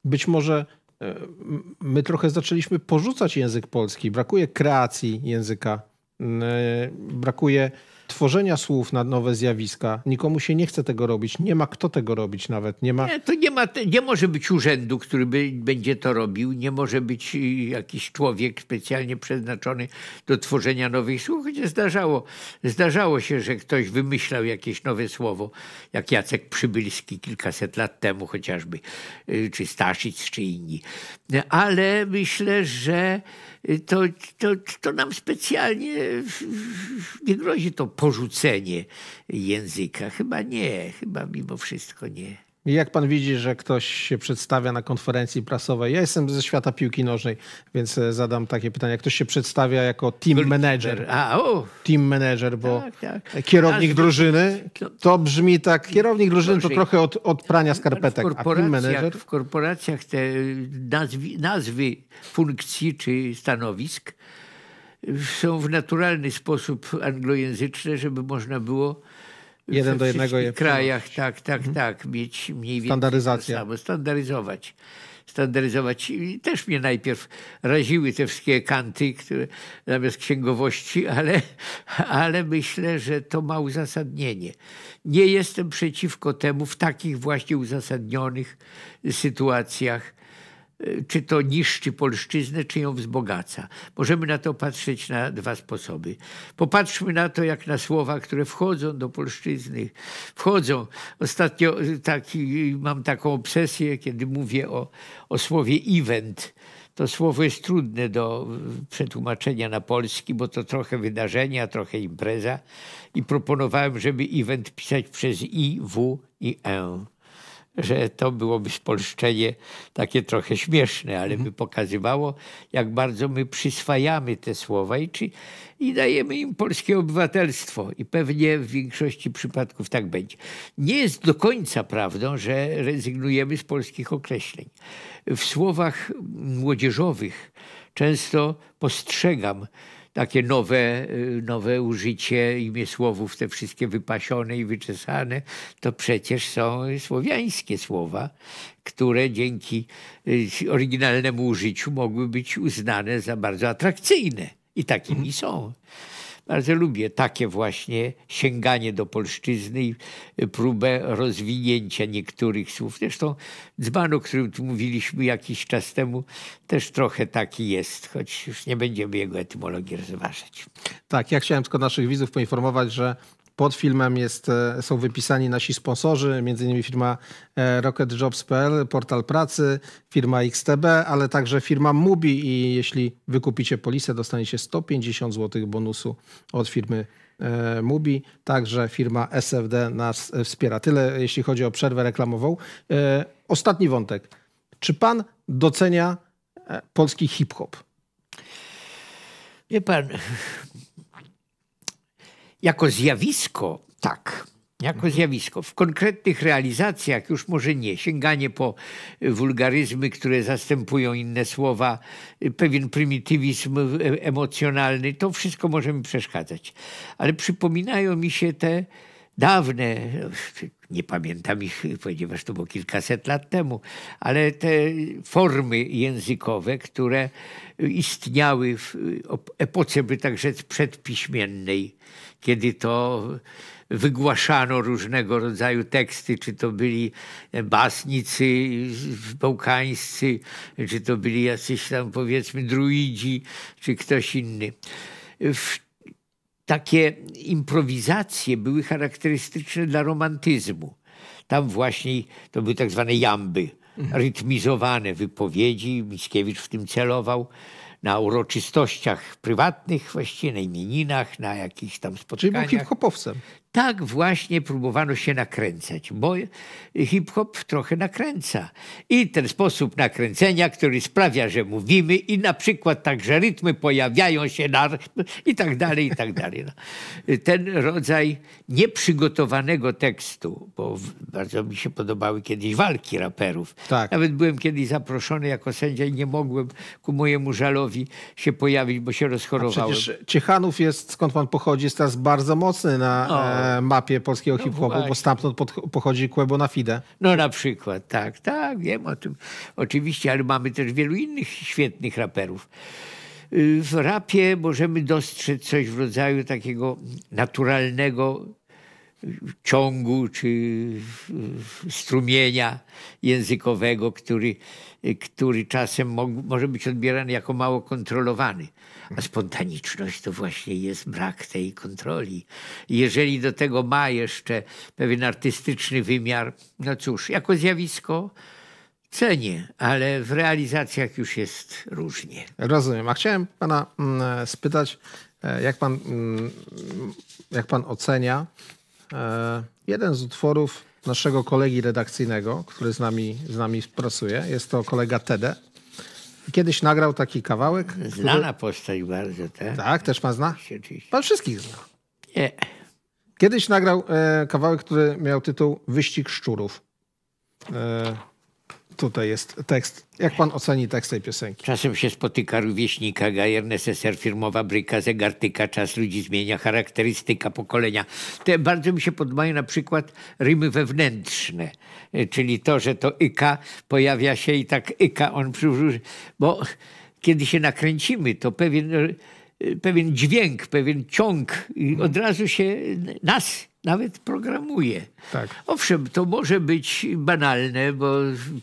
być może E, my trochę zaczęliśmy porzucać język polski. Brakuje kreacji języka, e, brakuje tworzenia słów na nowe zjawiska. Nikomu się nie chce tego robić. Nie ma kto tego robić nawet. Nie ma... Nie, to nie, ma, nie może być urzędu, który by, będzie to robił. Nie może być y, jakiś człowiek specjalnie przeznaczony do tworzenia nowych słów. Chociaż zdarzało, zdarzało się, że ktoś wymyślał jakieś nowe słowo, jak Jacek Przybylski kilkaset lat temu chociażby, y, czy Staszic, czy inni. Ale myślę, że Y, to, to, to nam specjalnie nie grozi to porzucenie języka. Chyba nie, chyba mimo wszystko nie. Jak pan widzi, że ktoś się przedstawia na konferencji prasowej? Ja jestem ze świata piłki nożnej, więc e, zadam takie pytanie. Jak ktoś się przedstawia jako team manager? A, o. Team manager, bo tak, tak. E, kierownik Aż drużyny to brzmi tak. Kierownik drużyny to trochę od, od prania skarpetek. A team manager? W korporacjach te y, nazwy funkcji czy stanowisk y, są w naturalny sposób anglojęzyczne, żeby można było jeden do jednego je krajach, tak, tak, tak, mieć mniej więcej Standaryzacja. to samo, standaryzować. Standaryzować. I też mnie najpierw raziły te wszystkie kanty, które zamiast księgowości, ale, ale myślę, że to ma uzasadnienie. Nie jestem przeciwko temu w takich właśnie uzasadnionych sytuacjach Y, czy to niszczy polszczyznę, czy ją wzbogaca. Możemy na to patrzeć na dwa sposoby. Popatrzmy na to jak na słowa, które wchodzą do polszczyzny. Wchodzą. Ostatnio y, taki, y, mam taką obsesję, kiedy mówię o, o słowie event. To słowo jest trudne do przetłumaczenia na polski, bo to trochę wydarzenia, trochę impreza. I proponowałem, żeby event pisać przez i, w i e że to byłoby spolszczenie takie trochę śmieszne, ale mhm. by pokazywało, jak bardzo my przyswajamy te słowa i, czy, i dajemy im polskie obywatelstwo. I pewnie w większości przypadków tak będzie. Nie jest do końca prawdą, że rezygnujemy z polskich określeń. W słowach młodzieżowych często postrzegam, takie nowe, y, nowe użycie imię słowów, te wszystkie wypasione i wyczesane, to przecież są słowiańskie słowa, które dzięki y, oryginalnemu użyciu mogły być uznane za bardzo atrakcyjne. I takimi mhm. są. Bardzo lubię takie właśnie sięganie do polszczyzny i y, próbę rozwinięcia niektórych słów. Zresztą dzban, o którym tu mówiliśmy jakiś czas temu, też trochę taki jest, choć już nie będziemy jego etymologii rozważać. Tak, ja chciałem tylko naszych widzów poinformować, że pod filmem jest, e, są wypisani nasi sponsorzy, m.in. firma e, RocketJobs.pl, portal pracy, firma XTB, ale także firma Mubi i jeśli wykupicie polisę, dostaniecie 150 zł bonusu od firmy e, Mubi, także firma SFD nas wspiera. Tyle jeśli chodzi o przerwę reklamową. Ostatni wątek. Czy pan docenia polski hip-hop? Wie pan, jako zjawisko, tak. Jako mhm. zjawisko. W konkretnych realizacjach już może nie. Sięganie po wulgaryzmy, które zastępują inne słowa, pewien prymitywizm emocjonalny, to wszystko może mi przeszkadzać. Ale przypominają mi się te dawne, nie pamiętam ich, ponieważ to było kilkaset lat temu, ale te formy językowe, które istniały w epoce, by tak rzec, przedpiśmiennej kiedy to wygłaszano różnego rodzaju teksty, czy to byli basnicy bałkańscy, czy to byli jacyś tam powiedzmy druidzi, czy ktoś inny. W takie improwizacje były charakterystyczne dla romantyzmu. Tam właśnie to były tak zwane jamby, mhm. rytmizowane wypowiedzi, Mickiewicz w tym celował na uroczystościach prywatnych, właściwie na imieninach, na jakichś tam spotkaniach. Czyli był hip-hopowcem tak właśnie próbowano się nakręcać, bo hip-hop trochę nakręca. I ten sposób nakręcenia, który sprawia, że mówimy i na przykład także rytmy pojawiają się na... i tak dalej, i tak dalej. No. Ten rodzaj nieprzygotowanego tekstu, bo bardzo mi się podobały kiedyś walki raperów. Tak. Nawet byłem kiedyś zaproszony jako sędzia i nie mogłem ku mojemu żalowi się pojawić, bo się rozchorowałem. A przecież Ciechanów jest, skąd pan pochodzi, jest teraz bardzo mocny na... O e, mapie polskiego no hip-hopu, bo stamtąd pod, pochodzi Kłebo na Fide. No na przykład, tak, tak, wiem o tym. Oczywiście, ale mamy też wielu innych świetnych raperów. Y, w rapie możemy dostrzec coś w rodzaju takiego naturalnego y, ciągu czy strumienia językowego, który Y, który czasem mógł, może być odbierany jako mało kontrolowany. A spontaniczność to właśnie jest brak tej kontroli. Jeżeli do tego ma jeszcze pewien artystyczny wymiar, no cóż, jako zjawisko cenię, ale w realizacjach już jest różnie. Rozumiem. A chciałem pana mm, spytać, e, jak pan, mm, jak pan ocenia e, jeden z utworów naszego kolegi redakcyjnego, który z nami, z nami pracuje. Jest to kolega Tede. Kiedyś nagrał taki kawałek. Znana który... postać bardzo, tak? Tak, też pan zna? Pan wszystkich zna. Nie. Kiedyś nagrał e, kawałek, który miał tytuł Wyścig szczurów. E, tutaj jest tekst. Jak pan oceni tekst tej piosenki? Czasem się spotyka rówieśnika, gajer, neseser, firmowa bryka, zegartyka, czas ludzi zmienia, charakterystyka pokolenia. Te bardzo mi się podobają na przykład rymy wewnętrzne, e, czyli to, że to yka pojawia się i tak yka on przyróży, bo kiedy się nakręcimy, to pewien, e, pewien dźwięk, pewien ciąg od razu się nas nawet programuje. Tak. Owszem, to może być banalne, bo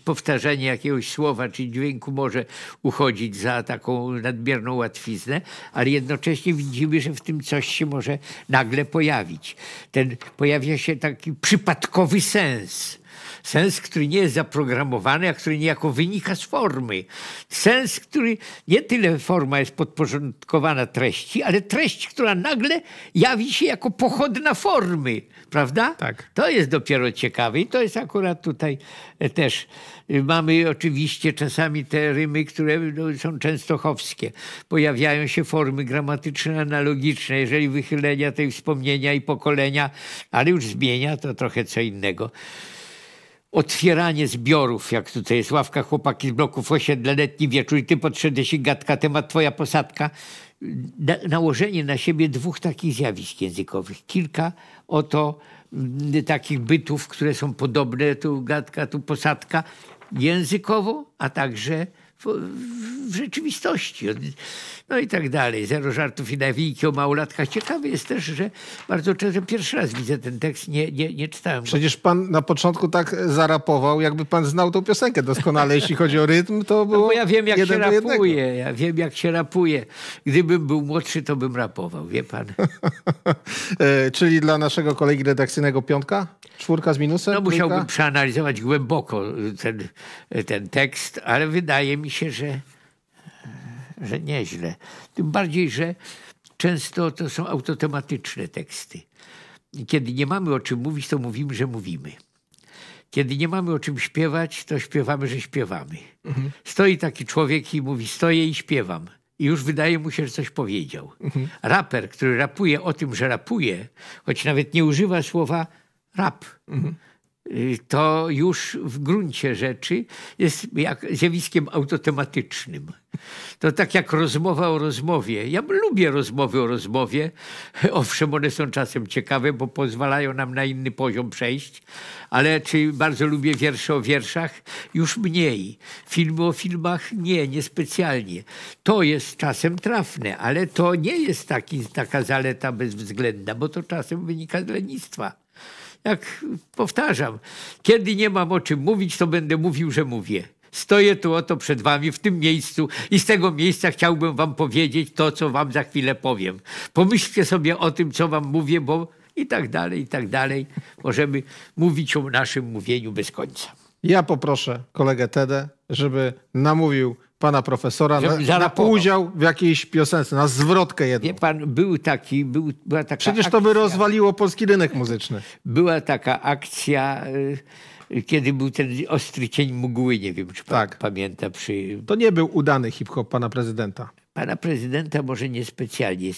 powtarzanie jakiegoś słowa czy dźwięku może uchodzić za taką nadmierną łatwiznę, ale jednocześnie widzimy, że w tym coś się może nagle pojawić. Ten pojawia się taki przypadkowy sens Sens, który nie jest zaprogramowany, a który niejako wynika z formy. Sens, który nie tyle forma jest podporządkowana treści, ale treść, która nagle jawi się jako pochodna formy. Prawda? Tak. To jest dopiero ciekawe i to jest akurat tutaj e, też. Y, mamy oczywiście czasami te rymy, które no, są częstochowskie. Pojawiają się formy gramatyczne, analogiczne. Jeżeli wychylenia tej wspomnienia i pokolenia, ale już zmienia to trochę co innego otwieranie zbiorów, jak tutaj jest ławka chłopaki z bloków letni wieczór i ty podszedłeś i gadka, temat twoja posadka. Na, nałożenie na siebie dwóch takich zjawisk językowych. Kilka oto mm, takich bytów, które są podobne, tu gadka, tu posadka, językowo, a także w, w, w rzeczywistości no i tak dalej. Zero żartów i nawijki o małolatkach. Ciekawy jest też, że bardzo często pierwszy raz widzę ten tekst, nie, nie, nie czytałem. Go. Przecież pan na początku tak zarapował, jakby pan znał tą piosenkę doskonale, jeśli chodzi o rytm, to było no bo ja wiem, jak się rapuje, ja wiem, jak się rapuje. Gdybym był młodszy, to bym rapował, wie pan. E, czyli dla naszego kolegi redakcyjnego piątka? Czwórka z minusem? No musiałbym piątka? przeanalizować głęboko ten, ten tekst, ale wydaje mi się, że że nieźle. Tym bardziej, że często to są autotematyczne teksty. kiedy nie mamy o czym mówić, to mówimy, że mówimy. Kiedy nie mamy o czym śpiewać, to śpiewamy, że śpiewamy. Mhm. Stoi taki człowiek i mówi: Stoję i śpiewam. I już wydaje mu się, że coś powiedział. Mhm. Raper, który rapuje o tym, że rapuje, choć nawet nie używa słowa rap. Mhm Y, to już w gruncie rzeczy jest jak zjawiskiem autotematycznym. To tak jak rozmowa o rozmowie. Ja lubię rozmowy o rozmowie. Owszem, one są czasem ciekawe, bo pozwalają nam na inny poziom przejść, ale czy bardzo lubię wiersze o wierszach? Już mniej. Filmy o filmach? Nie, niespecjalnie. To jest czasem trafne, ale to nie jest taki, taka zaleta bezwzględna, bo to czasem wynika z lenistwa jak powtarzam, kiedy nie mam o czym mówić, to będę mówił, że mówię. Stoję tu oto przed wami w tym miejscu i z tego miejsca chciałbym wam powiedzieć to, co wam za chwilę powiem. Pomyślcie sobie o tym, co wam mówię, bo i tak dalej, i tak dalej. Możemy mówić o naszym mówieniu bez końca. Ja poproszę kolegę Tedę, żeby namówił pana profesora na, na udział w jakiejś piosence, na zwrotkę jedną. Wie pan, był taki, był, była taka Przecież to akcja. by rozwaliło polski rynek muzyczny. Była taka akcja, y, kiedy był ten ostry cień mgły, nie wiem, czy tak. pan pamięta. Przy... To nie był udany hip-hop pana prezydenta. Pana prezydenta może niespecjalnie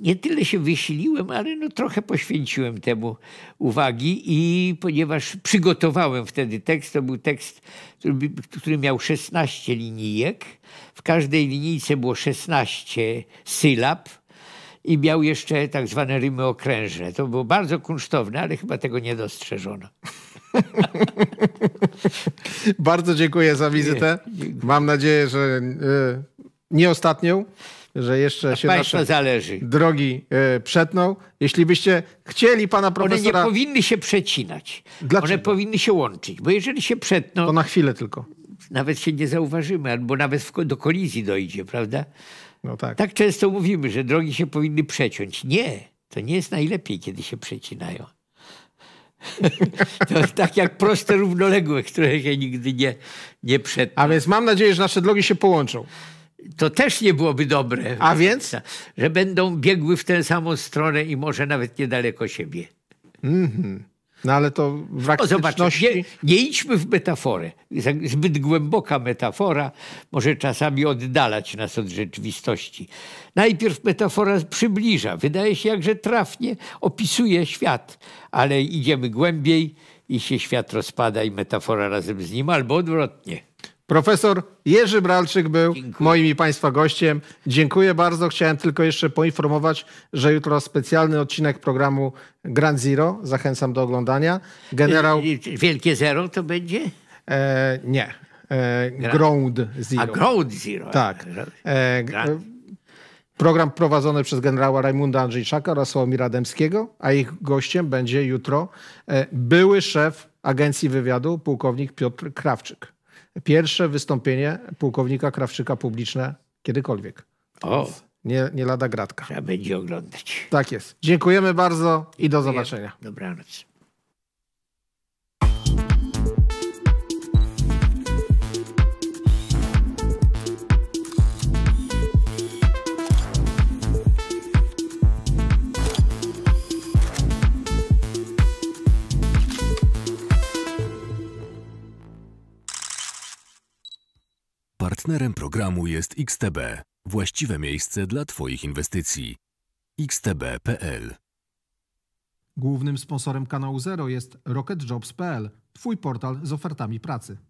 nie tyle się wysiliłem, ale no trochę poświęciłem temu uwagi i ponieważ przygotowałem wtedy tekst, to był tekst, który, który miał 16 linijek. W każdej linijce było 16 sylab i miał jeszcze tak zwane rymy okrężne. To było bardzo kunsztowne, ale chyba tego nie dostrzeżono. bardzo dziękuję za wizytę. Mam nadzieję, że e, nie ostatnią że jeszcze się nasze zależy. drogi y, przetną. Jeśli byście chcieli pana profesora... One nie powinny się przecinać. Dlaczego? One powinny się łączyć, bo jeżeli się przetną... To na chwilę tylko. Nawet się nie zauważymy, albo nawet do kolizji dojdzie, prawda? No tak. tak często mówimy, że drogi się powinny przeciąć. Nie, to nie jest najlepiej, kiedy się przecinają. to tak jak proste równoległe, które się nigdy nie, nie przetną. A więc mam nadzieję, że nasze drogi się połączą to też nie byłoby dobre. A więc? Że będą biegły w tę samą stronę i może nawet niedaleko siebie. Mhm. no ale to w praktyczności... nie, nie, idźmy w metaforę. Zbyt głęboka metafora może czasami oddalać nas od rzeczywistości. Najpierw metafora przybliża. Wydaje się jakże trafnie opisuje świat, ale idziemy głębiej i się świat rozpada i metafora razem z nim, albo odwrotnie. Profesor Jerzy Bralczyk był Dziękuję. moim i Państwa gościem. Dziękuję bardzo. Chciałem tylko jeszcze poinformować, że jutro specjalny odcinek programu Grand Zero. Zachęcam do oglądania. Generał. Wielkie Zero to będzie? E, nie. E, Ground Zero. A Ground Zero. Tak. E, e, e Program prowadzony przez generała Raimunda Andrzejczaka oraz Sławomira Dębskiego, a ich gościem będzie jutro e, były szef Agencji Wywiadu, pułkownik Piotr Krawczyk. Pierwsze wystąpienie pułkownika Krawczyka publiczne kiedykolwiek. O. Nie, nie lada gratka. Trzeba będzie oglądać. Tak jest. Dziękujemy bardzo i do zobaczenia. Dobranoc. Partnerem programu jest XTB, właściwe miejsce dla Twoich inwestycji. xtb.pl Głównym sponsorem kanału Zero jest RocketJobs.pl, Twój portal z ofertami pracy.